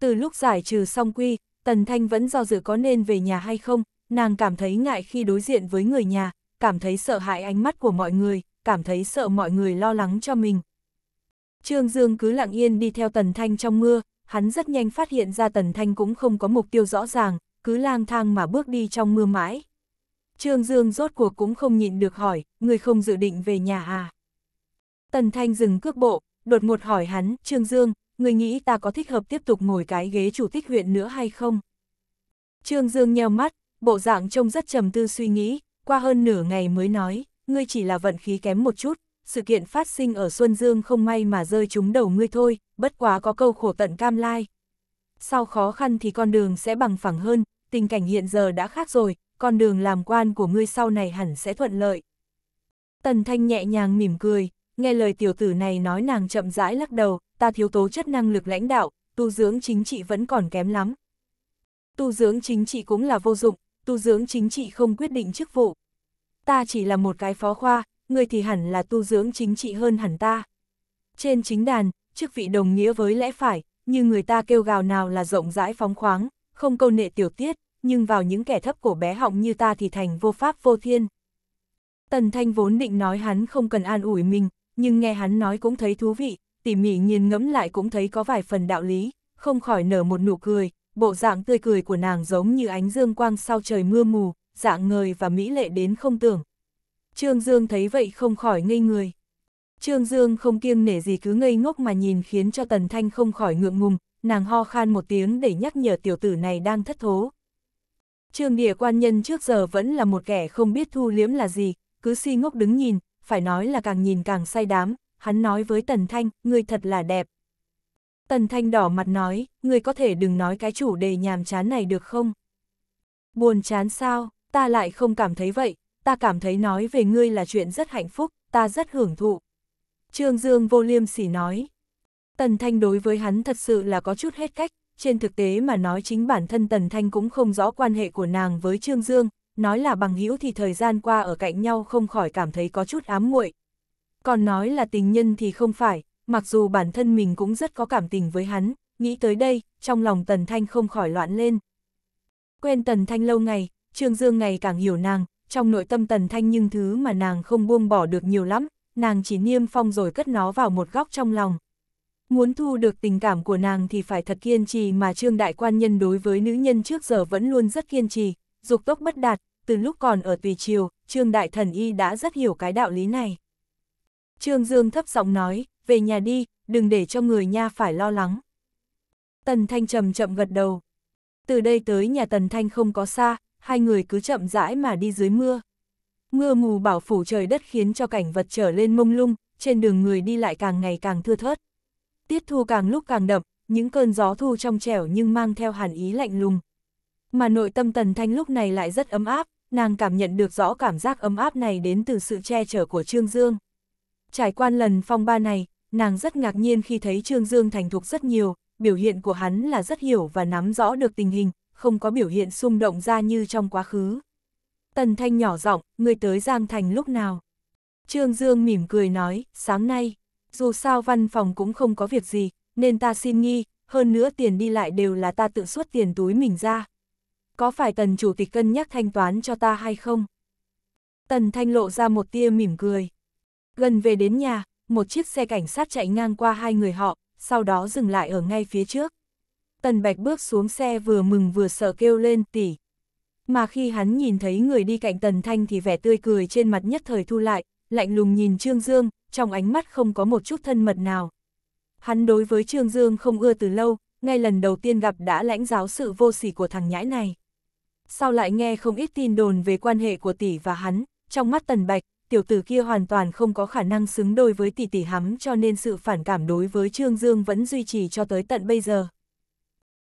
Từ lúc giải trừ xong quy, Tần Thanh vẫn do dự có nên về nhà hay không, nàng cảm thấy ngại khi đối diện với người nhà, cảm thấy sợ hãi ánh mắt của mọi người, cảm thấy sợ mọi người lo lắng cho mình. Trương Dương cứ lặng yên đi theo Tần Thanh trong mưa, hắn rất nhanh phát hiện ra Tần Thanh cũng không có mục tiêu rõ ràng, cứ lang thang mà bước đi trong mưa mãi. Trương Dương rốt cuộc cũng không nhịn được hỏi, người không dự định về nhà à? Tần Thanh dừng cước bộ, đột ngột hỏi hắn, Trương Dương, người nghĩ ta có thích hợp tiếp tục ngồi cái ghế chủ tịch huyện nữa hay không? Trương Dương nheo mắt, bộ dạng trông rất trầm tư suy nghĩ, qua hơn nửa ngày mới nói, ngươi chỉ là vận khí kém một chút, sự kiện phát sinh ở Xuân Dương không may mà rơi trúng đầu ngươi thôi, bất quá có câu khổ tận cam lai. Sau khó khăn thì con đường sẽ bằng phẳng hơn, tình cảnh hiện giờ đã khác rồi, con đường làm quan của ngươi sau này hẳn sẽ thuận lợi. Tần Thanh nhẹ nhàng mỉm cười, nghe lời tiểu tử này nói nàng chậm rãi lắc đầu, ta thiếu tố chất năng lực lãnh đạo, tu dưỡng chính trị vẫn còn kém lắm. Tu dưỡng chính trị cũng là vô dụng, tu dưỡng chính trị không quyết định chức vụ. Ta chỉ là một cái phó khoa, ngươi thì hẳn là tu dưỡng chính trị hơn hẳn ta. Trên chính đàn, chức vị đồng nghĩa với lẽ phải, như người ta kêu gào nào là rộng rãi phóng khoáng, không câu nệ tiểu tiết, nhưng vào những kẻ thấp cổ bé họng như ta thì thành vô pháp vô thiên. Tần Thanh vốn định nói hắn không cần an ủi mình, nhưng nghe hắn nói cũng thấy thú vị, tỉ mỉ nhìn ngẫm lại cũng thấy có vài phần đạo lý, không khỏi nở một nụ cười, bộ dạng tươi cười của nàng giống như ánh dương quang sau trời mưa mù, dạng ngời và mỹ lệ đến không tưởng. Trương Dương thấy vậy không khỏi ngây người. Trương Dương không kiêng nể gì cứ ngây ngốc mà nhìn khiến cho Tần Thanh không khỏi ngượng ngùng, nàng ho khan một tiếng để nhắc nhở tiểu tử này đang thất thố. Trương địa quan nhân trước giờ vẫn là một kẻ không biết thu liếm là gì, cứ si ngốc đứng nhìn, phải nói là càng nhìn càng say đám, hắn nói với Tần Thanh, ngươi thật là đẹp. Tần Thanh đỏ mặt nói, ngươi có thể đừng nói cái chủ đề nhàm chán này được không? Buồn chán sao, ta lại không cảm thấy vậy, ta cảm thấy nói về ngươi là chuyện rất hạnh phúc, ta rất hưởng thụ. Trương Dương vô liêm sỉ nói. Tần Thanh đối với hắn thật sự là có chút hết cách, trên thực tế mà nói chính bản thân Tần Thanh cũng không rõ quan hệ của nàng với Trương Dương, nói là bằng hữu thì thời gian qua ở cạnh nhau không khỏi cảm thấy có chút ám muội. Còn nói là tình nhân thì không phải, mặc dù bản thân mình cũng rất có cảm tình với hắn, nghĩ tới đây, trong lòng Tần Thanh không khỏi loạn lên. Quen Tần Thanh lâu ngày, Trương Dương ngày càng hiểu nàng, trong nội tâm tần thanh nhưng thứ mà nàng không buông bỏ được nhiều lắm, nàng chỉ niêm phong rồi cất nó vào một góc trong lòng. Muốn thu được tình cảm của nàng thì phải thật kiên trì mà trương đại quan nhân đối với nữ nhân trước giờ vẫn luôn rất kiên trì, dục tốc bất đạt, từ lúc còn ở tùy triều, trương đại thần y đã rất hiểu cái đạo lý này. Trương Dương thấp giọng nói, về nhà đi, đừng để cho người nha phải lo lắng. Tần Thanh chậm chậm gật đầu. Từ đây tới nhà Tần Thanh không có xa, hai người cứ chậm rãi mà đi dưới mưa. Mưa mù bảo phủ trời đất khiến cho cảnh vật trở lên mông lung, trên đường người đi lại càng ngày càng thưa thớt. Tiết thu càng lúc càng đậm, những cơn gió thu trong trẻo nhưng mang theo hàn ý lạnh lùng. Mà nội tâm Tần Thanh lúc này lại rất ấm áp, nàng cảm nhận được rõ cảm giác ấm áp này đến từ sự che chở của Trương Dương. Trải qua lần phong ba này, nàng rất ngạc nhiên khi thấy Trương Dương thành thục rất nhiều, biểu hiện của hắn là rất hiểu và nắm rõ được tình hình, không có biểu hiện xung động ra như trong quá khứ. Tần Thanh nhỏ giọng, người tới Giang Thành lúc nào? Trương Dương mỉm cười nói, sáng nay, dù sao văn phòng cũng không có việc gì, nên ta xin nghi, hơn nữa tiền đi lại đều là ta tự xuất tiền túi mình ra. Có phải Tần Chủ tịch cân nhắc thanh toán cho ta hay không? Tần Thanh lộ ra một tia mỉm cười. Gần về đến nhà, một chiếc xe cảnh sát chạy ngang qua hai người họ, sau đó dừng lại ở ngay phía trước. Tần Bạch bước xuống xe vừa mừng vừa sợ kêu lên tỉ. Mà khi hắn nhìn thấy người đi cạnh Tần Thanh thì vẻ tươi cười trên mặt nhất thời thu lại, lạnh lùng nhìn Trương Dương, trong ánh mắt không có một chút thân mật nào. Hắn đối với Trương Dương không ưa từ lâu, ngay lần đầu tiên gặp đã lãnh giáo sự vô sỉ của thằng nhãi này. Sau lại nghe không ít tin đồn về quan hệ của tỷ và hắn, trong mắt Tần Bạch, tiểu tử kia hoàn toàn không có khả năng xứng đôi với tỷ tỷ hắn cho nên sự phản cảm đối với Trương Dương vẫn duy trì cho tới tận bây giờ.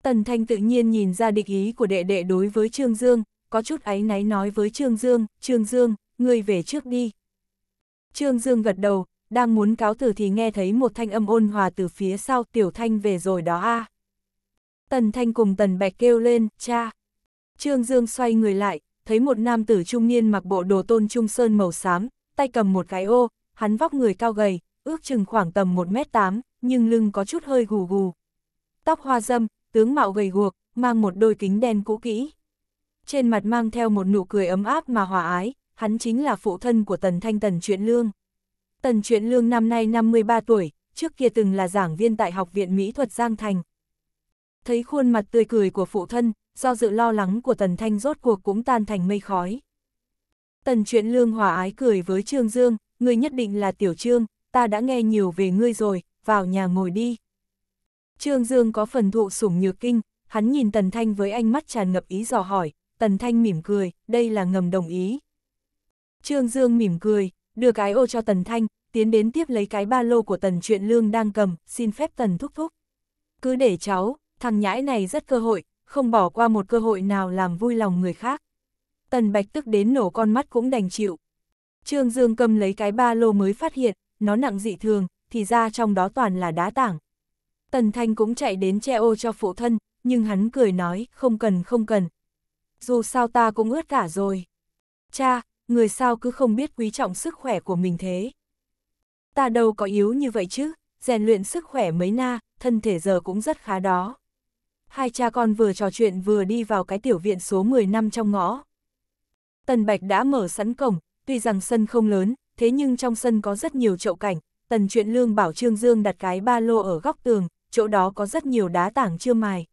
Tần Thanh tự nhiên nhìn ra địch ý của đệ đệ đối với Trương Dương, có chút áy náy nói với Trương Dương, Trương Dương, ngươi về trước đi. Trương Dương gật đầu, đang muốn cáo từ thì nghe thấy một thanh âm ôn hòa từ phía sau tiểu thanh về rồi đó a. Tần Thanh cùng Tần Bạch kêu lên, cha. Trương Dương xoay người lại, thấy một nam tử trung niên mặc bộ đồ tôn trung sơn màu xám, tay cầm một cái ô, hắn vóc người cao gầy, ước chừng khoảng tầm 1m8, nhưng lưng có chút hơi gù gù. Tóc hoa dâm, tướng mạo gầy guộc, mang một đôi kính đen cũ kỹ. Trên mặt mang theo một nụ cười ấm áp mà hòa ái, hắn chính là phụ thân của Tần Thanh Tần Truyện Lương. Tần Truyện Lương năm nay 53 tuổi, trước kia từng là giảng viên tại Học viện Mỹ thuật Giang Thành. Thấy khuôn mặt tươi cười của phụ thân, do dự lo lắng của Tần Thanh rốt cuộc cũng tan thành mây khói. Tần Truyện Lương hòa ái cười với Trương Dương, người nhất định là Tiểu Trương, ta đã nghe nhiều về ngươi rồi, vào nhà ngồi đi. Trương Dương có phần thụ sủng nhược kinh, hắn nhìn Tần Thanh với ánh mắt tràn ngập ý dò hỏi, Tần Thanh mỉm cười, đây là ngầm đồng ý. Trương Dương mỉm cười, đưa cái ô cho Tần Thanh, tiến đến tiếp lấy cái ba lô của Tần Truyện Lương đang cầm, xin phép Tần thúc thúc. Cứ để cháu, thằng nhãi này rất cơ hội, không bỏ qua một cơ hội nào làm vui lòng người khác. Tần Bạch tức đến nổ con mắt cũng đành chịu. Trương Dương cầm lấy cái ba lô mới phát hiện, nó nặng dị thường, thì ra trong đó toàn là đá tảng. Tần Thanh cũng chạy đến che ô cho phụ thân, nhưng hắn cười nói, không cần không cần. Dù sao ta cũng ướt cả rồi. Cha, người sao cứ không biết quý trọng sức khỏe của mình thế. Ta đâu có yếu như vậy chứ, rèn luyện sức khỏe mấy na, thân thể giờ cũng rất khá đó. Hai cha con vừa trò chuyện vừa đi vào cái tiểu viện số 10 năm trong ngõ. Tần Bạch đã mở sẵn cổng, tuy rằng sân không lớn, thế nhưng trong sân có rất nhiều chậu cảnh, Tần Truyện Lương bảo Trương Dương đặt cái ba lô ở góc tường, chỗ đó có rất nhiều đá tảng chưa mài.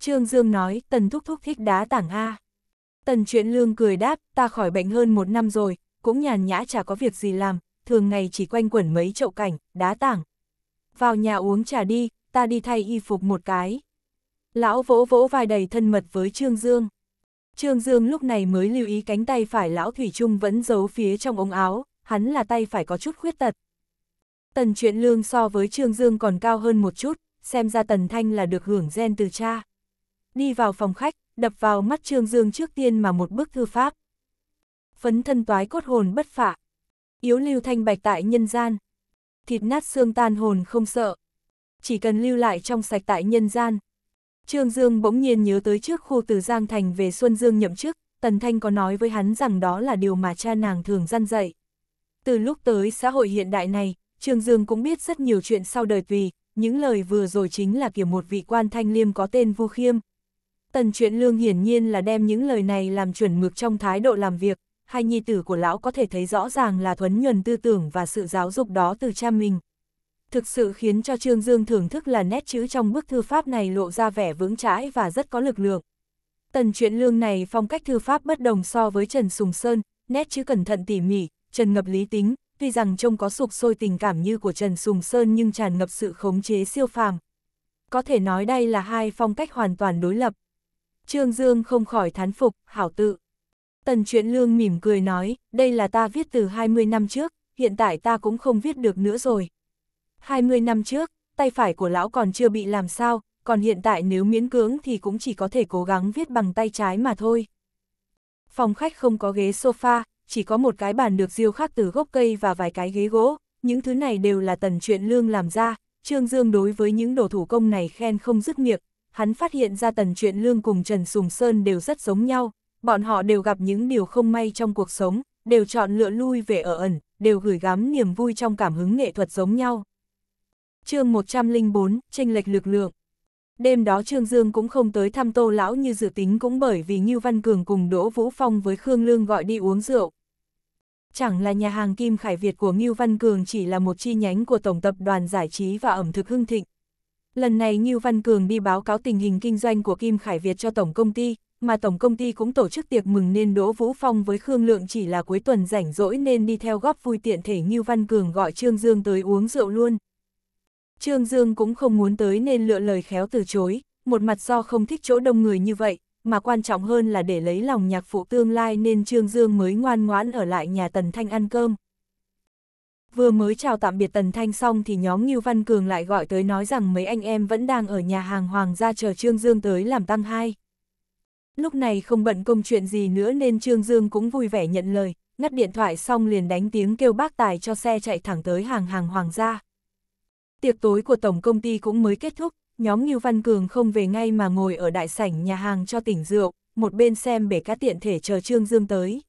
Trương Dương nói, tần thúc thúc thích đá tảng A. Tần chuyện lương cười đáp, ta khỏi bệnh hơn một năm rồi, cũng nhàn nhã chả có việc gì làm, thường ngày chỉ quanh quẩn mấy chậu cảnh, đá tảng. Vào nhà uống trà đi, ta đi thay y phục một cái. Lão vỗ vỗ vai đầy thân mật với Trương Dương. Trương Dương lúc này mới lưu ý cánh tay phải lão Thủy Trung vẫn giấu phía trong ống áo, hắn là tay phải có chút khuyết tật, Tần Chuyện Lương so với Trương Dương còn cao hơn một chút, xem ra Tần Thanh là được hưởng gen từ cha. Đi vào phòng khách, đập vào mắt Trương Dương trước tiên mà một bức thư pháp. Phấn thân toái cốt hồn bất phạ. Yếu lưu thanh bạch tại nhân gian. Thịt nát xương tan hồn không sợ. Chỉ cần lưu lại trong sạch tại nhân gian. Trương Dương bỗng nhiên nhớ tới trước khu từ Giang Thành về Xuân Dương nhậm chức, Tần Thanh có nói với hắn rằng đó là điều mà cha nàng thường gian dạy. Từ lúc tới xã hội hiện đại này, Trương Dương cũng biết rất nhiều chuyện sau đời tùy, những lời vừa rồi chính là kiểu một vị quan thanh liêm có tên Vu Khiêm. Tần chuyện lương hiển nhiên là đem những lời này làm chuẩn mực trong thái độ làm việc, hai nhi tử của lão có thể thấy rõ ràng là thuấn nhuần tư tưởng và sự giáo dục đó từ cha mình. Thực sự khiến cho Trương Dương thưởng thức là nét chữ trong bức thư pháp này lộ ra vẻ vững chãi và rất có lực lượng. Tần chuyện lương này phong cách thư pháp bất đồng so với Trần Sùng Sơn, nét chữ cẩn thận tỉ mỉ, Trần ngập lý tính, tuy rằng trông có sụp sôi tình cảm như của Trần Sùng Sơn nhưng tràn ngập sự khống chế siêu phàm. Có thể nói đây là hai phong cách hoàn toàn đối lập. Trương Dương không khỏi thán phục, hảo tự. Tần Chuyện Lương mỉm cười nói, đây là ta viết từ 20 năm trước, hiện tại ta cũng không viết được nữa rồi. 20 năm trước, tay phải của lão còn chưa bị làm sao, còn hiện tại nếu miễn cưỡng thì cũng chỉ có thể cố gắng viết bằng tay trái mà thôi. Phòng khách không có ghế sofa, chỉ có một cái bàn được diêu khắc từ gốc cây và vài cái ghế gỗ, những thứ này đều là tần truyện lương làm ra, Trương Dương đối với những đồ thủ công này khen không dứt miệng, hắn phát hiện ra tần truyện lương cùng Trần Sùng Sơn đều rất giống nhau, bọn họ đều gặp những điều không may trong cuộc sống, đều chọn lựa lui về ở ẩn, đều gửi gắm niềm vui trong cảm hứng nghệ thuật giống nhau. chương 104, tranh lệch lực lượng Đêm đó Trương Dương cũng không tới thăm Tô Lão như dự tính cũng bởi vì như Văn Cường cùng Đỗ Vũ Phong với Khương Lương gọi đi uống rượu, Chẳng là nhà hàng Kim Khải Việt của Ngưu Văn Cường chỉ là một chi nhánh của Tổng tập đoàn Giải trí và ẩm thực Hưng Thịnh. Lần này Ngưu Văn Cường đi báo cáo tình hình kinh doanh của Kim Khải Việt cho Tổng công ty, mà Tổng công ty cũng tổ chức tiệc mừng nên Đỗ Vũ Phong với Khương Lượng chỉ là cuối tuần rảnh rỗi nên đi theo góp vui tiện thể Ngưu Văn Cường gọi Trương Dương tới uống rượu luôn. Trương Dương cũng không muốn tới nên lựa lời khéo từ chối, một mặt do không thích chỗ đông người như vậy, mà quan trọng hơn là để lấy lòng nhạc phụ tương lai nên Trương Dương mới ngoan ngoãn ở lại nhà Tần Thanh ăn cơm. Vừa mới chào tạm biệt Tần Thanh xong thì nhóm Ngưu Văn Cường lại gọi tới nói rằng mấy anh em vẫn đang ở nhà hàng Hoàng gia chờ Trương Dương tới làm tăng hai. Lúc này không bận công chuyện gì nữa nên Trương Dương cũng vui vẻ nhận lời, ngắt điện thoại xong liền đánh tiếng kêu bác tài cho xe chạy thẳng tới hàng hàng Hoàng gia. Tiệc tối của Tổng Công ty cũng mới kết thúc, nhóm Ngưu Văn Cường không về ngay mà ngồi ở đại sảnh nhà hàng cho tỉnh rượu, một bên xem bể cá tiện thể chờ Trương Dương tới.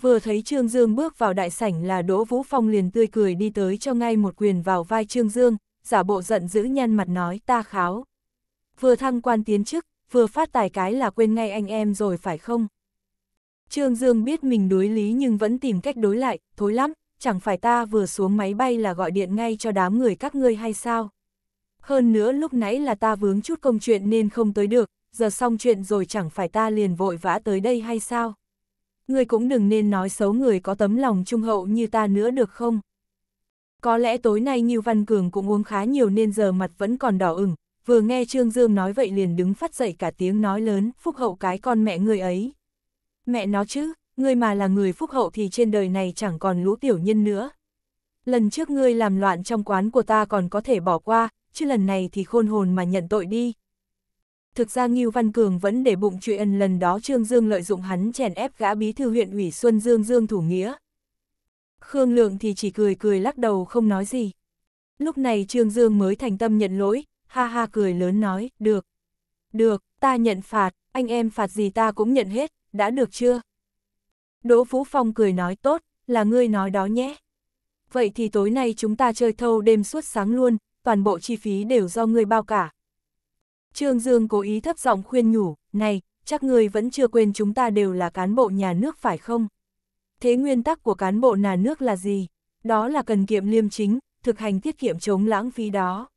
Vừa thấy Trương Dương bước vào đại sảnh là Đỗ Vũ Phong liền tươi cười đi tới cho ngay một quyền vào vai Trương Dương, giả bộ giận dữ nhăn mặt nói ta kháo. Vừa thăng quan tiến chức, vừa phát tài cái là quên ngay anh em rồi phải không? Trương Dương biết mình đối lý nhưng vẫn tìm cách đối lại, thối lắm, chẳng phải ta vừa xuống máy bay là gọi điện ngay cho đám người các ngươi hay sao? hơn nữa lúc nãy là ta vướng chút công chuyện nên không tới được, giờ xong chuyện rồi chẳng phải ta liền vội vã tới đây hay sao? Người cũng đừng nên nói xấu người có tấm lòng trung hậu như ta nữa được không? Có lẽ tối nay Nhiêu Văn Cường cũng uống khá nhiều nên giờ mặt vẫn còn đỏ ửng, vừa nghe Trương Dương nói vậy liền đứng phát dậy cả tiếng nói lớn, phúc hậu cái con mẹ người ấy. Mẹ nó chứ, ngươi mà là người phúc hậu thì trên đời này chẳng còn lũ tiểu nhân nữa. Lần trước ngươi làm loạn trong quán của ta còn có thể bỏ qua, chứ lần này thì khôn hồn mà nhận tội đi. Thực ra Ngưu Văn Cường vẫn để bụng chuyện lần đó Trương Dương lợi dụng hắn chèn ép gã bí thư huyện ủy Xuân Dương Dương Thủ Nghĩa. Khương Lượng thì chỉ cười cười lắc đầu không nói gì. Lúc này Trương Dương mới thành tâm nhận lỗi, ha ha cười lớn nói, được. Được, ta nhận phạt, anh em phạt gì ta cũng nhận hết, đã được chưa? Đỗ Phú Phong cười nói tốt, là ngươi nói đó nhé. Vậy thì tối nay chúng ta chơi thâu đêm suốt sáng luôn, toàn bộ chi phí đều do ngươi bao cả. Trương Dương cố ý thấp giọng khuyên nhủ, này, chắc ngươi vẫn chưa quên chúng ta đều là cán bộ nhà nước phải không? Thế nguyên tắc của cán bộ nhà nước là gì? Đó là cần kiệm liêm chính, thực hành tiết kiệm chống lãng phí đó.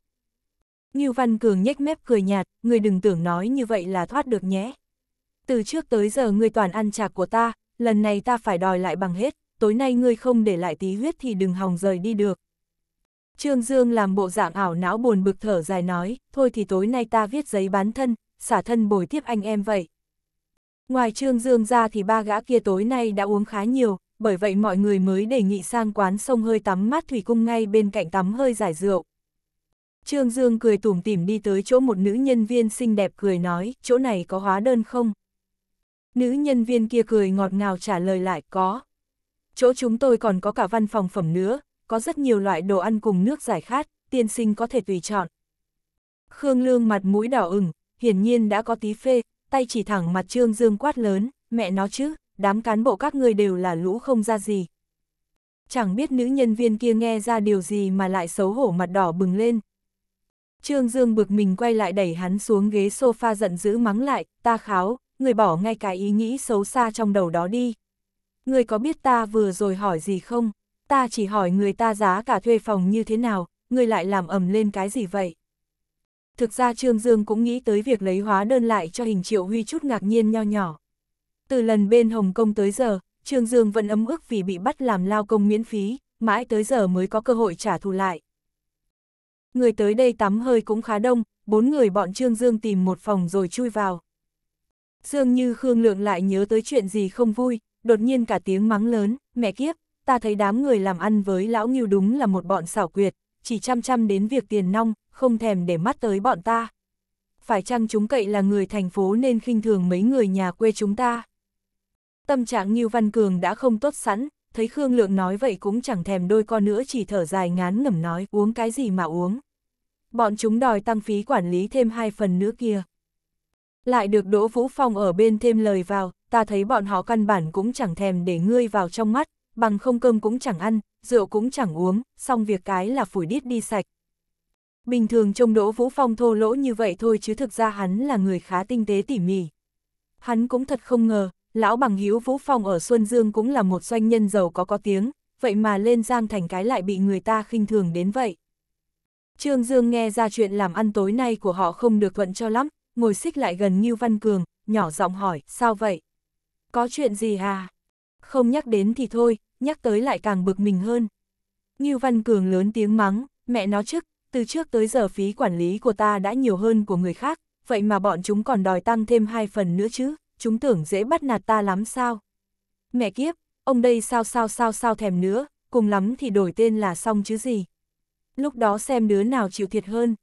Ngưu Văn Cường nhếch mép cười nhạt, ngươi đừng tưởng nói như vậy là thoát được nhé. Từ trước tới giờ ngươi toàn ăn chạc của ta, lần này ta phải đòi lại bằng hết, tối nay ngươi không để lại tí huyết thì đừng hòng rời đi được. Trương Dương làm bộ dạng ảo não buồn bực thở dài nói, thôi thì tối nay ta viết giấy bán thân, xả thân bồi tiếp anh em vậy. Ngoài Trương Dương ra thì ba gã kia tối nay đã uống khá nhiều, bởi vậy mọi người mới đề nghị sang quán sông hơi tắm mát thủy cung ngay bên cạnh tắm hơi giải rượu. Trương Dương cười tủm tỉm đi tới chỗ một nữ nhân viên xinh đẹp cười nói, chỗ này có hóa đơn không? Nữ nhân viên kia cười ngọt ngào trả lời lại có. Chỗ chúng tôi còn có cả văn phòng phẩm nữa, có rất nhiều loại đồ ăn cùng nước giải khát, tiên sinh có thể tùy chọn. Khương Lương mặt mũi đỏ ửng, hiển nhiên đã có tí phê, tay chỉ thẳng mặt Trương Dương quát lớn, mẹ nó chứ, đám cán bộ các ngươi đều là lũ không ra gì. Chẳng biết nữ nhân viên kia nghe ra điều gì mà lại xấu hổ mặt đỏ bừng lên. Trương Dương bực mình quay lại đẩy hắn xuống ghế sofa giận dữ mắng lại, ta kháo, người bỏ ngay cái ý nghĩ xấu xa trong đầu đó đi. Người có biết ta vừa rồi hỏi gì không? ta chỉ hỏi người ta giá cả thuê phòng như thế nào, người lại làm ầm lên cái gì vậy? Thực ra Trương Dương cũng nghĩ tới việc lấy hóa đơn lại cho hình triệu huy chút ngạc nhiên nho nhỏ. Từ lần bên Hồng Kông tới giờ, Trương Dương vẫn ấm ức vì bị bắt làm lao công miễn phí, mãi tới giờ mới có cơ hội trả thù lại. Người tới đây tắm hơi cũng khá đông, bốn người bọn Trương Dương tìm một phòng rồi chui vào. Dương như Khương Lượng lại nhớ tới chuyện gì không vui, đột nhiên cả tiếng mắng lớn, mẹ kiếp, ta thấy đám người làm ăn với lão nghiêu đúng là một bọn xảo quyệt, chỉ chăm chăm đến việc tiền nong, không thèm để mắt tới bọn ta. Phải chăng chúng cậy là người thành phố nên khinh thường mấy người nhà quê chúng ta? Tâm trạng Nghiêu Văn Cường đã không tốt sẵn, thấy Khương Lượng nói vậy cũng chẳng thèm đôi co nữa chỉ thở dài ngán ngẩm nói uống cái gì mà uống. Bọn chúng đòi tăng phí quản lý thêm hai phần nữa kia. Lại được Đỗ Vũ Phong ở bên thêm lời vào, ta thấy bọn họ căn bản cũng chẳng thèm để ngươi vào trong mắt, bằng không cơm cũng chẳng ăn, rượu cũng chẳng uống, xong việc cái là phủi đít đi sạch. Bình thường trông Đỗ Vũ Phong thô lỗ như vậy thôi chứ thực ra hắn là người khá tinh tế tỉ mỉ. Hắn cũng thật không ngờ, lão bằng hữu Vũ Phong ở Xuân Dương cũng là một doanh nhân giàu có có tiếng, vậy mà lên Giang Thành cái lại bị người ta khinh thường đến vậy. Trương Dương nghe ra chuyện làm ăn tối nay của họ không được thuận cho lắm, ngồi xích lại gần Ngưu Văn Cường, nhỏ giọng hỏi, sao vậy? Có chuyện gì à? không nhắc đến thì thôi, nhắc tới lại càng bực mình hơn. Ngưu Văn Cường lớn tiếng mắng, mẹ nó trước, từ trước tới giờ phí quản lý của ta đã nhiều hơn của người khác, vậy mà bọn chúng còn đòi tăng thêm hai phần nữa chứ, chúng tưởng dễ bắt nạt ta lắm sao. Mẹ kiếp, ông đây sao sao sao sao thèm nữa, cùng lắm thì đổi tên là xong chứ gì. Lúc đó xem đứa nào chịu thiệt hơn.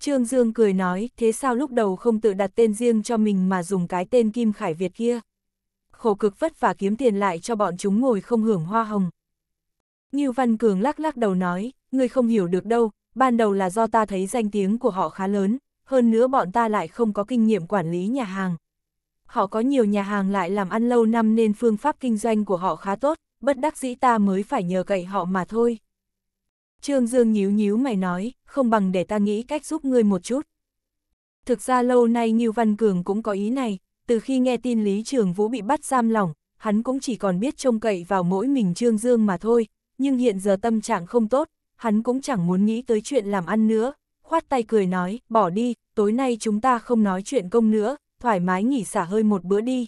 Trương Dương cười nói, thế sao lúc đầu không tự đặt tên riêng cho mình mà dùng cái tên Kim Khải Việt kia khổ cực vất vả kiếm tiền lại cho bọn chúng ngồi không hưởng hoa hồng. Như Văn Cường lắc lắc đầu nói, ngươi không hiểu được đâu, ban đầu là do ta thấy danh tiếng của họ khá lớn, hơn nữa bọn ta lại không có kinh nghiệm quản lý nhà hàng. Họ có nhiều nhà hàng lại làm ăn lâu năm nên phương pháp kinh doanh của họ khá tốt, bất đắc dĩ ta mới phải nhờ cậy họ mà thôi. Trương Dương nhíu nhíu mày nói, không bằng để ta nghĩ cách giúp ngươi một chút. Thực ra lâu nay Ngưu Văn Cường cũng có ý này, từ khi nghe tin Lý Trường Vũ bị bắt giam lỏng, hắn cũng chỉ còn biết trông cậy vào mỗi mình Trương Dương mà thôi, nhưng hiện giờ tâm trạng không tốt, hắn cũng chẳng muốn nghĩ tới chuyện làm ăn nữa, khoát tay cười nói, bỏ đi, tối nay chúng ta không nói chuyện công nữa, thoải mái nghỉ xả hơi một bữa đi.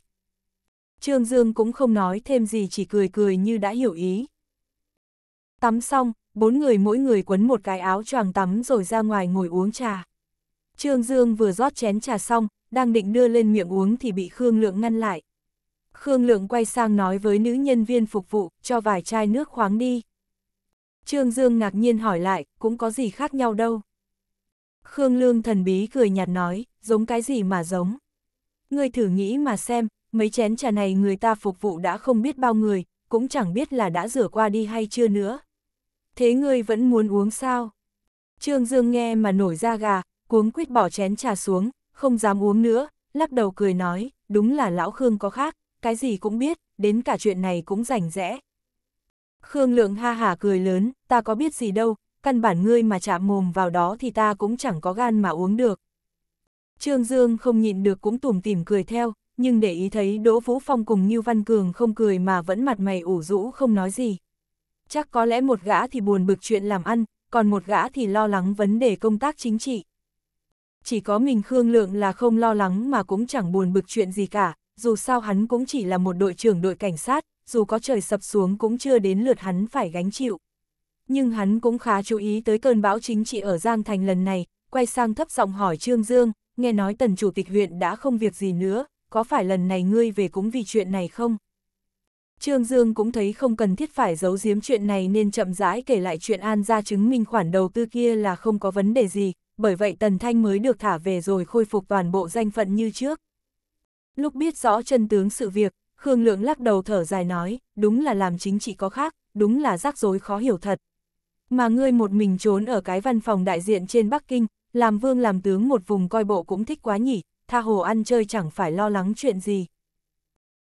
Trương Dương cũng không nói thêm gì chỉ cười cười như đã hiểu ý. Tắm xong, bốn người mỗi người quấn một cái áo choàng tắm rồi ra ngoài ngồi uống trà. Trương Dương vừa rót chén trà xong, đang định đưa lên miệng uống thì bị Khương Lượng ngăn lại. Khương Lượng quay sang nói với nữ nhân viên phục vụ, cho vài chai nước khoáng đi. Trương Dương ngạc nhiên hỏi lại, cũng có gì khác nhau đâu. Khương Lương thần bí cười nhạt nói, giống cái gì mà giống. Ngươi thử nghĩ mà xem, mấy chén trà này người ta phục vụ đã không biết bao người, cũng chẳng biết là đã rửa qua đi hay chưa nữa. Thế ngươi vẫn muốn uống sao? Trương Dương nghe mà nổi da gà, cuống quýt bỏ chén trà xuống, không dám uống nữa, lắc đầu cười nói, đúng là lão Khương có khác, cái gì cũng biết, đến cả chuyện này cũng rảnh rẽ. Khương Lượng ha hả cười lớn, ta có biết gì đâu, căn bản ngươi mà chạm mồm vào đó thì ta cũng chẳng có gan mà uống được. Trương Dương không nhịn được cũng tủm tìm cười theo, nhưng để ý thấy Đỗ Vũ Phong cùng Ngưu Văn Cường không cười mà vẫn mặt mày ủ rũ không nói gì. Chắc có lẽ một gã thì buồn bực chuyện làm ăn, còn một gã thì lo lắng vấn đề công tác chính trị chỉ có mình Khương Lượng là không lo lắng mà cũng chẳng buồn bực chuyện gì cả, dù sao hắn cũng chỉ là một đội trưởng đội cảnh sát, dù có trời sập xuống cũng chưa đến lượt hắn phải gánh chịu. Nhưng hắn cũng khá chú ý tới cơn bão chính trị ở Giang Thành lần này, quay sang thấp giọng hỏi Trương Dương, nghe nói tần chủ tịch huyện đã không việc gì nữa, có phải lần này ngươi về cũng vì chuyện này không? Trương Dương cũng thấy không cần thiết phải giấu giếm chuyện này nên chậm rãi kể lại chuyện An ra chứng minh khoản đầu tư kia là không có vấn đề gì, bởi vậy Tần Thanh mới được thả về rồi khôi phục toàn bộ danh phận như trước. Lúc biết rõ chân tướng sự việc, Khương Lượng lắc đầu thở dài nói, đúng là làm chính trị có khác, đúng là rắc rối khó hiểu thật. Mà ngươi một mình trốn ở cái văn phòng đại diện trên Bắc Kinh, làm vương làm tướng một vùng coi bộ cũng thích quá nhỉ, tha hồ ăn chơi chẳng phải lo lắng chuyện gì.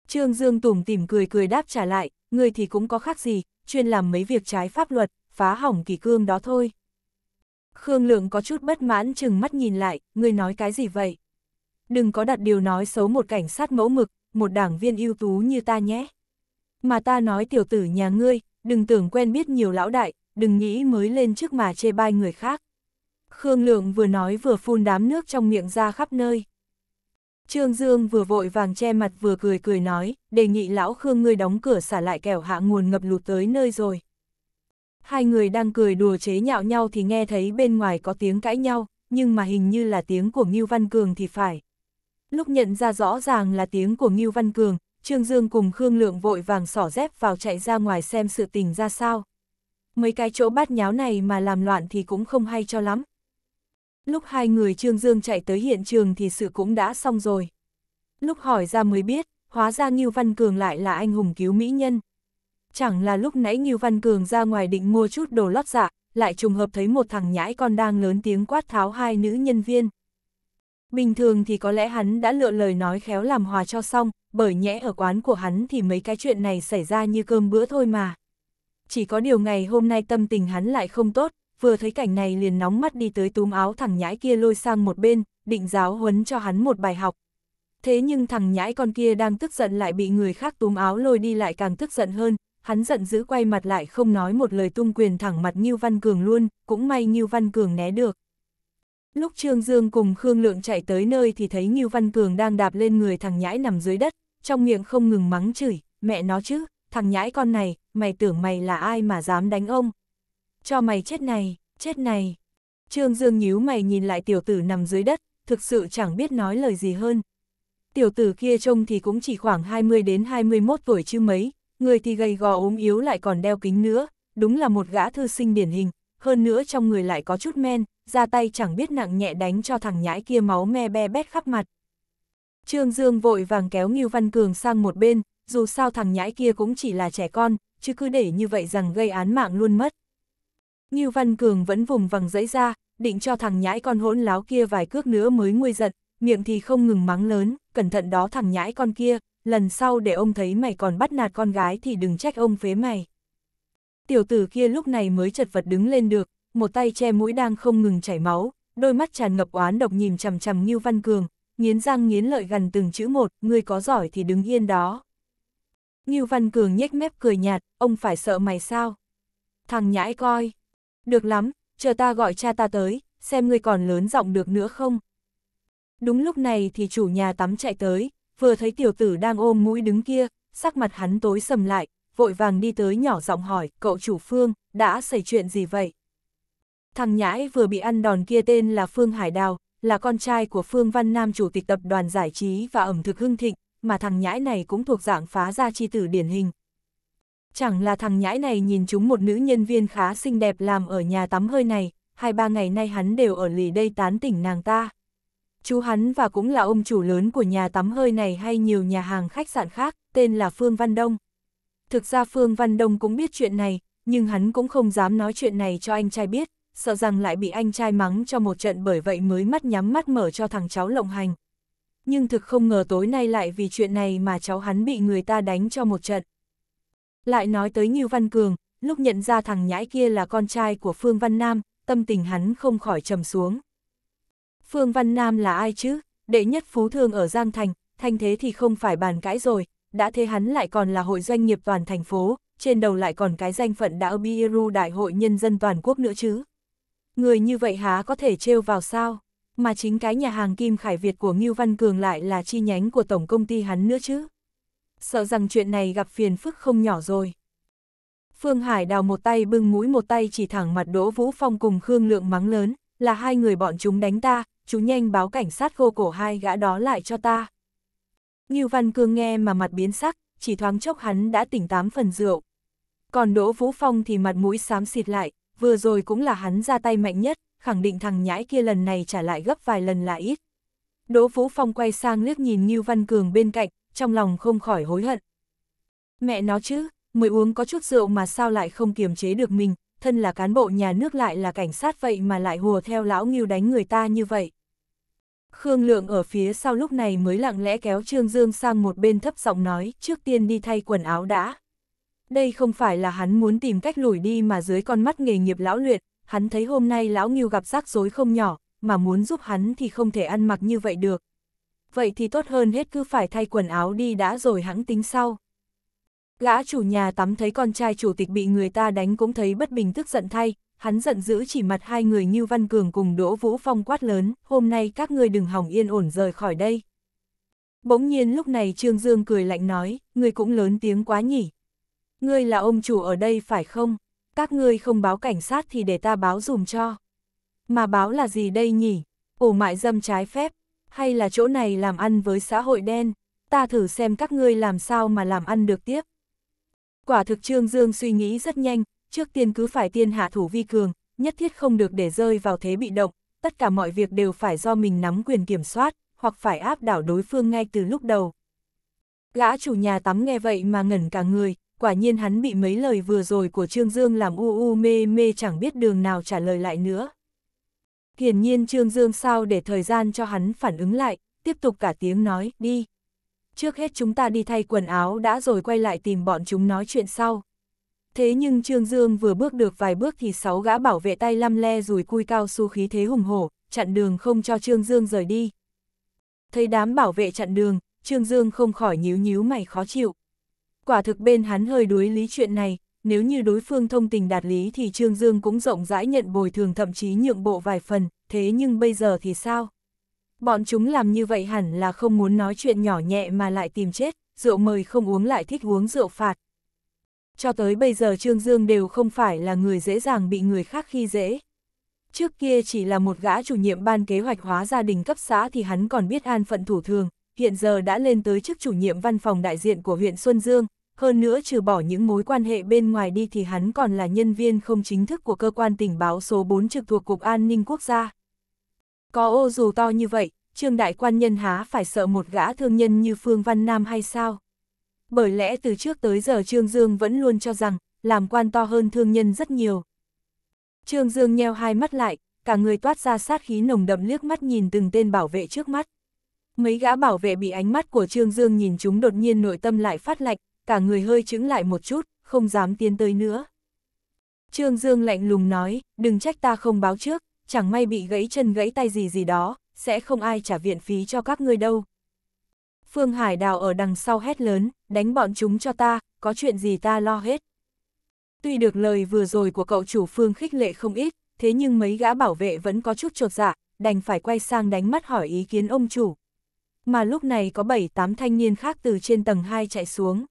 Trương Dương Tùng tìm cười cười đáp trả lại, ngươi thì cũng có khác gì, chuyên làm mấy việc trái pháp luật, phá hỏng kỳ cương đó thôi. Khương Lượng có chút bất mãn chừng mắt nhìn lại, ngươi nói cái gì vậy? Đừng có đặt điều nói xấu một cảnh sát mẫu mực, một đảng viên ưu tú như ta nhé. Mà ta nói tiểu tử nhà ngươi, đừng tưởng quen biết nhiều lão đại, đừng nghĩ mới lên trước mà chê bai người khác. Khương Lượng vừa nói vừa phun đám nước trong miệng ra khắp nơi. Trương Dương vừa vội vàng che mặt vừa cười cười nói, đề nghị lão Khương ngươi đóng cửa xả lại kẻo hạ nguồn ngập lụt tới nơi rồi hai người đang cười đùa chế nhạo nhau thì nghe thấy bên ngoài có tiếng cãi nhau, nhưng mà hình như là tiếng của Ngưu Văn Cường thì phải. Lúc nhận ra rõ ràng là tiếng của Ngưu Văn Cường, Trương Dương cùng Khương Lượng vội vàng xỏ dép vào chạy ra ngoài xem sự tình ra sao. Mấy cái chỗ bát nháo này mà làm loạn thì cũng không hay cho lắm. Lúc hai người Trương Dương chạy tới hiện trường thì sự cũng đã xong rồi. Lúc hỏi ra mới biết, hóa ra Ngưu Văn Cường lại là anh hùng cứu mỹ nhân chẳng là lúc nãy Ngưu Văn Cường ra ngoài định mua chút đồ lót dạ, lại trùng hợp thấy một thằng nhãi con đang lớn tiếng quát tháo hai nữ nhân viên. Bình thường thì có lẽ hắn đã lựa lời nói khéo làm hòa cho xong, bởi nhẽ ở quán của hắn thì mấy cái chuyện này xảy ra như cơm bữa thôi mà. Chỉ có điều ngày hôm nay tâm tình hắn lại không tốt, vừa thấy cảnh này liền nóng mắt đi tới túm áo thằng nhãi kia lôi sang một bên, định giáo huấn cho hắn một bài học. Thế nhưng thằng nhãi con kia đang tức giận lại bị người khác túm áo lôi đi lại càng tức giận hơn, hắn giận dữ quay mặt lại không nói một lời tung quyền thẳng mặt Ngưu Văn Cường luôn, cũng may Ngưu Văn Cường né được. Lúc Trương Dương cùng Khương Lượng chạy tới nơi thì thấy Ngưu Văn Cường đang đạp lên người thằng nhãi nằm dưới đất, trong miệng không ngừng mắng chửi, mẹ nó chứ, thằng nhãi con này, mày tưởng mày là ai mà dám đánh ông. Cho mày chết này, chết này. Trương Dương nhíu mày nhìn lại tiểu tử nằm dưới đất, thực sự chẳng biết nói lời gì hơn. Tiểu tử kia trông thì cũng chỉ khoảng 20 đến 21 tuổi chứ mấy, người thì gầy gò ốm yếu lại còn đeo kính nữa, đúng là một gã thư sinh điển hình, hơn nữa trong người lại có chút men, ra tay chẳng biết nặng nhẹ đánh cho thằng nhãi kia máu me be bét khắp mặt. Trương Dương vội vàng kéo Ngưu Văn Cường sang một bên, dù sao thằng nhãi kia cũng chỉ là trẻ con, chứ cứ để như vậy rằng gây án mạng luôn mất. Ngưu Văn Cường vẫn vùng vằng dẫy ra, định cho thằng nhãi con hỗn láo kia vài cước nữa mới nguôi giận, miệng thì không ngừng mắng lớn, cẩn thận đó thằng nhãi con kia, lần sau để ông thấy mày còn bắt nạt con gái thì đừng trách ông phế mày. Tiểu tử kia lúc này mới chật vật đứng lên được, một tay che mũi đang không ngừng chảy máu, đôi mắt tràn ngập oán độc nhìn chằm chằm Ngưu Văn Cường, nghiến răng nghiến lợi gần từng chữ một, ngươi có giỏi thì đứng yên đó. Ngưu Văn Cường nhếch mép cười nhạt, ông phải sợ mày sao? Thằng nhãi coi. Được lắm, chờ ta gọi cha ta tới, xem ngươi còn lớn giọng được nữa không? Đúng lúc này thì chủ nhà tắm chạy tới, vừa thấy tiểu tử đang ôm mũi đứng kia, sắc mặt hắn tối sầm lại, vội vàng đi tới nhỏ giọng hỏi, cậu chủ Phương, đã xảy chuyện gì vậy? Thằng nhãi vừa bị ăn đòn kia tên là Phương Hải Đào, là con trai của Phương Văn Nam chủ tịch tập đoàn giải trí và ẩm thực hưng thịnh, mà thằng nhãi này cũng thuộc dạng phá gia chi tử điển hình. Chẳng là thằng nhãi này nhìn chúng một nữ nhân viên khá xinh đẹp làm ở nhà tắm hơi này, hai ba ngày nay hắn đều ở lì đây tán tỉnh nàng ta chú hắn và cũng là ông chủ lớn của nhà tắm hơi này hay nhiều nhà hàng khách sạn khác, tên là Phương Văn Đông. Thực ra Phương Văn Đông cũng biết chuyện này, nhưng hắn cũng không dám nói chuyện này cho anh trai biết, sợ rằng lại bị anh trai mắng cho một trận bởi vậy mới mắt nhắm mắt mở cho thằng cháu lộng hành. Nhưng thực không ngờ tối nay lại vì chuyện này mà cháu hắn bị người ta đánh cho một trận. Lại nói tới Ngưu Văn Cường, lúc nhận ra thằng nhãi kia là con trai của Phương Văn Nam, tâm tình hắn không khỏi trầm xuống. Phương Văn Nam là ai chứ? Đệ nhất phú thương ở Giang Thành, thanh thế thì không phải bàn cãi rồi, đã thế hắn lại còn là hội doanh nghiệp toàn thành phố, trên đầu lại còn cái danh phận đã Biru Đại hội Nhân dân toàn quốc nữa chứ. Người như vậy há có thể trêu vào sao? Mà chính cái nhà hàng Kim Khải Việt của Ngưu Văn Cường lại là chi nhánh của tổng công ty hắn nữa chứ. Sợ rằng chuyện này gặp phiền phức không nhỏ rồi. Phương Hải đào một tay bưng mũi một tay chỉ thẳng mặt Đỗ Vũ Phong cùng Khương Lượng mắng lớn, là hai người bọn chúng đánh ta, chú nhanh báo cảnh sát gô cổ hai gã đó lại cho ta. Ngưu Văn Cương nghe mà mặt biến sắc, chỉ thoáng chốc hắn đã tỉnh tám phần rượu. Còn Đỗ Vũ Phong thì mặt mũi xám xịt lại, vừa rồi cũng là hắn ra tay mạnh nhất, khẳng định thằng nhãi kia lần này trả lại gấp vài lần là ít. Đỗ Vũ Phong quay sang liếc nhìn Ngưu Văn Cường bên cạnh, trong lòng không khỏi hối hận. Mẹ nó chứ, mới uống có chút rượu mà sao lại không kiềm chế được mình, thân là cán bộ nhà nước lại là cảnh sát vậy mà lại hùa theo lão Ngưu đánh người ta như vậy. Khương Lượng ở phía sau lúc này mới lặng lẽ kéo Trương Dương sang một bên thấp giọng nói, trước tiên đi thay quần áo đã. Đây không phải là hắn muốn tìm cách lủi đi mà dưới con mắt nghề nghiệp lão luyện, hắn thấy hôm nay lão Nghiêu gặp rắc rối không nhỏ, mà muốn giúp hắn thì không thể ăn mặc như vậy được. Vậy thì tốt hơn hết cứ phải thay quần áo đi đã rồi hắn tính sau. Gã chủ nhà tắm thấy con trai chủ tịch bị người ta đánh cũng thấy bất bình tức giận thay, hắn giận dữ chỉ mặt hai người như Văn Cường cùng Đỗ Vũ Phong quát lớn, hôm nay các ngươi đừng hỏng yên ổn rời khỏi đây. Bỗng nhiên lúc này Trương Dương cười lạnh nói, ngươi cũng lớn tiếng quá nhỉ. Ngươi là ông chủ ở đây phải không? Các ngươi không báo cảnh sát thì để ta báo dùm cho. Mà báo là gì đây nhỉ? Ổ mại dâm trái phép, hay là chỗ này làm ăn với xã hội đen? Ta thử xem các ngươi làm sao mà làm ăn được tiếp. Quả thực Trương Dương suy nghĩ rất nhanh, trước tiên cứ phải tiên hạ thủ vi cường, nhất thiết không được để rơi vào thế bị động, tất cả mọi việc đều phải do mình nắm quyền kiểm soát, hoặc phải áp đảo đối phương ngay từ lúc đầu. Gã chủ nhà tắm nghe vậy mà ngẩn cả người, quả nhiên hắn bị mấy lời vừa rồi của Trương Dương làm u u mê mê chẳng biết đường nào trả lời lại nữa. Hiển nhiên Trương Dương sao để thời gian cho hắn phản ứng lại, tiếp tục cả tiếng nói, đi. Trước hết chúng ta đi thay quần áo đã rồi quay lại tìm bọn chúng nói chuyện sau. Thế nhưng Trương Dương vừa bước được vài bước thì sáu gã bảo vệ tay lăm le rùi cui cao su khí thế hùng hổ, chặn đường không cho Trương Dương rời đi. Thấy đám bảo vệ chặn đường, Trương Dương không khỏi nhíu nhíu mày khó chịu. Quả thực bên hắn hơi đối lý chuyện này, nếu như đối phương thông tình đạt lý thì Trương Dương cũng rộng rãi nhận bồi thường thậm chí nhượng bộ vài phần, thế nhưng bây giờ thì sao? Bọn chúng làm như vậy hẳn là không muốn nói chuyện nhỏ nhẹ mà lại tìm chết, rượu mời không uống lại thích uống rượu phạt, cho tới bây giờ Trương Dương đều không phải là người dễ dàng bị người khác khi dễ. Trước kia chỉ là một gã chủ nhiệm ban kế hoạch hóa gia đình cấp xã thì hắn còn biết an phận thủ thường, hiện giờ đã lên tới chức chủ nhiệm văn phòng đại diện của huyện Xuân Dương, hơn nữa trừ bỏ những mối quan hệ bên ngoài đi thì hắn còn là nhân viên không chính thức của cơ quan tình báo số 4 trực thuộc Cục An ninh Quốc gia. Có ô dù to như vậy, Trương Đại Quan Nhân há phải sợ một gã thương nhân như Phương Văn Nam hay sao? bởi lẽ từ trước tới giờ Trương Dương vẫn luôn cho rằng, làm quan to hơn thương nhân rất nhiều. Trương Dương nheo hai mắt lại, cả người toát ra sát khí nồng đậm liếc mắt nhìn từng tên bảo vệ trước mắt. Mấy gã bảo vệ bị ánh mắt của Trương Dương nhìn chúng đột nhiên nội tâm lại phát lạnh, cả người hơi chứng lại một chút, không dám tiến tới nữa. Trương Dương lạnh lùng nói, đừng trách ta không báo trước, chẳng may bị gãy chân gãy tay gì gì đó, sẽ không ai trả viện phí cho các ngươi đâu. Phương Hải Đào ở đằng sau hét lớn, đánh bọn chúng cho ta, có chuyện gì ta lo hết. Tuy được lời vừa rồi của cậu chủ Phương khích lệ không ít, thế nhưng mấy gã bảo vệ vẫn có chút trột dạ, đành phải quay sang đánh mắt hỏi ý kiến ông chủ. Mà lúc này có 7-8 thanh niên khác từ trên tầng 2 chạy xuống.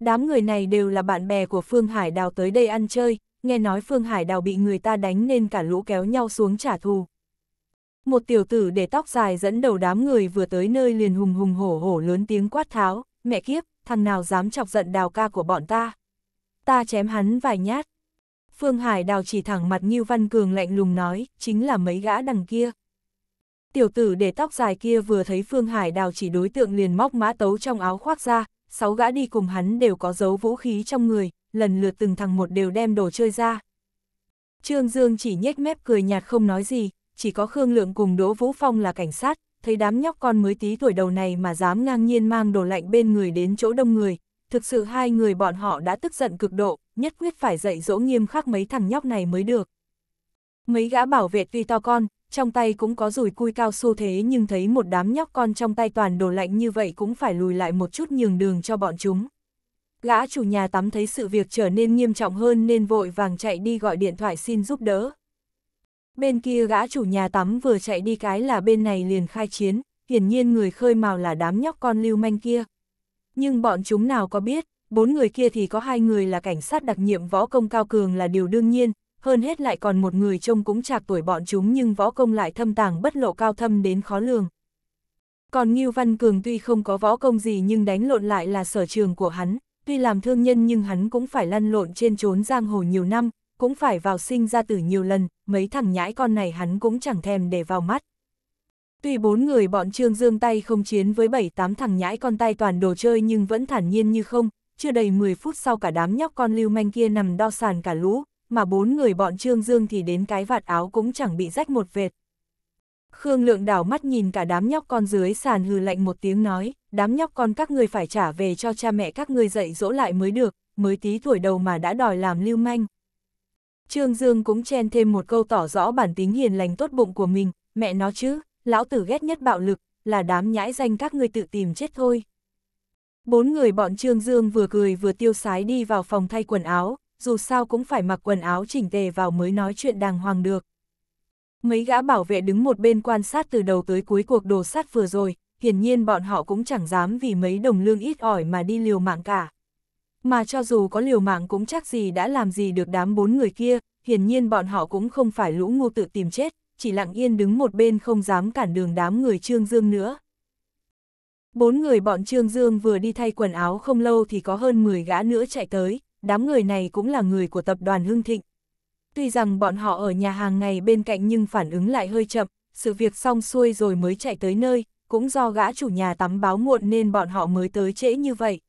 Đám người này đều là bạn bè của Phương Hải Đào tới đây ăn chơi, nghe nói Phương Hải Đào bị người ta đánh nên cả lũ kéo nhau xuống trả thù một tiểu tử để tóc dài dẫn đầu đám người vừa tới nơi liền hùng hùng hổ hổ lớn tiếng quát tháo, mẹ kiếp, thằng nào dám chọc giận đào ca của bọn ta. Ta chém hắn vài nhát. Phương Hải đào chỉ thẳng mặt như Văn Cường lạnh lùng nói, chính là mấy gã đằng kia. Tiểu tử để tóc dài kia vừa thấy Phương Hải đào chỉ đối tượng liền móc mã tấu trong áo khoác ra, sáu gã đi cùng hắn đều có dấu vũ khí trong người, lần lượt từng thằng một đều đem đồ chơi ra. Trương Dương chỉ nhếch mép cười nhạt không nói gì, chỉ có Khương Lượng cùng Đỗ Vũ Phong là cảnh sát, thấy đám nhóc con mới tí tuổi đầu này mà dám ngang nhiên mang đồ lạnh bên người đến chỗ đông người. Thực sự hai người bọn họ đã tức giận cực độ, nhất quyết phải dạy dỗ nghiêm khắc mấy thằng nhóc này mới được. Mấy gã bảo vệ tuy to con, trong tay cũng có rùi cui cao su thế nhưng thấy một đám nhóc con trong tay toàn đồ lạnh như vậy cũng phải lùi lại một chút nhường đường cho bọn chúng. Gã chủ nhà tắm thấy sự việc trở nên nghiêm trọng hơn nên vội vàng chạy đi gọi điện thoại xin giúp đỡ. Bên kia gã chủ nhà tắm vừa chạy đi cái là bên này liền khai chiến, hiển nhiên người khơi mào là đám nhóc con lưu manh kia. Nhưng bọn chúng nào có biết, bốn người kia thì có hai người là cảnh sát đặc nhiệm võ công cao cường là điều đương nhiên, hơn hết lại còn một người trông cũng chạc tuổi bọn chúng nhưng võ công lại thâm tàng bất lộ cao thâm đến khó lường. Còn Ngưu Văn Cường tuy không có võ công gì nhưng đánh lộn lại là sở trường của hắn, tuy làm thương nhân nhưng hắn cũng phải lăn lộn trên chốn giang hồ nhiều năm, cũng phải vào sinh ra tử nhiều lần, mấy thằng nhãi con này hắn cũng chẳng thèm để vào mắt. Tuy bốn người bọn Trương Dương tay không chiến với bảy tám thằng nhãi con tay toàn đồ chơi nhưng vẫn thản nhiên như không, chưa đầy 10 phút sau cả đám nhóc con lưu manh kia nằm đo sàn cả lũ, mà bốn người bọn Trương Dương thì đến cái vạt áo cũng chẳng bị rách một vệt. Khương Lượng đảo mắt nhìn cả đám nhóc con dưới sàn hừ lạnh một tiếng nói, đám nhóc con các người phải trả về cho cha mẹ các người dạy dỗ lại mới được, mới tí tuổi đầu mà đã đòi làm lưu manh, Trương Dương cũng chen thêm một câu tỏ rõ bản tính hiền lành tốt bụng của mình, mẹ nó chứ, lão tử ghét nhất bạo lực, là đám nhãi danh các ngươi tự tìm chết thôi. Bốn người bọn Trương Dương vừa cười vừa tiêu sái đi vào phòng thay quần áo, dù sao cũng phải mặc quần áo chỉnh tề vào mới nói chuyện đàng hoàng được. Mấy gã bảo vệ đứng một bên quan sát từ đầu tới cuối cuộc đồ sát vừa rồi, hiển nhiên bọn họ cũng chẳng dám vì mấy đồng lương ít ỏi mà đi liều mạng cả. Mà cho dù có liều mạng cũng chắc gì đã làm gì được đám bốn người kia, hiển nhiên bọn họ cũng không phải lũ ngu tự tìm chết, chỉ lặng yên đứng một bên không dám cản đường đám người Trương Dương nữa. Bốn người bọn Trương Dương vừa đi thay quần áo không lâu thì có hơn 10 gã nữa chạy tới, đám người này cũng là người của tập đoàn Hưng Thịnh. Tuy rằng bọn họ ở nhà hàng ngày bên cạnh nhưng phản ứng lại hơi chậm, sự việc xong xuôi rồi mới chạy tới nơi, cũng do gã chủ nhà tắm báo muộn nên bọn họ mới tới trễ như vậy.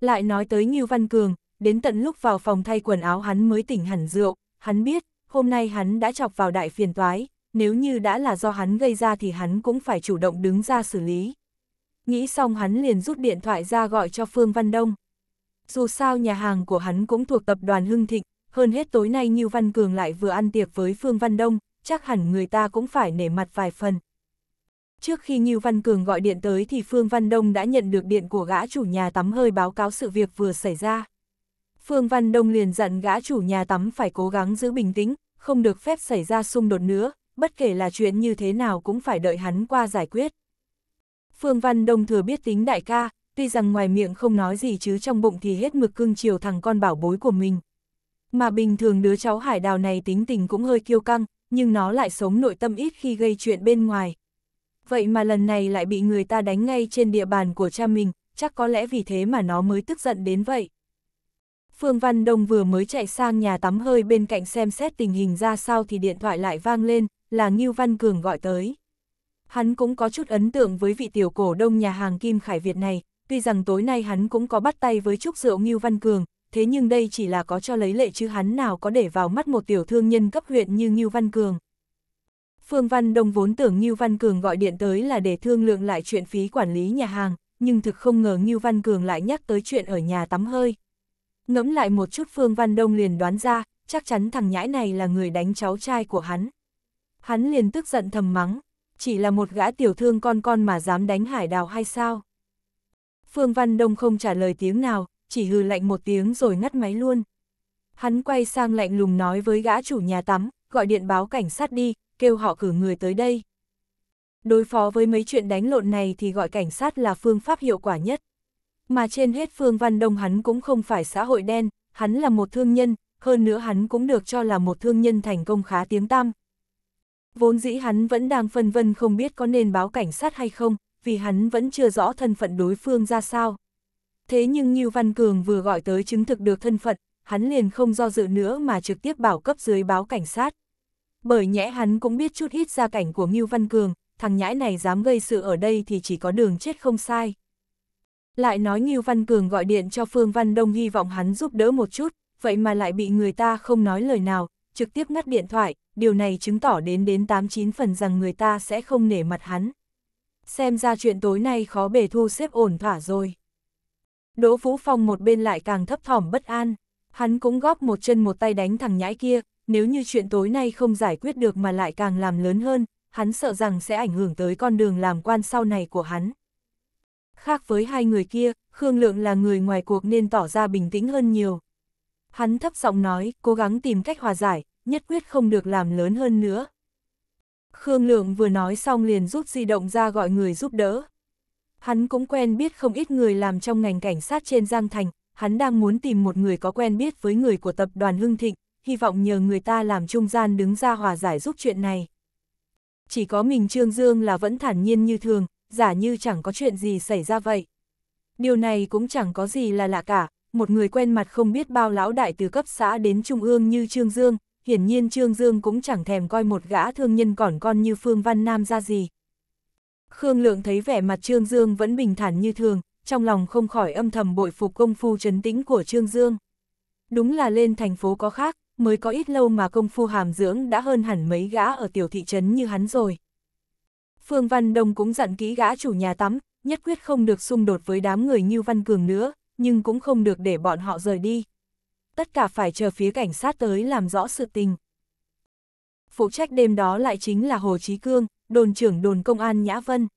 Lại nói tới Ngưu Văn Cường, đến tận lúc vào phòng thay quần áo hắn mới tỉnh hẳn rượu, hắn biết, hôm nay hắn đã chọc vào đại phiền toái, nếu như đã là do hắn gây ra thì hắn cũng phải chủ động đứng ra xử lý. Nghĩ xong hắn liền rút điện thoại ra gọi cho Phương Văn Đông. Dù sao nhà hàng của hắn cũng thuộc tập đoàn Hưng Thịnh, hơn hết tối nay Ngưu Văn Cường lại vừa ăn tiệc với Phương Văn Đông, chắc hẳn người ta cũng phải nể mặt vài phần. Trước khi Ngưu Văn Cường gọi điện tới thì Phương Văn Đông đã nhận được điện của gã chủ nhà tắm hơi báo cáo sự việc vừa xảy ra. Phương Văn Đông liền dặn gã chủ nhà tắm phải cố gắng giữ bình tĩnh, không được phép xảy ra xung đột nữa, bất kể là chuyện như thế nào cũng phải đợi hắn qua giải quyết. Phương Văn Đông thừa biết tính đại ca, tuy rằng ngoài miệng không nói gì chứ trong bụng thì hết mực cưng chiều thằng con bảo bối của mình. Mà bình thường đứa cháu hải đào này tính tình cũng hơi kiêu căng, nhưng nó lại sống nội tâm ít khi gây chuyện bên ngoài, vậy mà lần này lại bị người ta đánh ngay trên địa bàn của cha mình, chắc có lẽ vì thế mà nó mới tức giận đến vậy. Phương Văn Đông vừa mới chạy sang nhà tắm hơi bên cạnh xem xét tình hình ra sao thì điện thoại lại vang lên, là Ngưu Văn Cường gọi tới. Hắn cũng có chút ấn tượng với vị tiểu cổ đông nhà hàng Kim Khải Việt này, tuy rằng tối nay hắn cũng có bắt tay với chúc rượu Ngưu Văn Cường, thế nhưng đây chỉ là có cho lấy lệ chứ hắn nào có để vào mắt một tiểu thương nhân cấp huyện như Ngưu Văn Cường. Phương Văn Đông vốn tưởng Ngưu Văn Cường gọi điện tới là để thương lượng lại chuyện phí quản lý nhà hàng, nhưng thực không ngờ Ngưu Văn Cường lại nhắc tới chuyện ở nhà tắm hơi. Ngẫm lại một chút Phương Văn Đông liền đoán ra, chắc chắn thằng nhãi này là người đánh cháu trai của hắn. Hắn liền tức giận thầm mắng, chỉ là một gã tiểu thương con con mà dám đánh hải đào hay sao? Phương Văn Đông không trả lời tiếng nào, chỉ hừ lạnh một tiếng rồi ngắt máy luôn. Hắn quay sang lạnh lùng nói với gã chủ nhà tắm, gọi điện báo cảnh sát đi, kêu họ cử người tới đây. Đối phó với mấy chuyện đánh lộn này thì gọi cảnh sát là phương pháp hiệu quả nhất. Mà trên hết Phương Văn Đông hắn cũng không phải xã hội đen, hắn là một thương nhân, hơn nữa hắn cũng được cho là một thương nhân thành công khá tiếng tăm. Vốn dĩ hắn vẫn đang phân vân không biết có nên báo cảnh sát hay không, vì hắn vẫn chưa rõ thân phận đối phương ra sao. Thế nhưng như Văn Cường vừa gọi tới chứng thực được thân phận, hắn liền không do dự nữa mà trực tiếp bảo cấp dưới báo cảnh sát. Bởi nhẽ hắn cũng biết chút ít gia cảnh của Ngưu Văn Cường, thằng nhãi này dám gây sự ở đây thì chỉ có đường chết không sai. Lại nói Ngưu Văn Cường gọi điện cho Phương Văn Đông hy vọng hắn giúp đỡ một chút, vậy mà lại bị người ta không nói lời nào, trực tiếp ngắt điện thoại, điều này chứng tỏ đến đến 89 phần rằng người ta sẽ không nể mặt hắn. Xem ra chuyện tối nay khó bề thu xếp ổn thỏa rồi. Đỗ Vũ Phong một bên lại càng thấp thỏm bất an, hắn cũng góp một chân một tay đánh thằng nhãi kia, nếu như chuyện tối nay không giải quyết được mà lại càng làm lớn hơn, hắn sợ rằng sẽ ảnh hưởng tới con đường làm quan sau này của hắn. Khác với hai người kia, Khương Lượng là người ngoài cuộc nên tỏ ra bình tĩnh hơn nhiều. Hắn thấp giọng nói, cố gắng tìm cách hòa giải, nhất quyết không được làm lớn hơn nữa. Khương Lượng vừa nói xong liền rút di động ra gọi người giúp đỡ. Hắn cũng quen biết không ít người làm trong ngành cảnh sát trên Giang Thành, hắn đang muốn tìm một người có quen biết với người của tập đoàn Hưng Thịnh, hy vọng nhờ người ta làm trung gian đứng ra hòa giải giúp chuyện này. Chỉ có mình Trương Dương là vẫn thản nhiên như thường, giả như chẳng có chuyện gì xảy ra vậy. Điều này cũng chẳng có gì là lạ cả, một người quen mặt không biết bao lão đại từ cấp xã đến trung ương như Trương Dương, hiển nhiên Trương Dương cũng chẳng thèm coi một gã thương nhân còn con như Phương Văn Nam ra gì. Khương Lượng thấy vẻ mặt Trương Dương vẫn bình thản như thường, trong lòng không khỏi âm thầm bội phục công phu trấn tĩnh của Trương Dương. Đúng là lên thành phố có khác, mới có ít lâu mà công phu hàm dưỡng đã hơn hẳn mấy gã ở tiểu thị trấn như hắn rồi. Phương Văn Đông cũng dặn kỹ gã chủ nhà tắm, nhất quyết không được xung đột với đám người như Văn Cường nữa, nhưng cũng không được để bọn họ rời đi. Tất cả phải chờ phía cảnh sát tới làm rõ sự tình. Phụ trách đêm đó lại chính là Hồ Chí Cương, đồn trưởng đồn công an Nhã Vân.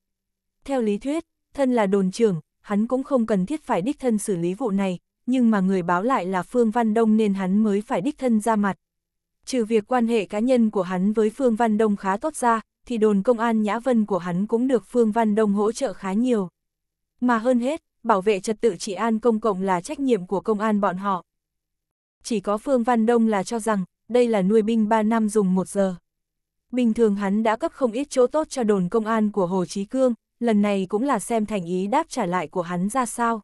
Theo lý thuyết, thân là đồn trưởng, hắn cũng không cần thiết phải đích thân xử lý vụ này, nhưng mà người báo lại là Phương Văn Đông nên hắn mới phải đích thân ra mặt. Trừ việc quan hệ cá nhân của hắn với Phương Văn Đông khá tốt ra, thì đồn công an Nhã Vân của hắn cũng được Phương Văn Đông hỗ trợ khá nhiều. Mà hơn hết, bảo vệ trật tự trị an công cộng là trách nhiệm của công an bọn họ. Chỉ có Phương Văn Đông là cho rằng, đây là nuôi binh 3 năm dùng 1 giờ. Bình thường hắn đã cấp không ít chỗ tốt cho đồn công an của Hồ Chí Cương, lần này cũng là xem thành ý đáp trả lại của hắn ra sao.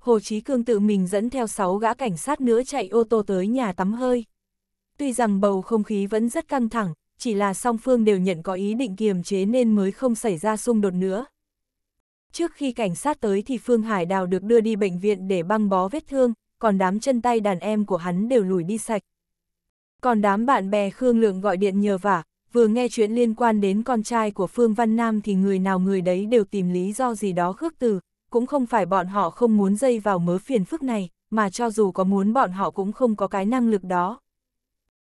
Hồ Chí Cương tự mình dẫn theo 6 gã cảnh sát nữa chạy ô tô tới nhà tắm hơi. Tuy rằng bầu không khí vẫn rất căng thẳng, chỉ là song phương đều nhận có ý định kiềm chế nên mới không xảy ra xung đột nữa. Trước khi cảnh sát tới thì Phương Hải Đào được đưa đi bệnh viện để băng bó vết thương, còn đám chân tay đàn em của hắn đều lùi đi sạch. Còn đám bạn bè Khương Lượng gọi điện nhờ vả, vừa nghe chuyện liên quan đến con trai của Phương Văn Nam thì người nào người đấy đều tìm lý do gì đó khước từ, cũng không phải bọn họ không muốn dây vào mớ phiền phức này, mà cho dù có muốn bọn họ cũng không có cái năng lực đó.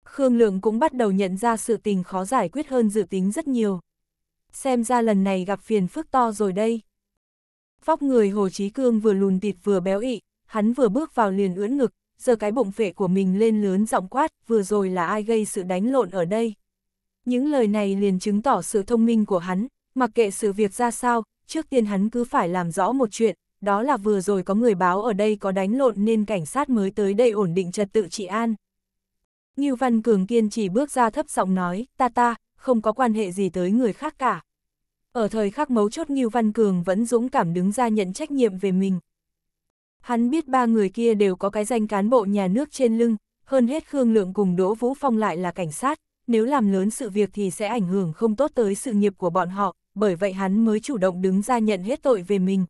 Khương Lượng cũng bắt đầu nhận ra sự tình khó giải quyết hơn dự tính rất nhiều. Xem ra lần này gặp phiền phức to rồi đây. Vóc người Hồ Chí Cương vừa lùn tịt vừa béo ị, hắn vừa bước vào liền ưỡn ngực, giờ cái bụng phệ của mình lên lớn giọng quát, vừa rồi là ai gây sự đánh lộn ở đây. Những lời này liền chứng tỏ sự thông minh của hắn, mặc kệ sự việc ra sao, trước tiên hắn cứ phải làm rõ một chuyện, đó là vừa rồi có người báo ở đây có đánh lộn nên cảnh sát mới tới đây ổn định trật tự trị an. Ngưu Văn Cường kiên trì bước ra thấp giọng nói, ta ta, không có quan hệ gì tới người khác cả. Ở thời khắc mấu chốt Ngưu Văn Cường vẫn dũng cảm đứng ra nhận trách nhiệm về mình. Hắn biết ba người kia đều có cái danh cán bộ nhà nước trên lưng, hơn hết Khương Lượng cùng Đỗ Vũ Phong lại là cảnh sát, nếu làm lớn sự việc thì sẽ ảnh hưởng không tốt tới sự nghiệp của bọn họ, bởi vậy hắn mới chủ động đứng ra nhận hết tội về mình.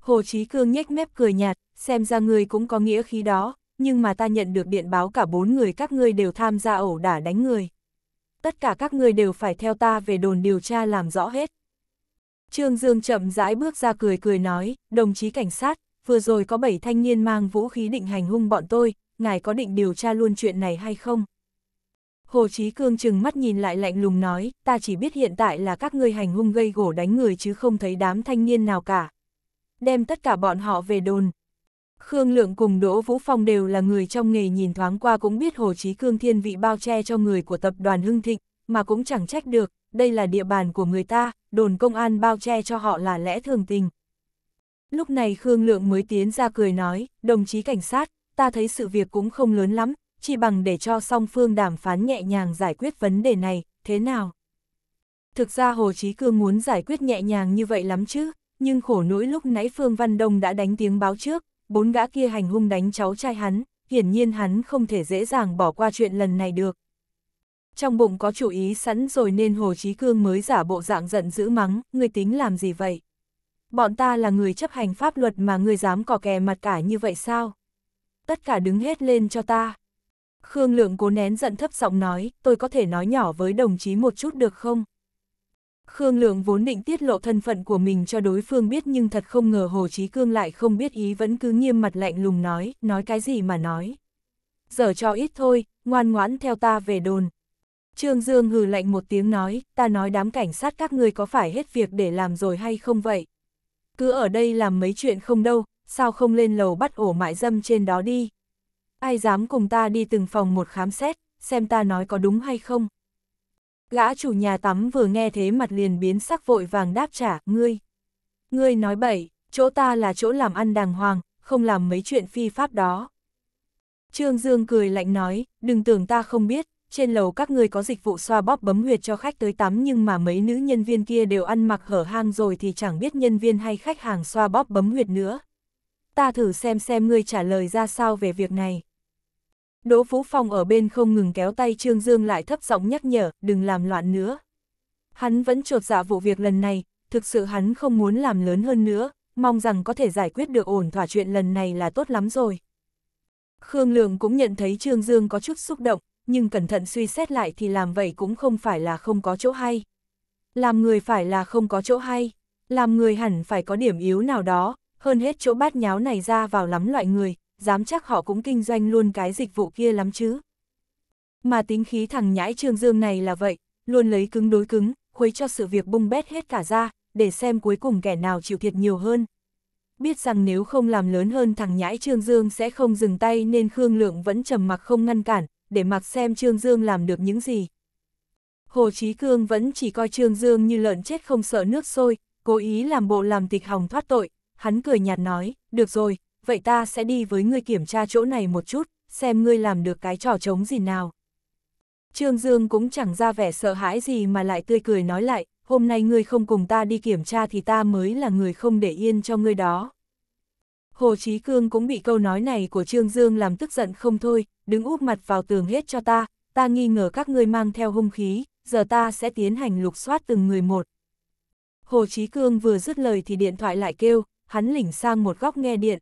Hồ Chí Cương nhếch mép cười nhạt, xem ra ngươi cũng có nghĩa khí đó, nhưng mà ta nhận được điện báo cả bốn người các ngươi đều tham gia ẩu đả đánh người. Tất cả các ngươi đều phải theo ta về đồn điều tra làm rõ hết. Trương Dương chậm rãi bước ra cười cười nói, đồng chí cảnh sát, vừa rồi có bảy thanh niên mang vũ khí định hành hung bọn tôi, ngài có định điều tra luôn chuyện này hay không? Hồ Chí Cương chừng mắt nhìn lại lạnh lùng nói, ta chỉ biết hiện tại là các ngươi hành hung gây gổ đánh người chứ không thấy đám thanh niên nào cả. Đem tất cả bọn họ về đồn. Khương Lượng cùng Đỗ Vũ Phong đều là người trong nghề nhìn thoáng qua cũng biết Hồ Chí Cương thiên vị bao che cho người của tập đoàn Hưng Thịnh, mà cũng chẳng trách được, đây là địa bàn của người ta, đồn công an bao che cho họ là lẽ thường tình. Lúc này Khương Lượng mới tiến ra cười nói, đồng chí cảnh sát, ta thấy sự việc cũng không lớn lắm, chỉ bằng để cho song phương đàm phán nhẹ nhàng giải quyết vấn đề này, thế nào? Thực ra Hồ Chí Cương muốn giải quyết nhẹ nhàng như vậy lắm chứ, nhưng khổ nỗi lúc nãy Phương Văn Đông đã đánh tiếng báo trước, bốn gã kia hành hung đánh cháu trai hắn, hiển nhiên hắn không thể dễ dàng bỏ qua chuyện lần này được. Trong bụng có chủ ý sẵn rồi nên Hồ Chí Cương mới giả bộ dạng giận dữ mắng, người tính làm gì vậy? Bọn ta là người chấp hành pháp luật mà người dám cò kè mặt cả như vậy sao? Tất cả đứng hết lên cho ta. Khương Lượng cố nén giận thấp giọng nói, tôi có thể nói nhỏ với đồng chí một chút được không? Khương Lượng vốn định tiết lộ thân phận của mình cho đối phương biết nhưng thật không ngờ Hồ Chí Cương lại không biết ý vẫn cứ nghiêm mặt lạnh lùng nói, nói cái gì mà nói. Giờ cho ít thôi, ngoan ngoãn theo ta về đồn. Trương Dương hừ lạnh một tiếng nói, ta nói đám cảnh sát các ngươi có phải hết việc để làm rồi hay không vậy? Cứ ở đây làm mấy chuyện không đâu, sao không lên lầu bắt ổ mại dâm trên đó đi? ai dám cùng ta đi từng phòng một khám xét, xem ta nói có đúng hay không. Gã chủ nhà tắm vừa nghe thế mặt liền biến sắc vội vàng đáp trả, ngươi. Ngươi nói bậy, chỗ ta là chỗ làm ăn đàng hoàng, không làm mấy chuyện phi pháp đó. Trương Dương cười lạnh nói, đừng tưởng ta không biết, trên lầu các ngươi có dịch vụ xoa bóp bấm huyệt cho khách tới tắm nhưng mà mấy nữ nhân viên kia đều ăn mặc hở hang rồi thì chẳng biết nhân viên hay khách hàng xoa bóp bấm huyệt nữa ta thử xem xem ngươi trả lời ra sao về việc này. Đỗ Vũ Phong ở bên không ngừng kéo tay Trương Dương lại thấp giọng nhắc nhở, đừng làm loạn nữa. Hắn vẫn trột dạ vụ việc lần này, thực sự hắn không muốn làm lớn hơn nữa, mong rằng có thể giải quyết được ổn thỏa chuyện lần này là tốt lắm rồi. Khương Lượng cũng nhận thấy Trương Dương có chút xúc động, nhưng cẩn thận suy xét lại thì làm vậy cũng không phải là không có chỗ hay. Làm người phải là không có chỗ hay, làm người hẳn phải có điểm yếu nào đó, hơn hết chỗ bát nháo này ra vào lắm loại người, dám chắc họ cũng kinh doanh luôn cái dịch vụ kia lắm chứ. Mà tính khí thằng nhãi Trương Dương này là vậy, luôn lấy cứng đối cứng, khuấy cho sự việc bung bét hết cả ra, để xem cuối cùng kẻ nào chịu thiệt nhiều hơn. Biết rằng nếu không làm lớn hơn thằng nhãi Trương Dương sẽ không dừng tay nên Khương Lượng vẫn trầm mặc không ngăn cản, để mặc xem Trương Dương làm được những gì. Hồ Chí Cương vẫn chỉ coi Trương Dương như lợn chết không sợ nước sôi, cố ý làm bộ làm tịch hỏng thoát tội, hắn cười nhạt nói, được rồi, vậy ta sẽ đi với ngươi kiểm tra chỗ này một chút, xem ngươi làm được cái trò trống gì nào. Trương Dương cũng chẳng ra vẻ sợ hãi gì mà lại tươi cười nói lại, hôm nay ngươi không cùng ta đi kiểm tra thì ta mới là người không để yên cho ngươi đó. Hồ Chí Cương cũng bị câu nói này của Trương Dương làm tức giận không thôi, đứng úp mặt vào tường hết cho ta, ta nghi ngờ các ngươi mang theo hung khí, giờ ta sẽ tiến hành lục soát từng người một. Hồ Chí Cương vừa dứt lời thì điện thoại lại kêu, hắn lỉnh sang một góc nghe điện.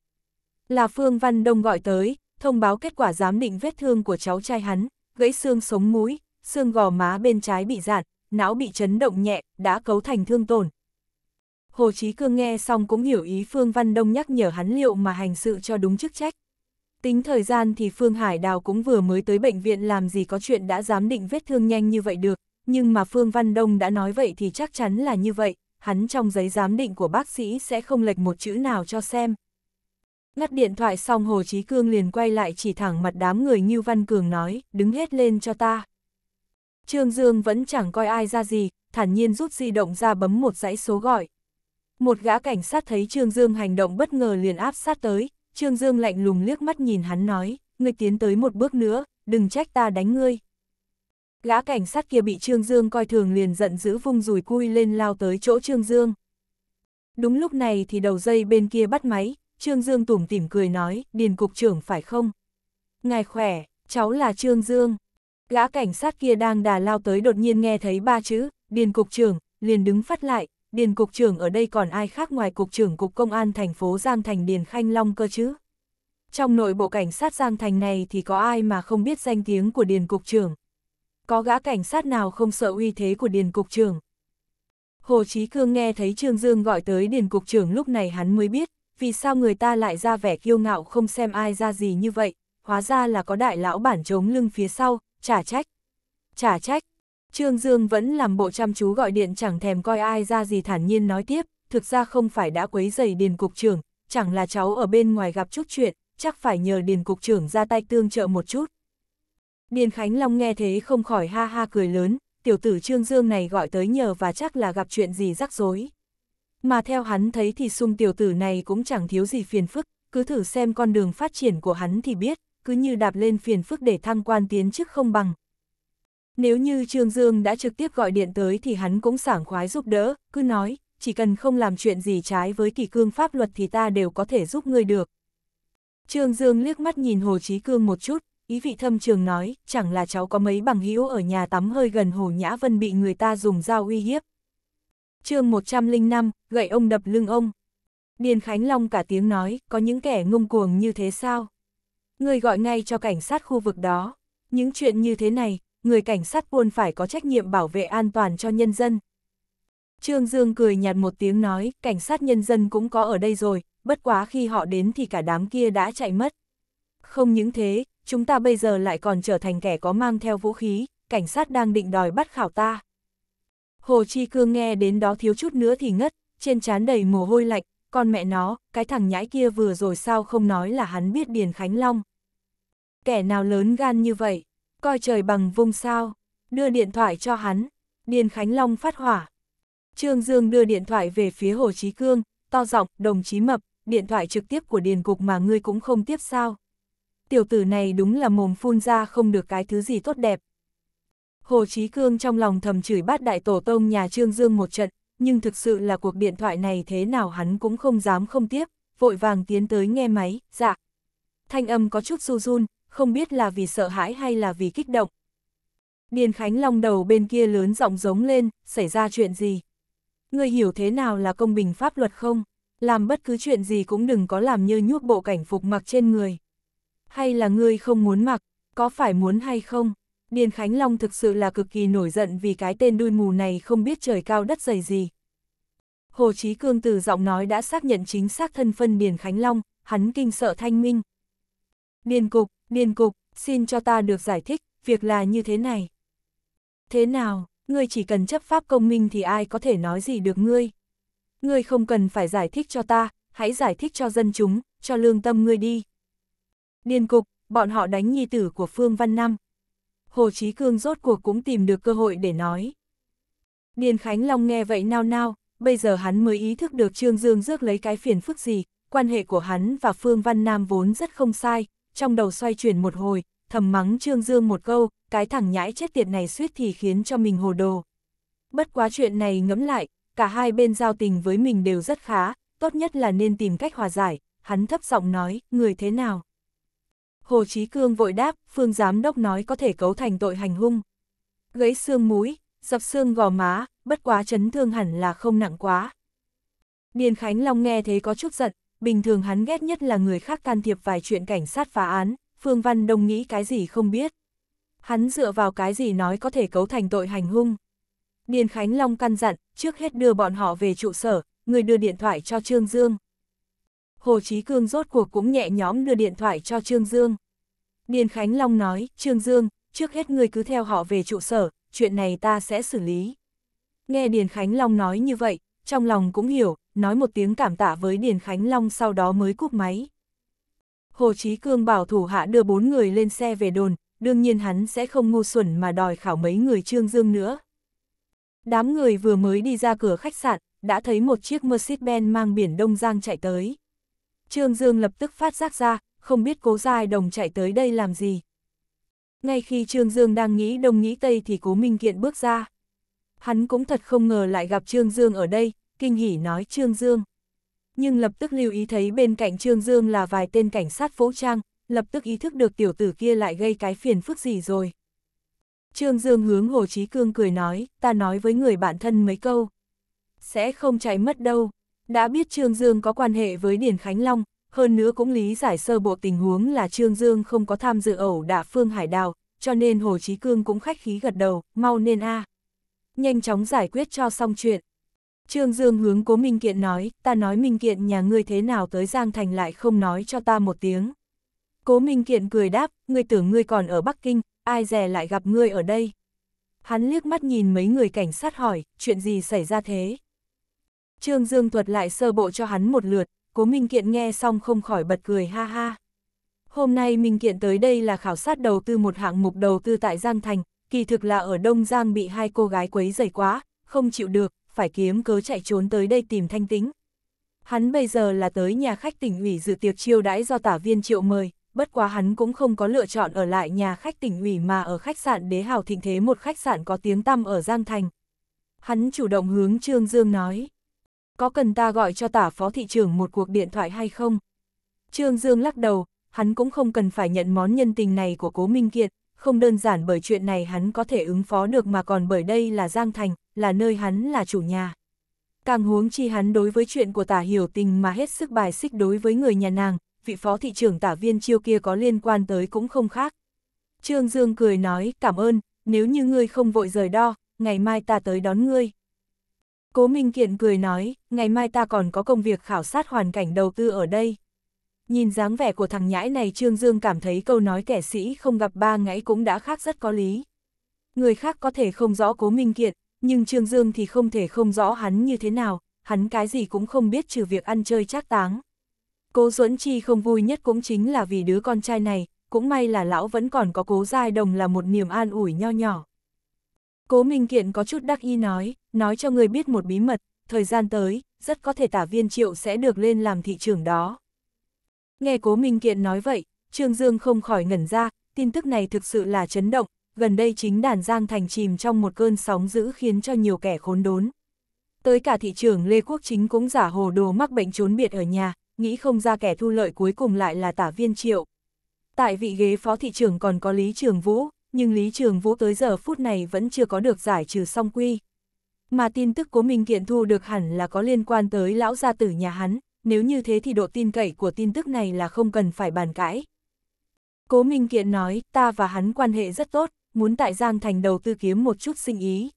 Là Phương Văn Đông gọi tới, thông báo kết quả giám định vết thương của cháu trai hắn, gãy xương sống mũi, xương gò má bên trái bị dạn, não bị chấn động nhẹ, đã cấu thành thương tổn. Hồ Chí Cương nghe xong cũng hiểu ý Phương Văn Đông nhắc nhở hắn liệu mà hành sự cho đúng chức trách. Tính thời gian thì Phương Hải Đào cũng vừa mới tới bệnh viện làm gì có chuyện đã giám định vết thương nhanh như vậy được, nhưng mà Phương Văn Đông đã nói vậy thì chắc chắn là như vậy, hắn trong giấy giám định của bác sĩ sẽ không lệch một chữ nào cho xem. Ngắt điện thoại xong Hồ Chí Cương liền quay lại chỉ thẳng mặt đám người như Văn Cường nói, đứng hết lên cho ta. Trương Dương vẫn chẳng coi ai ra gì, thản nhiên rút di động ra bấm một dãy số gọi. Một gã cảnh sát thấy Trương Dương hành động bất ngờ liền áp sát tới, Trương Dương lạnh lùng liếc mắt nhìn hắn nói, ngươi tiến tới một bước nữa, đừng trách ta đánh ngươi. Gã cảnh sát kia bị Trương Dương coi thường liền giận dữ vung rùi cui lên lao tới chỗ Trương Dương. Đúng lúc này thì đầu dây bên kia bắt máy, Trương Dương tủm tỉm cười nói, điền cục trưởng phải không? Ngài khỏe, cháu là Trương Dương. Gã cảnh sát kia đang đà lao tới đột nhiên nghe thấy ba chữ, điền cục trưởng, liền đứng phát lại, điền cục trưởng ở đây còn ai khác ngoài cục trưởng cục công an thành phố Giang Thành Điền Khanh Long cơ chứ? Trong nội bộ cảnh sát Giang Thành này thì có ai mà không biết danh tiếng của điền cục trưởng? có gã cảnh sát nào không sợ uy thế của Điền Cục trưởng. Hồ Chí Cương nghe thấy Trương Dương gọi tới Điền Cục trưởng lúc này hắn mới biết, vì sao người ta lại ra vẻ kiêu ngạo không xem ai ra gì như vậy, hóa ra là có đại lão bản chống lưng phía sau, trả trách. Trả trách. Trương Dương vẫn làm bộ chăm chú gọi điện chẳng thèm coi ai ra gì thản nhiên nói tiếp, thực ra không phải đã quấy dày Điền Cục trưởng, chẳng là cháu ở bên ngoài gặp chút chuyện, chắc phải nhờ Điền Cục trưởng ra tay tương trợ một chút. Điền Khánh Long nghe thế không khỏi ha ha cười lớn, tiểu tử Trương Dương này gọi tới nhờ và chắc là gặp chuyện gì rắc rối. Mà theo hắn thấy thì sung tiểu tử này cũng chẳng thiếu gì phiền phức, cứ thử xem con đường phát triển của hắn thì biết, cứ như đạp lên phiền phức để thăng quan tiến chức không bằng. Nếu như Trương Dương đã trực tiếp gọi điện tới thì hắn cũng sảng khoái giúp đỡ, cứ nói, chỉ cần không làm chuyện gì trái với kỳ cương pháp luật thì ta đều có thể giúp ngươi được. Trương Dương liếc mắt nhìn Hồ Chí Cương một chút, ý vị thâm trường nói, chẳng là cháu có mấy bằng hữu ở nhà tắm hơi gần Hồ Nhã Vân bị người ta dùng dao uy hiếp. chương 105, gậy ông đập lưng ông. Điền Khánh Long cả tiếng nói, có những kẻ ngông cuồng như thế sao? Người gọi ngay cho cảnh sát khu vực đó. Những chuyện như thế này, người cảnh sát buôn phải có trách nhiệm bảo vệ an toàn cho nhân dân. Trương Dương cười nhạt một tiếng nói, cảnh sát nhân dân cũng có ở đây rồi, bất quá khi họ đến thì cả đám kia đã chạy mất. Không những thế, chúng ta bây giờ lại còn trở thành kẻ có mang theo vũ khí, cảnh sát đang định đòi bắt khảo ta. Hồ Chi Cương nghe đến đó thiếu chút nữa thì ngất, trên trán đầy mồ hôi lạnh, con mẹ nó, cái thằng nhãi kia vừa rồi sao không nói là hắn biết Điền Khánh Long. Kẻ nào lớn gan như vậy, coi trời bằng vung sao, đưa điện thoại cho hắn, Điền Khánh Long phát hỏa. Trương Dương đưa điện thoại về phía Hồ Chí Cương, to giọng, đồng chí mập, điện thoại trực tiếp của Điền Cục mà ngươi cũng không tiếp sao tiểu tử này đúng là mồm phun ra không được cái thứ gì tốt đẹp. Hồ Chí Cương trong lòng thầm chửi bát đại tổ tông nhà Trương Dương một trận, nhưng thực sự là cuộc điện thoại này thế nào hắn cũng không dám không tiếp, vội vàng tiến tới nghe máy, dạ. Thanh âm có chút su run, không biết là vì sợ hãi hay là vì kích động. Điền Khánh Long đầu bên kia lớn giọng giống lên, xảy ra chuyện gì? người hiểu thế nào là công bình pháp luật không? Làm bất cứ chuyện gì cũng đừng có làm như nhuốc bộ cảnh phục mặc trên người hay là ngươi không muốn mặc, có phải muốn hay không? Điền Khánh Long thực sự là cực kỳ nổi giận vì cái tên đuôi mù này không biết trời cao đất dày gì. Hồ Chí Cương từ giọng nói đã xác nhận chính xác thân phân Điền Khánh Long, hắn kinh sợ thanh minh. Điền Cục, Điền Cục, xin cho ta được giải thích, việc là như thế này. Thế nào, ngươi chỉ cần chấp pháp công minh thì ai có thể nói gì được ngươi? Ngươi không cần phải giải thích cho ta, hãy giải thích cho dân chúng, cho lương tâm ngươi đi. Điền cục, bọn họ đánh nhi tử của Phương Văn Năm. Hồ Chí Cương rốt cuộc cũng tìm được cơ hội để nói. Điền Khánh Long nghe vậy nao nao, bây giờ hắn mới ý thức được Trương Dương rước lấy cái phiền phức gì, quan hệ của hắn và Phương Văn Nam vốn rất không sai, trong đầu xoay chuyển một hồi, thầm mắng Trương Dương một câu, cái thằng nhãi chết tiệt này suýt thì khiến cho mình hồ đồ. Bất quá chuyện này ngẫm lại, cả hai bên giao tình với mình đều rất khá, tốt nhất là nên tìm cách hòa giải, hắn thấp giọng nói, người thế nào. Hồ Chí Cương vội đáp, phương giám đốc nói có thể cấu thành tội hành hung. Gãy xương mũi, dập xương gò má, bất quá chấn thương hẳn là không nặng quá. Điền Khánh Long nghe thế có chút giận, bình thường hắn ghét nhất là người khác can thiệp vài chuyện cảnh sát phá án, Phương Văn Đông nghĩ cái gì không biết. Hắn dựa vào cái gì nói có thể cấu thành tội hành hung. Điền Khánh Long căn dặn, trước hết đưa bọn họ về trụ sở, người đưa điện thoại cho Trương Dương. Hồ Chí Cương rốt cuộc cũng nhẹ nhóm đưa điện thoại cho Trương Dương. Điền Khánh Long nói, Trương Dương, trước hết ngươi cứ theo họ về trụ sở, chuyện này ta sẽ xử lý. Nghe Điền Khánh Long nói như vậy, trong lòng cũng hiểu, nói một tiếng cảm tạ với Điền Khánh Long sau đó mới cúp máy. Hồ Chí Cương bảo thủ hạ đưa bốn người lên xe về đồn, đương nhiên hắn sẽ không ngu xuẩn mà đòi khảo mấy người Trương Dương nữa. Đám người vừa mới đi ra cửa khách sạn, đã thấy một chiếc Mercedes-Benz mang biển Đông Giang chạy tới. Trương Dương lập tức phát giác ra, không biết cố giai đồng chạy tới đây làm gì. Ngay khi Trương Dương đang nghĩ đông nghĩ tây thì cố Minh Kiện bước ra. Hắn cũng thật không ngờ lại gặp Trương Dương ở đây, kinh hỉ nói Trương Dương. Nhưng lập tức lưu ý thấy bên cạnh Trương Dương là vài tên cảnh sát vũ trang, lập tức ý thức được tiểu tử kia lại gây cái phiền phức gì rồi. Trương Dương hướng Hồ Chí Cương cười nói, ta nói với người bạn thân mấy câu. Sẽ không chạy mất đâu. Đã biết Trương Dương có quan hệ với Điền Khánh Long, hơn nữa cũng lý giải sơ bộ tình huống là Trương Dương không có tham dự ẩu đả Phương Hải Đào, cho nên Hồ Chí Cương cũng khách khí gật đầu, mau nên a Nhanh chóng giải quyết cho xong chuyện. Trương Dương hướng cố Minh Kiện nói, ta nói Minh Kiện nhà ngươi thế nào tới Giang Thành lại không nói cho ta một tiếng. Cố Minh Kiện cười đáp, ngươi tưởng ngươi còn ở Bắc Kinh, ai dè lại gặp ngươi ở đây. Hắn liếc mắt nhìn mấy người cảnh sát hỏi, chuyện gì xảy ra thế? Trương Dương thuật lại sơ bộ cho hắn một lượt, cố Minh Kiện nghe xong không khỏi bật cười ha ha. Hôm nay Minh Kiện tới đây là khảo sát đầu tư một hạng mục đầu tư tại Giang Thành, kỳ thực là ở Đông Giang bị hai cô gái quấy dày quá, không chịu được, phải kiếm cớ chạy trốn tới đây tìm thanh tính. Hắn bây giờ là tới nhà khách tỉnh ủy dự tiệc chiêu đãi do tả viên triệu mời, bất quá hắn cũng không có lựa chọn ở lại nhà khách tỉnh ủy mà ở khách sạn Đế Hào Thịnh Thế một khách sạn có tiếng tăm ở Giang Thành. Hắn chủ động hướng Trương Dương nói có cần ta gọi cho tả phó thị trưởng một cuộc điện thoại hay không? Trương Dương lắc đầu, hắn cũng không cần phải nhận món nhân tình này của Cố Minh Kiệt, không đơn giản bởi chuyện này hắn có thể ứng phó được mà còn bởi đây là Giang Thành, là nơi hắn là chủ nhà. Càng huống chi hắn đối với chuyện của tả hiểu tình mà hết sức bài xích đối với người nhà nàng, vị phó thị trưởng tả viên chiêu kia có liên quan tới cũng không khác. Trương Dương cười nói, cảm ơn, nếu như ngươi không vội rời đo, ngày mai ta tới đón ngươi. Cố Minh Kiện cười nói, ngày mai ta còn có công việc khảo sát hoàn cảnh đầu tư ở đây. Nhìn dáng vẻ của thằng nhãi này Trương Dương cảm thấy câu nói kẻ sĩ không gặp ba ngãy cũng đã khác rất có lý. Người khác có thể không rõ Cố Minh Kiện, nhưng Trương Dương thì không thể không rõ hắn như thế nào, hắn cái gì cũng không biết trừ việc ăn chơi trác táng. Cố Duẫn Chi không vui nhất cũng chính là vì đứa con trai này, cũng may là lão vẫn còn có cố giai đồng là một niềm an ủi nho nhỏ. Cố Minh Kiện có chút đắc ý nói, nói cho người biết một bí mật, thời gian tới, rất có thể tả viên triệu sẽ được lên làm thị trưởng đó. Nghe Cố Minh Kiện nói vậy, Trương Dương không khỏi ngẩn ra, tin tức này thực sự là chấn động, gần đây chính đàn Giang Thành chìm trong một cơn sóng dữ khiến cho nhiều kẻ khốn đốn. Tới cả thị trưởng Lê Quốc Chính cũng giả hồ đồ mắc bệnh trốn biệt ở nhà, nghĩ không ra kẻ thu lợi cuối cùng lại là tả viên triệu. Tại vị ghế phó thị trưởng còn có Lý Trường Vũ, nhưng Lý Trường Vũ tới giờ phút này vẫn chưa có được giải trừ song quy. Mà tin tức của Minh Kiện thu được hẳn là có liên quan tới lão gia tử nhà hắn, nếu như thế thì độ tin cậy của tin tức này là không cần phải bàn cãi. Cố Minh Kiện nói, ta và hắn quan hệ rất tốt, muốn tại Giang Thành đầu tư kiếm một chút sinh ý.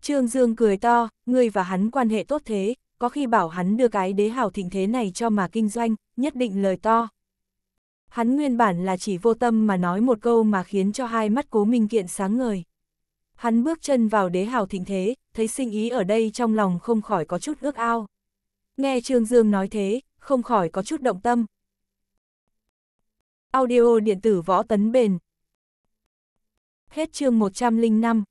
Trương Dương cười to, ngươi và hắn quan hệ tốt thế, có khi bảo hắn đưa cái đế hào thịnh thế này cho mà kinh doanh, nhất định lời to hắn nguyên bản là chỉ vô tâm mà nói một câu mà khiến cho hai mắt cố minh kiện sáng ngời. Hắn bước chân vào đế hào thịnh thế, thấy sinh ý ở đây trong lòng không khỏi có chút ước ao. Nghe Trương Dương nói thế, không khỏi có chút động tâm. Audio điện tử võ tấn bền. Hết chương 105